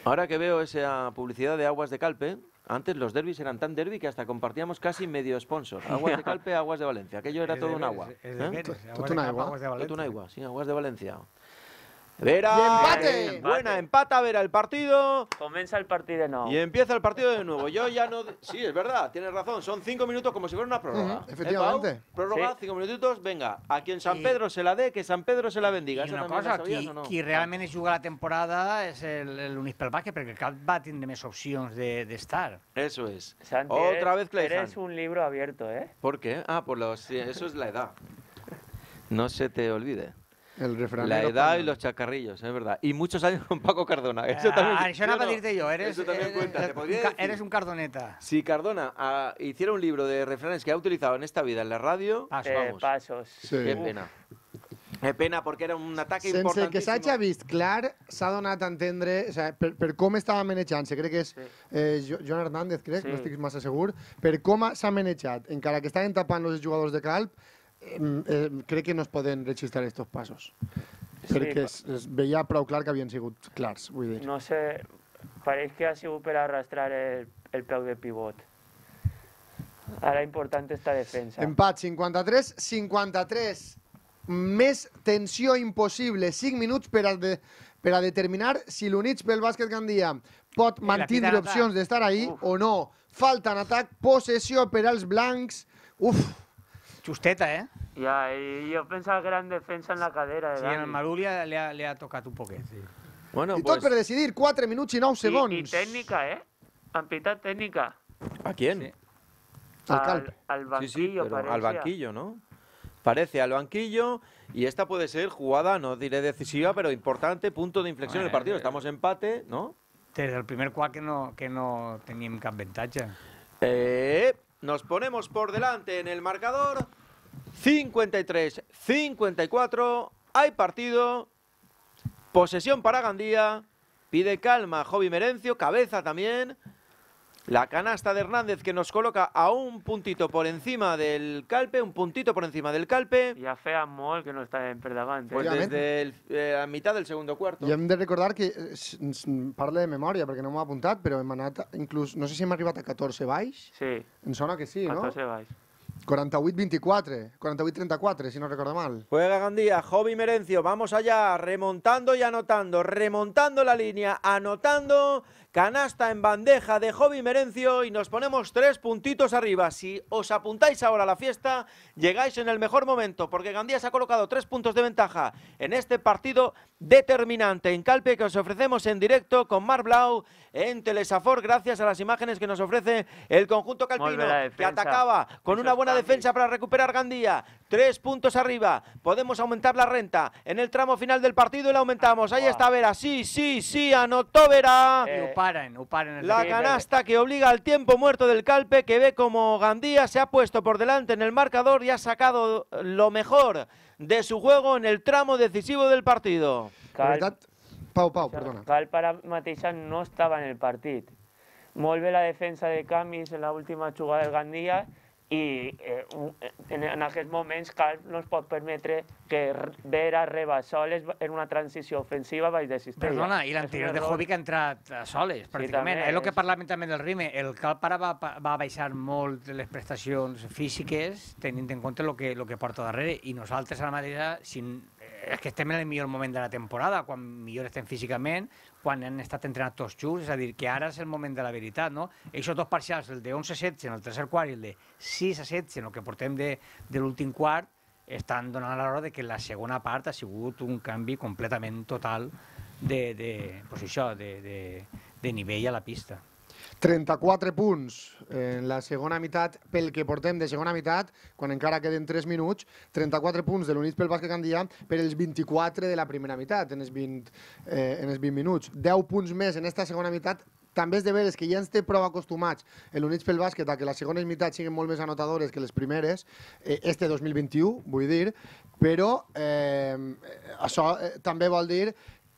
Ahora que veo esa publicidad de Aguas de Calpe, antes los derbis eran tan derby que hasta compartíamos casi medio sponsor. Aguas de Calpe, Aguas de Valencia. Aquello era todo un agua. Todo un agua, sí, Aguas de Valencia. Vera. Eh, empate. Buena, empata verá el partido. Comienza el partido de nuevo. Y empieza el partido de nuevo. Yo ya no. Sí, es verdad, tienes razón. Son cinco minutos como si fuera una prórroga. ¿Eh, efectivamente. prórroga, cinco minutitos. Venga, a quien San Pedro se la dé, que San Pedro se la bendiga. es una cosa, aquí realmente realmente la temporada es el Bàsquet, porque el va tiene más opciones de estar. eso es. Otra vez Clay Eres un libro abierto, ¿eh? ¿Por qué? Ah, por pues los... eso es la edad. No se te olvide. El la edad con... y los chacarrillos, es verdad. Y muchos años con Paco Cardona. Ah, eso también. Ah, eso no, pedirte yo. Eres, eso también eh, eres, cuenta. Eres, ¿Te un eres un cardoneta. Si Cardona ah, hiciera un libro de refranes que ha utilizado en esta vida en la radio, Paso, eh, vamos. pasos. Sí. Qué pena. Qué pena, porque era un ataque Sense importantísimo. Sense que s'hagi vist clar, s'ha donat a entendre, o sea, per, per com estava manejant-se, crec que és sí. eh, Joan Hernández, crec, sí. no estic massa segur, per com s'ha manejat, encara que estaven tapant els jugadors de Calp, crec que no es poden registrar aquests passos. Sí, perquè es, es veia prou clar que havien sigut clars, vull dir. No sé, pareix que ha sigut per arrastrar el, el peu de pivot. Ara important esta defensa. Empat, 53-53. Més tensió impossible. 5 minuts per a, de, per a determinar si l'Units pel bàsquet Gandia pot mantenir opcions d'estar ahí Uf. o no. Falta en atac, possessió per als blancs. Uf, Chusteta, eh? Ya, y yo pensaba que era en defensa en la cadera. Sí, en el Marulia le ha, le ha tocado un poquito. Bueno, y pues... tú decidir, Cuatro minutos y no un segundo. Y técnica, eh? Ampita técnica. ¿A quién? Al, al, banquillo, parece. al banquillo, ¿no? Parece al banquillo y esta puede ser jugada, no diré decisiva, pero importante, punto de inflexión del partido. Estamos empate, ¿no? Desde el primer cuadro que no, que no teníamos ventaja. Eh, nos ponemos por delante en el marcador. 53-54. Hay partido. Posesión para Gandía. Pide calma Jovi Merencio. Cabeza también. La canasta de Hernández que nos coloca a un puntito por encima del calpe, un puntito por encima del calpe. Y a Fea Mol que no está en perdavante. Pues desde el, eh, mitad del segundo cuarto. Y hem de recordar que, eh, parle de memoria porque no me ha apuntar, Pero en anat incluso... no sé si hem llegado a 14 baix. Sí. En em zona que sí, no? 14 baix. 48-24, 48-34, si no recuerdo mal. Juega Gandía, Jovi Merencio, vamos allá, remontando y anotando, remontando la línea, anotando Canasta en bandeja de Hobby Merencio y nos ponemos tres puntitos arriba. Si os apuntáis ahora a la fiesta, llegáis en el mejor momento porque Gandía se ha colocado tres puntos de ventaja en este partido determinante en Calpe que os ofrecemos en directo con Mar Blau en Telesafor gracias a las imágenes que nos ofrece el conjunto calpino que atacaba con una buena defensa para recuperar Gandía. Tres puntos arriba. Podemos aumentar la renta en el tramo final del partido y la aumentamos. Ahí está Vera. Sí, sí, sí, anotó Vera. Eh, la canasta que obliga al tiempo muerto del Calpe, que ve como Gandía se ha puesto por delante en el marcador y ha sacado lo mejor de su juego en el tramo decisivo del partido. Cal... Pau, perdona. no estaba en el partido, vuelve la defensa de Camis en la última jugada del Gandía... i eh, eh en aquests moments Cal no es pot permetre que Vera reba Soles en una transició ofensiva baix de sistema. Perdona, i l'anterior de Jovic ha entrat a Soles, pràcticament. Sí, és el que parlàvem també del Rime. El Cal Para va, va baixar molt les prestacions físiques tenint en compte el que, el que porta darrere i nosaltres ara mateix, si és que estem en el millor moment de la temporada, quan millor estem físicament, quan han estat entrenats tots junts, és a dir, que ara és el moment de la veritat, no? Eixos dos parcials, el de 11 a en el tercer quart i el de 6 a en el que portem de, de l'últim quart, estan donant l'hora de que la segona part ha sigut un canvi completament total de, de, pues això, de, de, de nivell a la pista. 34 punts en la segona meitat, pel que portem de segona meitat, quan encara queden 3 minuts, 34 punts de l'Units pel Bàsquet Gandia per els 24 de la primera meitat, en els 20, eh, en els 20 minuts. 10 punts més en aquesta segona meitat també és de veres que ja ens té prou acostumats Units pel Bàsquet a que les segones meitats siguin molt més anotadores que les primeres, eh, este 2021, vull dir, però eh, això eh, també vol dir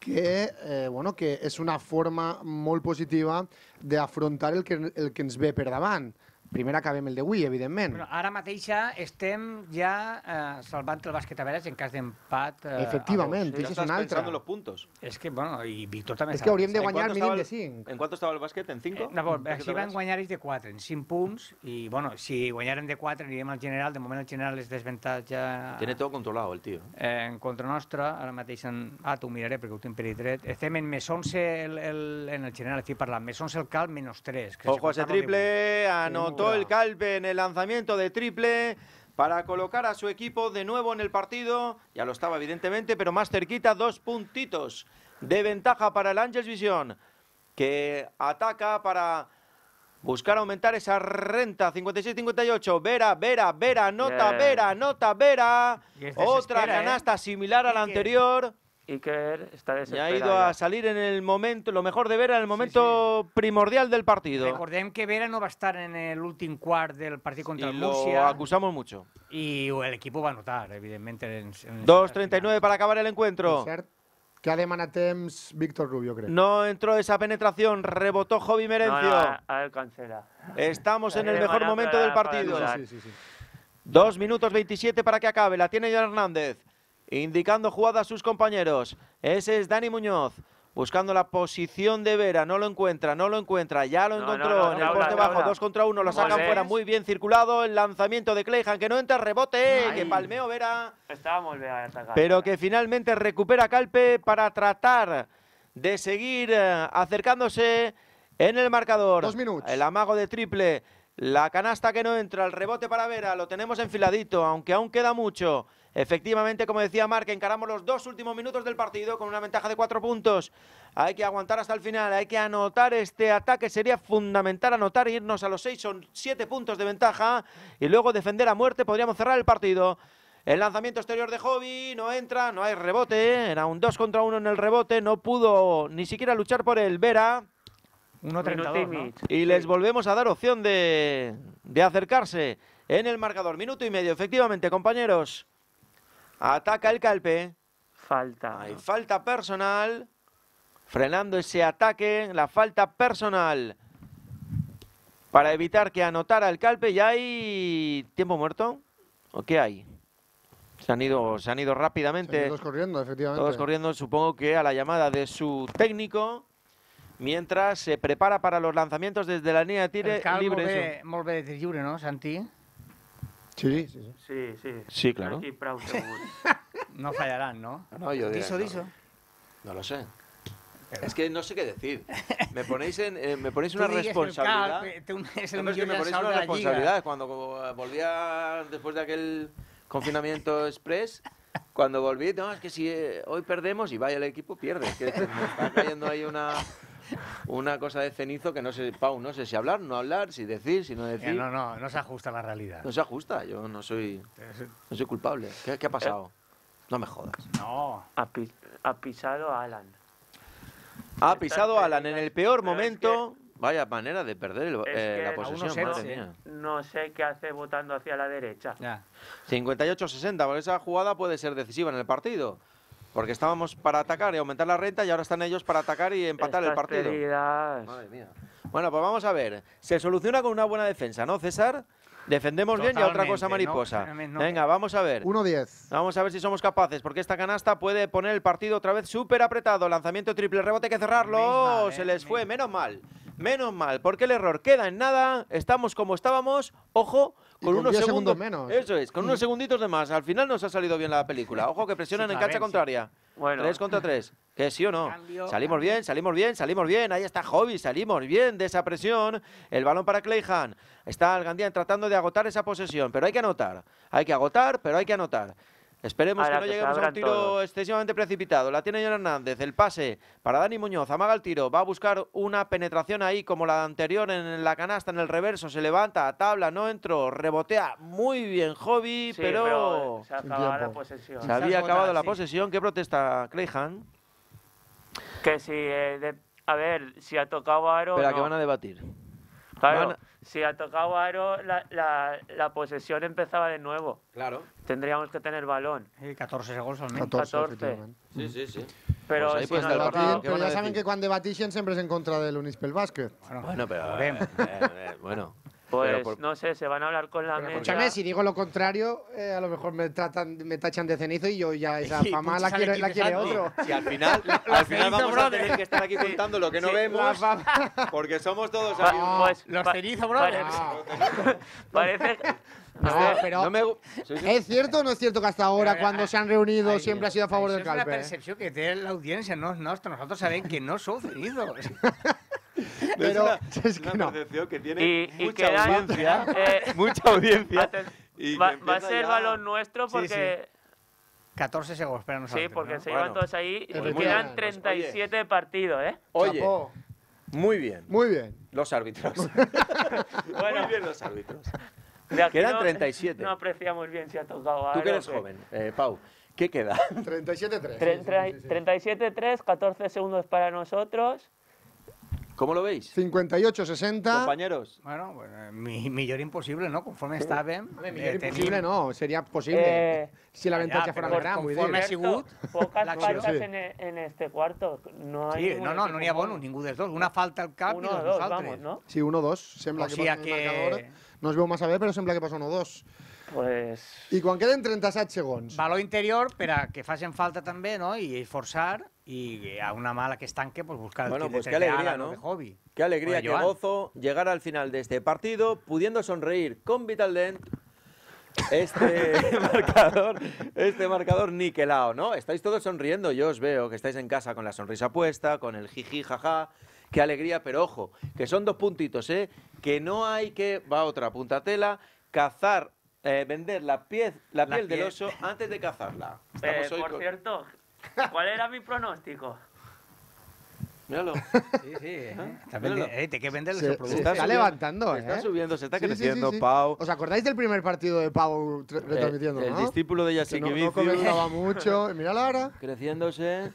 que, eh, bueno, que és una forma molt positiva d'afrontar el, que, el que ens ve per davant. Primer acabem el d'avui, evidentment. Bueno, ara mateix ja estem ja eh, salvant el bàsquet a veres en cas d'empat. Eh, Efectivament, això és una altra. els punts. És que, bueno, i Víctor també És que hauríem de guanyar mínim de 5. En quant estava el bàsquet? En 5? Eh, no, bon, així van guanyar ells de 4, en 5 punts, i, bueno, si guanyarem de 4 anirem al general, de moment el general és desventatge... Tiene todo controlado, el tío. Eh, en contra nostra, ara mateix en... Ah, t'ho miraré perquè ho tinc per dret. Estem en més 11 el, el, en el general, estic parlant, més 11 el cal, menys 3. Que Ojo ese triple, anotó. el calpe en el lanzamiento de triple para colocar a su equipo de nuevo en el partido. Ya lo estaba evidentemente, pero más cerquita, dos puntitos de ventaja para el Angels Visión, que ataca para buscar aumentar esa renta. 56-58. Vera, Vera, Vera, nota, Vera, nota, Vera. Otra ¿eh? canasta similar a la anterior. Iker está desesperado. Y ha ido a salir en el momento, lo mejor de Vera, en el momento primordial del partido. Recordemos que Vera no va a estar en el último cuarto del partido contra y lo acusamos mucho. Y el equipo va a notar, evidentemente. 2.39 para acabar el encuentro. Que alemana temps Víctor Rubio, creo. No entró esa penetración, rebotó Jovi Merencio. Estamos en el mejor momento del partido. Sí, Dos minutos 27 para que acabe, la tiene John Hernández indicando jugada a sus compañeros. Ese es Dani Muñoz. Buscando la posición de Vera, no lo encuentra, no lo encuentra, ya lo encontró en el poste bajo, dos contra uno, lo sacan fuera, muy bien circulado, el lanzamiento de Clayhan que no entra, rebote, que palmeo Vera. Pero que finalmente recupera Calpe para tratar de seguir eh, acercándose en el marcador. Dos minutos. El amago de triple, la canasta que no entra, el rebote para Vera, lo tenemos enfiladito, aunque aún queda mucho. Efectivamente, como decía Marc, encaramos los dos últimos minutos del partido con una ventaja de cuatro puntos. Hay que aguantar hasta el final, hay que anotar este ataque. Sería fundamental anotar, e irnos a los seis, son siete puntos de ventaja. Y luego defender a muerte, podríamos cerrar el partido. El lanzamiento exterior de Hobby no entra, no hay rebote. Era un dos contra uno en el rebote, no pudo ni siquiera luchar por el Vera. 1.32. Y les volvemos a dar opción de, de acercarse en el marcador. Minuto y medio, efectivamente, compañeros. Ataca el calpe. Falta. Hay falta personal. Frenando ese ataque, la falta personal. Para evitar que anotara el calpe. ¿Y hay tiempo muerto? ¿O qué hay? Se han ido, se han ido rápidamente. todos corriendo, efectivamente. Todos corriendo, supongo que a la llamada de su técnico. Mientras se prepara para los lanzamientos desde la línea de tire libre. no, Santi? Sí, sí, sí. Sí, claro. No fallarán, ¿no? No, Diso, lo sé. Es que no sé qué decir. Me ponéis en, eh, me ponéis una responsabilidad. el que me ponéis una responsabilidad. Cuando volvía después de aquel confinamiento express, cuando volví, no, es que si eh, hoy perdemos y vaya el equipo, pierde. que me está cayendo ahí una, una cosa de cenizo que no sé, Pau, no sé si hablar, no hablar, si decir, si no eh, decir. No, no, no se ajusta a la realidad. No se ajusta, yo no soy, no soy culpable. ¿Qué, ha pasado? No me jodas. No. Ha, pisado a Alan. Ha pisado a Alan en el peor momento. Vaya manera de perder eh, la posesión, No sé qué hace votando hacia la derecha. 58-60, porque esa jugada puede ser decisiva en el partido. Porque estábamos para atacar y aumentar la renta y ahora están ellos para atacar y empatar el partido. Madre Bueno, pues vamos a ver. Se soluciona con una buena defensa, ¿no, César? Defendemos bien y otra cosa mariposa. Venga, vamos a ver. 1-10. Vamos a ver si somos capaces, porque esta canasta puede poner el partido otra vez súper apretado. Lanzamiento triple, rebote, que cerrarlo. ¿eh? se les fue, menos mal. Menos mal, porque el error queda en nada. Estamos como estábamos. Ojo, con unos segundos, menos. Eso es, con unos segunditos de más. Al final nos ha salido bien la película. Ojo que presionan en cancha contraria. Bueno. Tres contra tres. Que sí o no. salimos bien, salimos bien, salimos bien. Ahí está Hobby, salimos bien de esa presión. El balón para Clayhan. Está el Gandía tratando de agotar esa posesión, pero hay que anotar. Hay que agotar, pero hay que anotar. Esperemos que no lleguemos a un tiro excesivamente precipitado. La tiene John Hernández, el pase para Dani Muñoz, amaga el tiro, va a buscar una penetración ahí como la anterior en la canasta, en el reverso, se levanta, a tabla, no entró, rebotea muy bien Hobby, pero... se la posesión. Se, había acabado la posesión, ¿qué protesta Clayhan? Que si, eh, a ver, si ha tocado a Aro... Espera, que van a debatir si ha tocado aro, la, la, la, posesión empezaba de nuevo. Claro. Tendríamos que tener balón. 14 gols al menos. 14. Sí, sí, sí. Pero, pues ya saben que cuando debatishen siempre es en contra del Unispel Basket. Bueno, pero... Eh, eh, bueno. Pues no sé, se van a hablar con la mesa... Escúchame, si digo lo contrario, eh, a lo mejor me tratan, me tachan de cenizo y yo ya esa fama la quiere, la quiere otro. Y al final, al final vamos a tener que estar aquí contando lo que no vemos, porque somos todos ah, ah, Pues, los cenizos bro. Parece, No, pero ¿es cierto o no es cierto que hasta ahora, cuando eh, se han reunido, siempre ha sido a favor del Calpe? Es la percepción que tiene la audiencia, no es Nosotros sabemos que no son cenizos. Pero es una, percepción que tiene y, mucha, audiencia, eh, mucha audiencia. va, a ser el balón nuestro porque... 14 segundos, Sí, porque se llevan todos ahí. y pues quedan 37 de pues, partidos, ¿eh? Oye, muy bien. Muy bien. Los árbitros. bueno, muy bien los árbitros. Quedan 37. No apreciamos bien si ha tocado Tú que eres joven, eh, Pau. ¿Qué queda? 37-3. 37-3, 14 segundos para nosotros. ¿Cómo lo veis? 58-60. Compañeros. Bueno, bueno eh, mi, millor imposible, no? Conforme está bien. millor eh, imposible tenim... no, sería posible. Eh, si la ventaja fuera més gran, muy bien. Conforme ha sigut... Pocas faltas sí. en, e, en este cuarto. No hay sí, no, no, no había bonus, ningún de dos. Una falta al cap uno, y dos, dos Vamos, no? Sí, 1-2. Sembla o que que... No No veo veu a bé, pero sembla que pasa 1-2. Pues... I quan queden 37 segons... Valor interior per a que facin falta també, no?, i forçar y a una mala que estanque, pues buscar bueno, pues qué alegría, ¿no? Qué alegría, qué gozo llegar al final de este partido pudiendo sonreír con Vital Dent. Este marcador, este marcador niquelado, ¿no? Estáis todos sonriendo, yo os veo que estáis en casa con la sonrisa puesta, con el jiji jaja, qué alegría, pero ojo, que son dos puntitos, ¿eh? Que no hay que, va otra puntatela, cazar, eh, vender la, pie la, piel, del oso antes de cazarla. Eh, por cierto, ¿Cuál era mi pronóstico? Míralo. Sí, sí. Está eh. ¿Ah? eh, te hay que se, producto. Se está, levantando, se Está eh. subiendo, se está creciendo, Pau. ¿Os acordáis del primer partido de Pau retransmitiendo, El, el discípulo de Que No, no mucho. Míralo ahora. Creciéndose.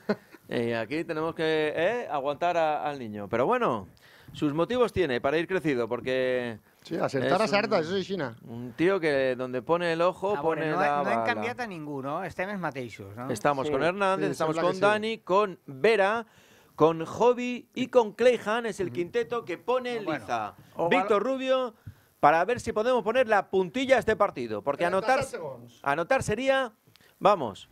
y aquí tenemos que aguantar al niño. Pero bueno, sus motivos tiene para ir crecido, porque Sí, acertar, a un- eso es China. Un tío que donde pone el ojo, ah, pone no, cambiado no a ninguno Estamos con Hernández, estamos con Dani, con Vera, con Hobby y con Clayhan, es el quinteto que pone Liza. Víctor Rubio, para ver si podemos poner la puntilla a este partido, porque anotar, anotar sería, vamos,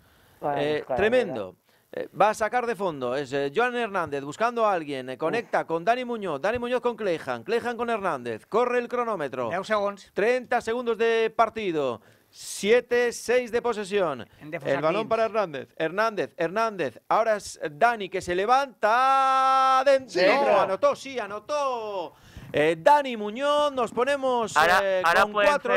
eh, tremendo. Eh, va a sacar de fondo, es eh, Joan Hernández buscando a alguien, eh, conecta con Dani Muñoz, Dani Muñoz con Clejan, Clejan con Hernández, corre el cronómetro. segundos. 30 segundos de partido. 7-6 de posesión. El balón para Hernández. Hernández, Hernández. Ahora es Dani que se levanta. Dentro. anotó, sí, anotó. Eh, Dani Muñoz, nos ponemos ahora, eh, con cuatro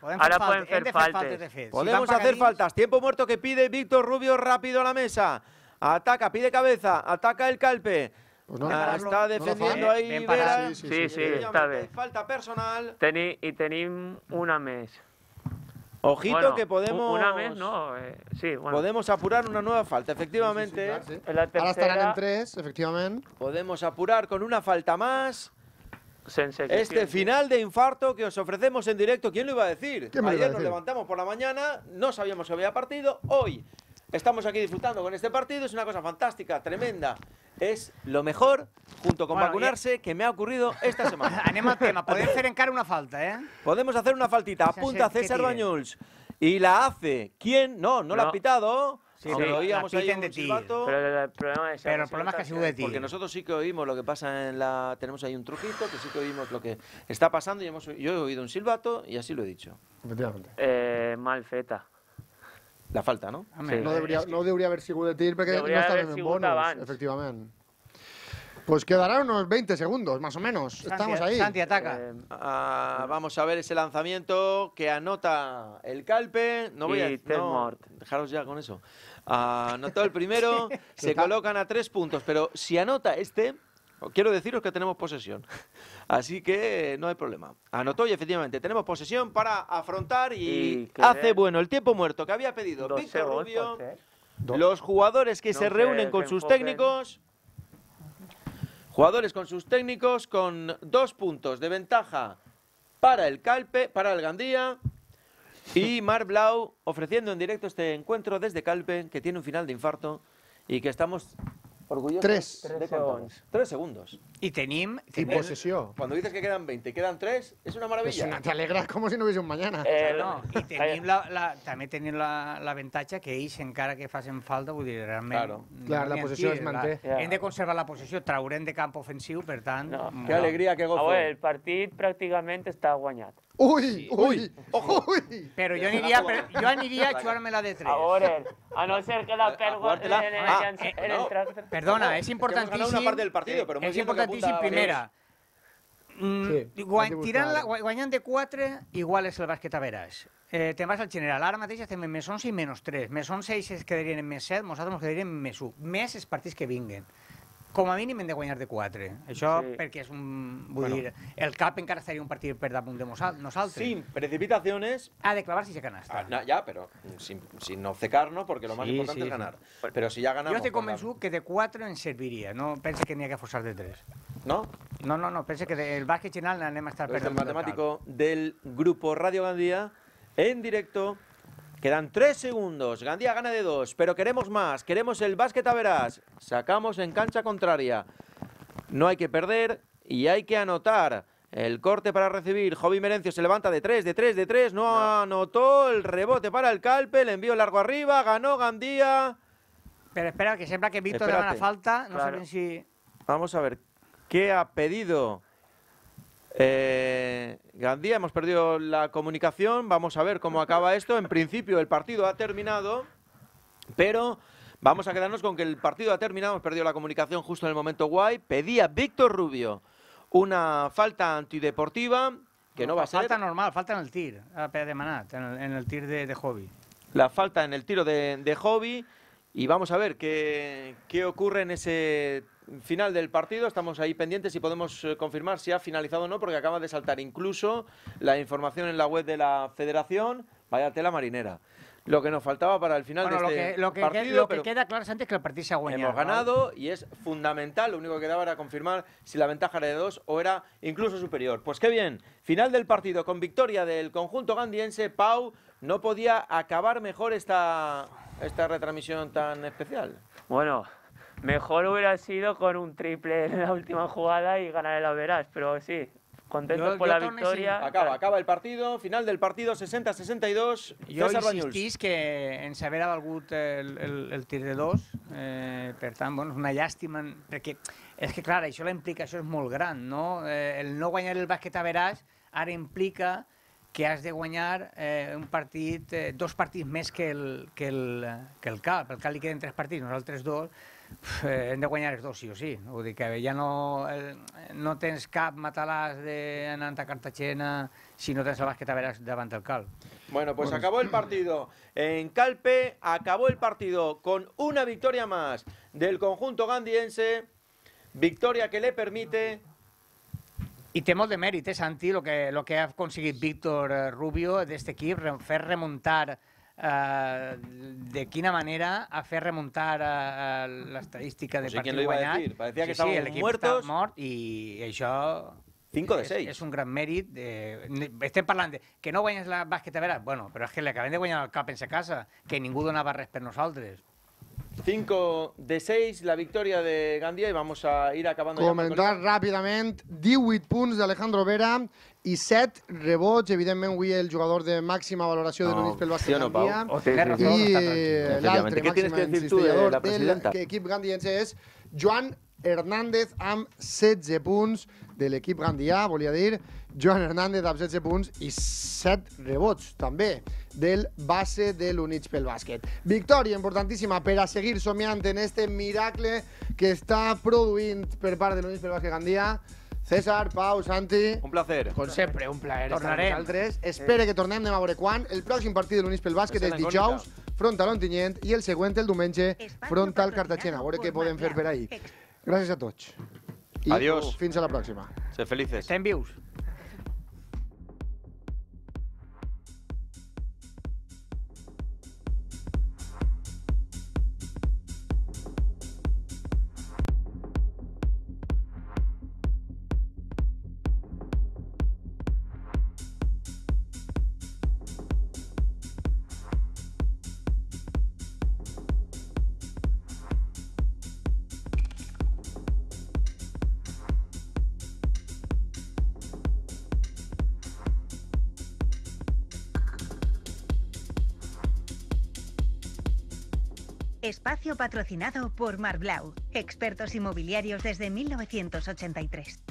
Ahora pueden hacer faltas. Podemos hacer faltas. Tiempo muerto que pide Víctor Rubio rápido a la mesa. Ataca, pide cabeza, ataca el calpe. Pues ah, está defendiendo ahí. Vera. Sí, sí, está bien. Falta personal. Tení, y tenéis una mesa. Ojito que podemos. Eh, podemos apurar una nueva falta, efectivamente. Ahora estarán en tres, efectivamente. Podemos apurar con una falta más. este final de infarto que os ofrecemos en directo, ¿quién lo iba a decir? Ayer nos levantamos por la mañana, no sabíamos que había partido, hoy Estamos aquí disfrutando con este partido, es una cosa fantástica, tremenda. Es lo mejor, junto con vacunarse, que me ha ocurrido esta semana. Anem tema, hacer en cara una falta, eh? Podemos hacer una faltita, apunta César Bañuls. Y la hace. ¿Quién? No, no, la ha pitado. Sí, lo ahí de ti. Pero, el problema es, que ha sido de ti. Porque nosotros sí que oímos lo que pasa en la... Tenemos ahí un truquito, que sí que oímos lo que está pasando. Y hemos... Yo he oído un silbato y así lo he dicho. Eh, mal feta la falta, no? No, debería haber sido de tir porque no está en bonus, efectivamente. Pues quedará unos 20 segundos, más o menos. Estamos ahí. Santi, ataca. Eh, vamos a ver ese lanzamiento que anota el Calpe. No voy a dejaros ya con eso. anotó el primero. se colocan a tres puntos, pero si anota este, Quiero deciros que tenemos posesión. Así que eh, no hay problema. Anotó y efectivamente tenemos posesión para afrontar y, hace bueno el tiempo muerto que había pedido Rubio. Pues, ¿eh? Los jugadores que se reúnen con sus técnicos. Jugadores con sus técnicos con dos puntos de ventaja para el Calpe, para el Gandía. Y Mar Blau ofreciendo en directo este encuentro desde Calpe, que tiene un final de infarto y que estamos Orgulloso. Tres. Tres segons. 3 segundos. Y tenim... Y tenim- posesión. Cuando dices que quedan 20 y quedan 3, es una maravilla. te alegras como si no hubiese un mañana. Eh, no, i eh, tenim la, la, també tenim la- l'avantatge la, que ells, encara que facin falta, vull dir, realment... Claro. no Clar, la possessió es manté. Ja. Hem de conservar la possessió, traurem de camp ofensiu, per tant... No. Qué alegría, qué gozo. A veure, el partit pràcticament està guanyat. Ui, ui, ojo. ui. Però jo aniria, per, jo aniria a jugar-me-la de 3. A veure, a no ser que la pergo en el, ah, eh, en el, en el Perdona, és importantíssim... Que una part del partit, però és importantíssim, primera. Mm, sí, guany, tirant la, guanyant de 4, igual és el bàsquet a veres. Eh, te'n vas al general. Ara mateix estem en més 11 i menys 3. Més 11 es quedarien en més 7, nosaltres ens quedaríem en més 1. Més els partits que vinguen. Como a mínim hem de guanyar de 4. Eso porque es un... el CAP encara un partido per damunt de Sin precipitaciones... A de si se canasta. Ah, ya, pero sin, sin obcecarnos, porque lo más importante es ganar. Pero si ya ganamos... Yo estoy pues convencido que de 4 en serviría. No pensé que tenía que forzar de 3. ¿No? No, no, no. Pensé que el básquet general anem a estar perdiendo. Pues el matemático del grupo Radio Gandía, en directo Quedan tres segundos. Gandía gana de dos, pero queremos más. Queremos el básquet a verás. Sacamos en cancha contraria. No hay que perder y hay que anotar. El corte para recibir. Jovi Merencio se levanta de tres, de tres, de tres. No, anotó. El rebote para el Calpe. Le envío largo arriba. Ganó Gandía. Pero espera, que siempre que Víctor le van a falta. No saben si. Vamos a ver. ¿Qué ha pedido? Eh, día, hemos perdido la comunicación. Vamos a ver cómo acaba esto. En principio, el partido ha terminado, pero vamos a quedarnos con que el partido ha terminado. Hemos perdido la comunicación justo en el momento guay. Pedía Víctor Rubio una falta antideportiva que no, va a ser. Falta normal, falta en el tir ah, de Manat, en el, en el tir de, hobby. La falta en el tiro de, de hobby. Y vamos a ver qué, ocurre en ese final del partido. Estamos ahí pendientes y podemos eh, confirmar si ha finalizado o no, porque acaba de saltar incluso la información en la web de la federación. Vaya tela marinera lo que nos faltaba para el final de este partido. Lo que queda claro antes que el partido se ha Hemos ganado y es fundamental. Lo único que quedaba era confirmar si la ventaja era de dos o era incluso superior. Pues qué bien. Final del partido con victoria del conjunto gandiense. Pau no podía acabar mejor esta esta retransmisión tan especial? Bueno, mejor hubiera sido con un triple en la última jugada y ganar el Averas, pero sí, contentos por yo la victoria. Sí. Acaba, acaba el partido, final del partido 60-62. Yo César insistís que que saber ha valgut el, el, el tir de dos, eh, per tant, bueno, és una llàstima, perquè és que, clar, això la implicació és molt gran, no? Eh, el no guanyar el bàsquet a veràs ara implica que has de guañar eh, un partido eh, dos partidos más que el, que, el, que el CAP. El Cal li queden tres partits, nosaltres dos, en eh, de guañar es dos sí o sí. Ya que no, tenés no tens cap matalàs de a Cartagena si no tens que te a delante davant del CAL. Bueno, pues acabó el partido. En Calpe acabó el partido con una victoria más del conjunto gandiense, victoria que le permite I té molt de mèrit, eh, Santi, el que, lo que ha aconseguit Víctor eh, Rubio d'aquest equip, fer remuntar eh, de quina manera a fer remuntar uh, l'estadística de o sigui, partit guanyat. Decir? Parecía que sí, sí, l'equip està mort i això 5 de 6. És, és un gran mèrit. De... Estem parlant de que no guanyes la bàsquet a veres, bueno, però és que l'acabem de guanyar el cap en sa casa, que ningú donava res per nosaltres. 5 de 6, la victòria de Gandia i vamos a ir acabando. Comentar ja ràpidament, 18 punts d'Alejandro Vera i 7 rebots, evidentment avui el jugador de màxima valoració no, de l'Unis pel Bàsquet sí no, Gandia. No, oh, sí, sí, sí. I l'altre màxim encistellador de la del equip gandiense és Joan Hernández amb 16 punts de l'equip gandià, volia dir. Joan Hernández amb 16 punts i 7 rebots, també del base del Units pel bàsquet. Victòria importantíssima per a seguir somiant en este miracle que està produint per part de l'Units pel bàsquet Gandia. César, Pau, Santi... Un placer. Com sempre, un plaer. Tornarem. Nosaltres. Espero eh. que tornem, anem a veure quan. El pròxim partit de l'Units pel bàsquet és dijous, front a l'Ontinyent, i el següent el diumenge, front al Cartagena. A veure què podem fer per ahir. Gràcies a tots. I Adiós. fins a la pròxima. Ser felices. Estem vius. patrocinado por Marblau, expertos inmobiliarios desde 1983.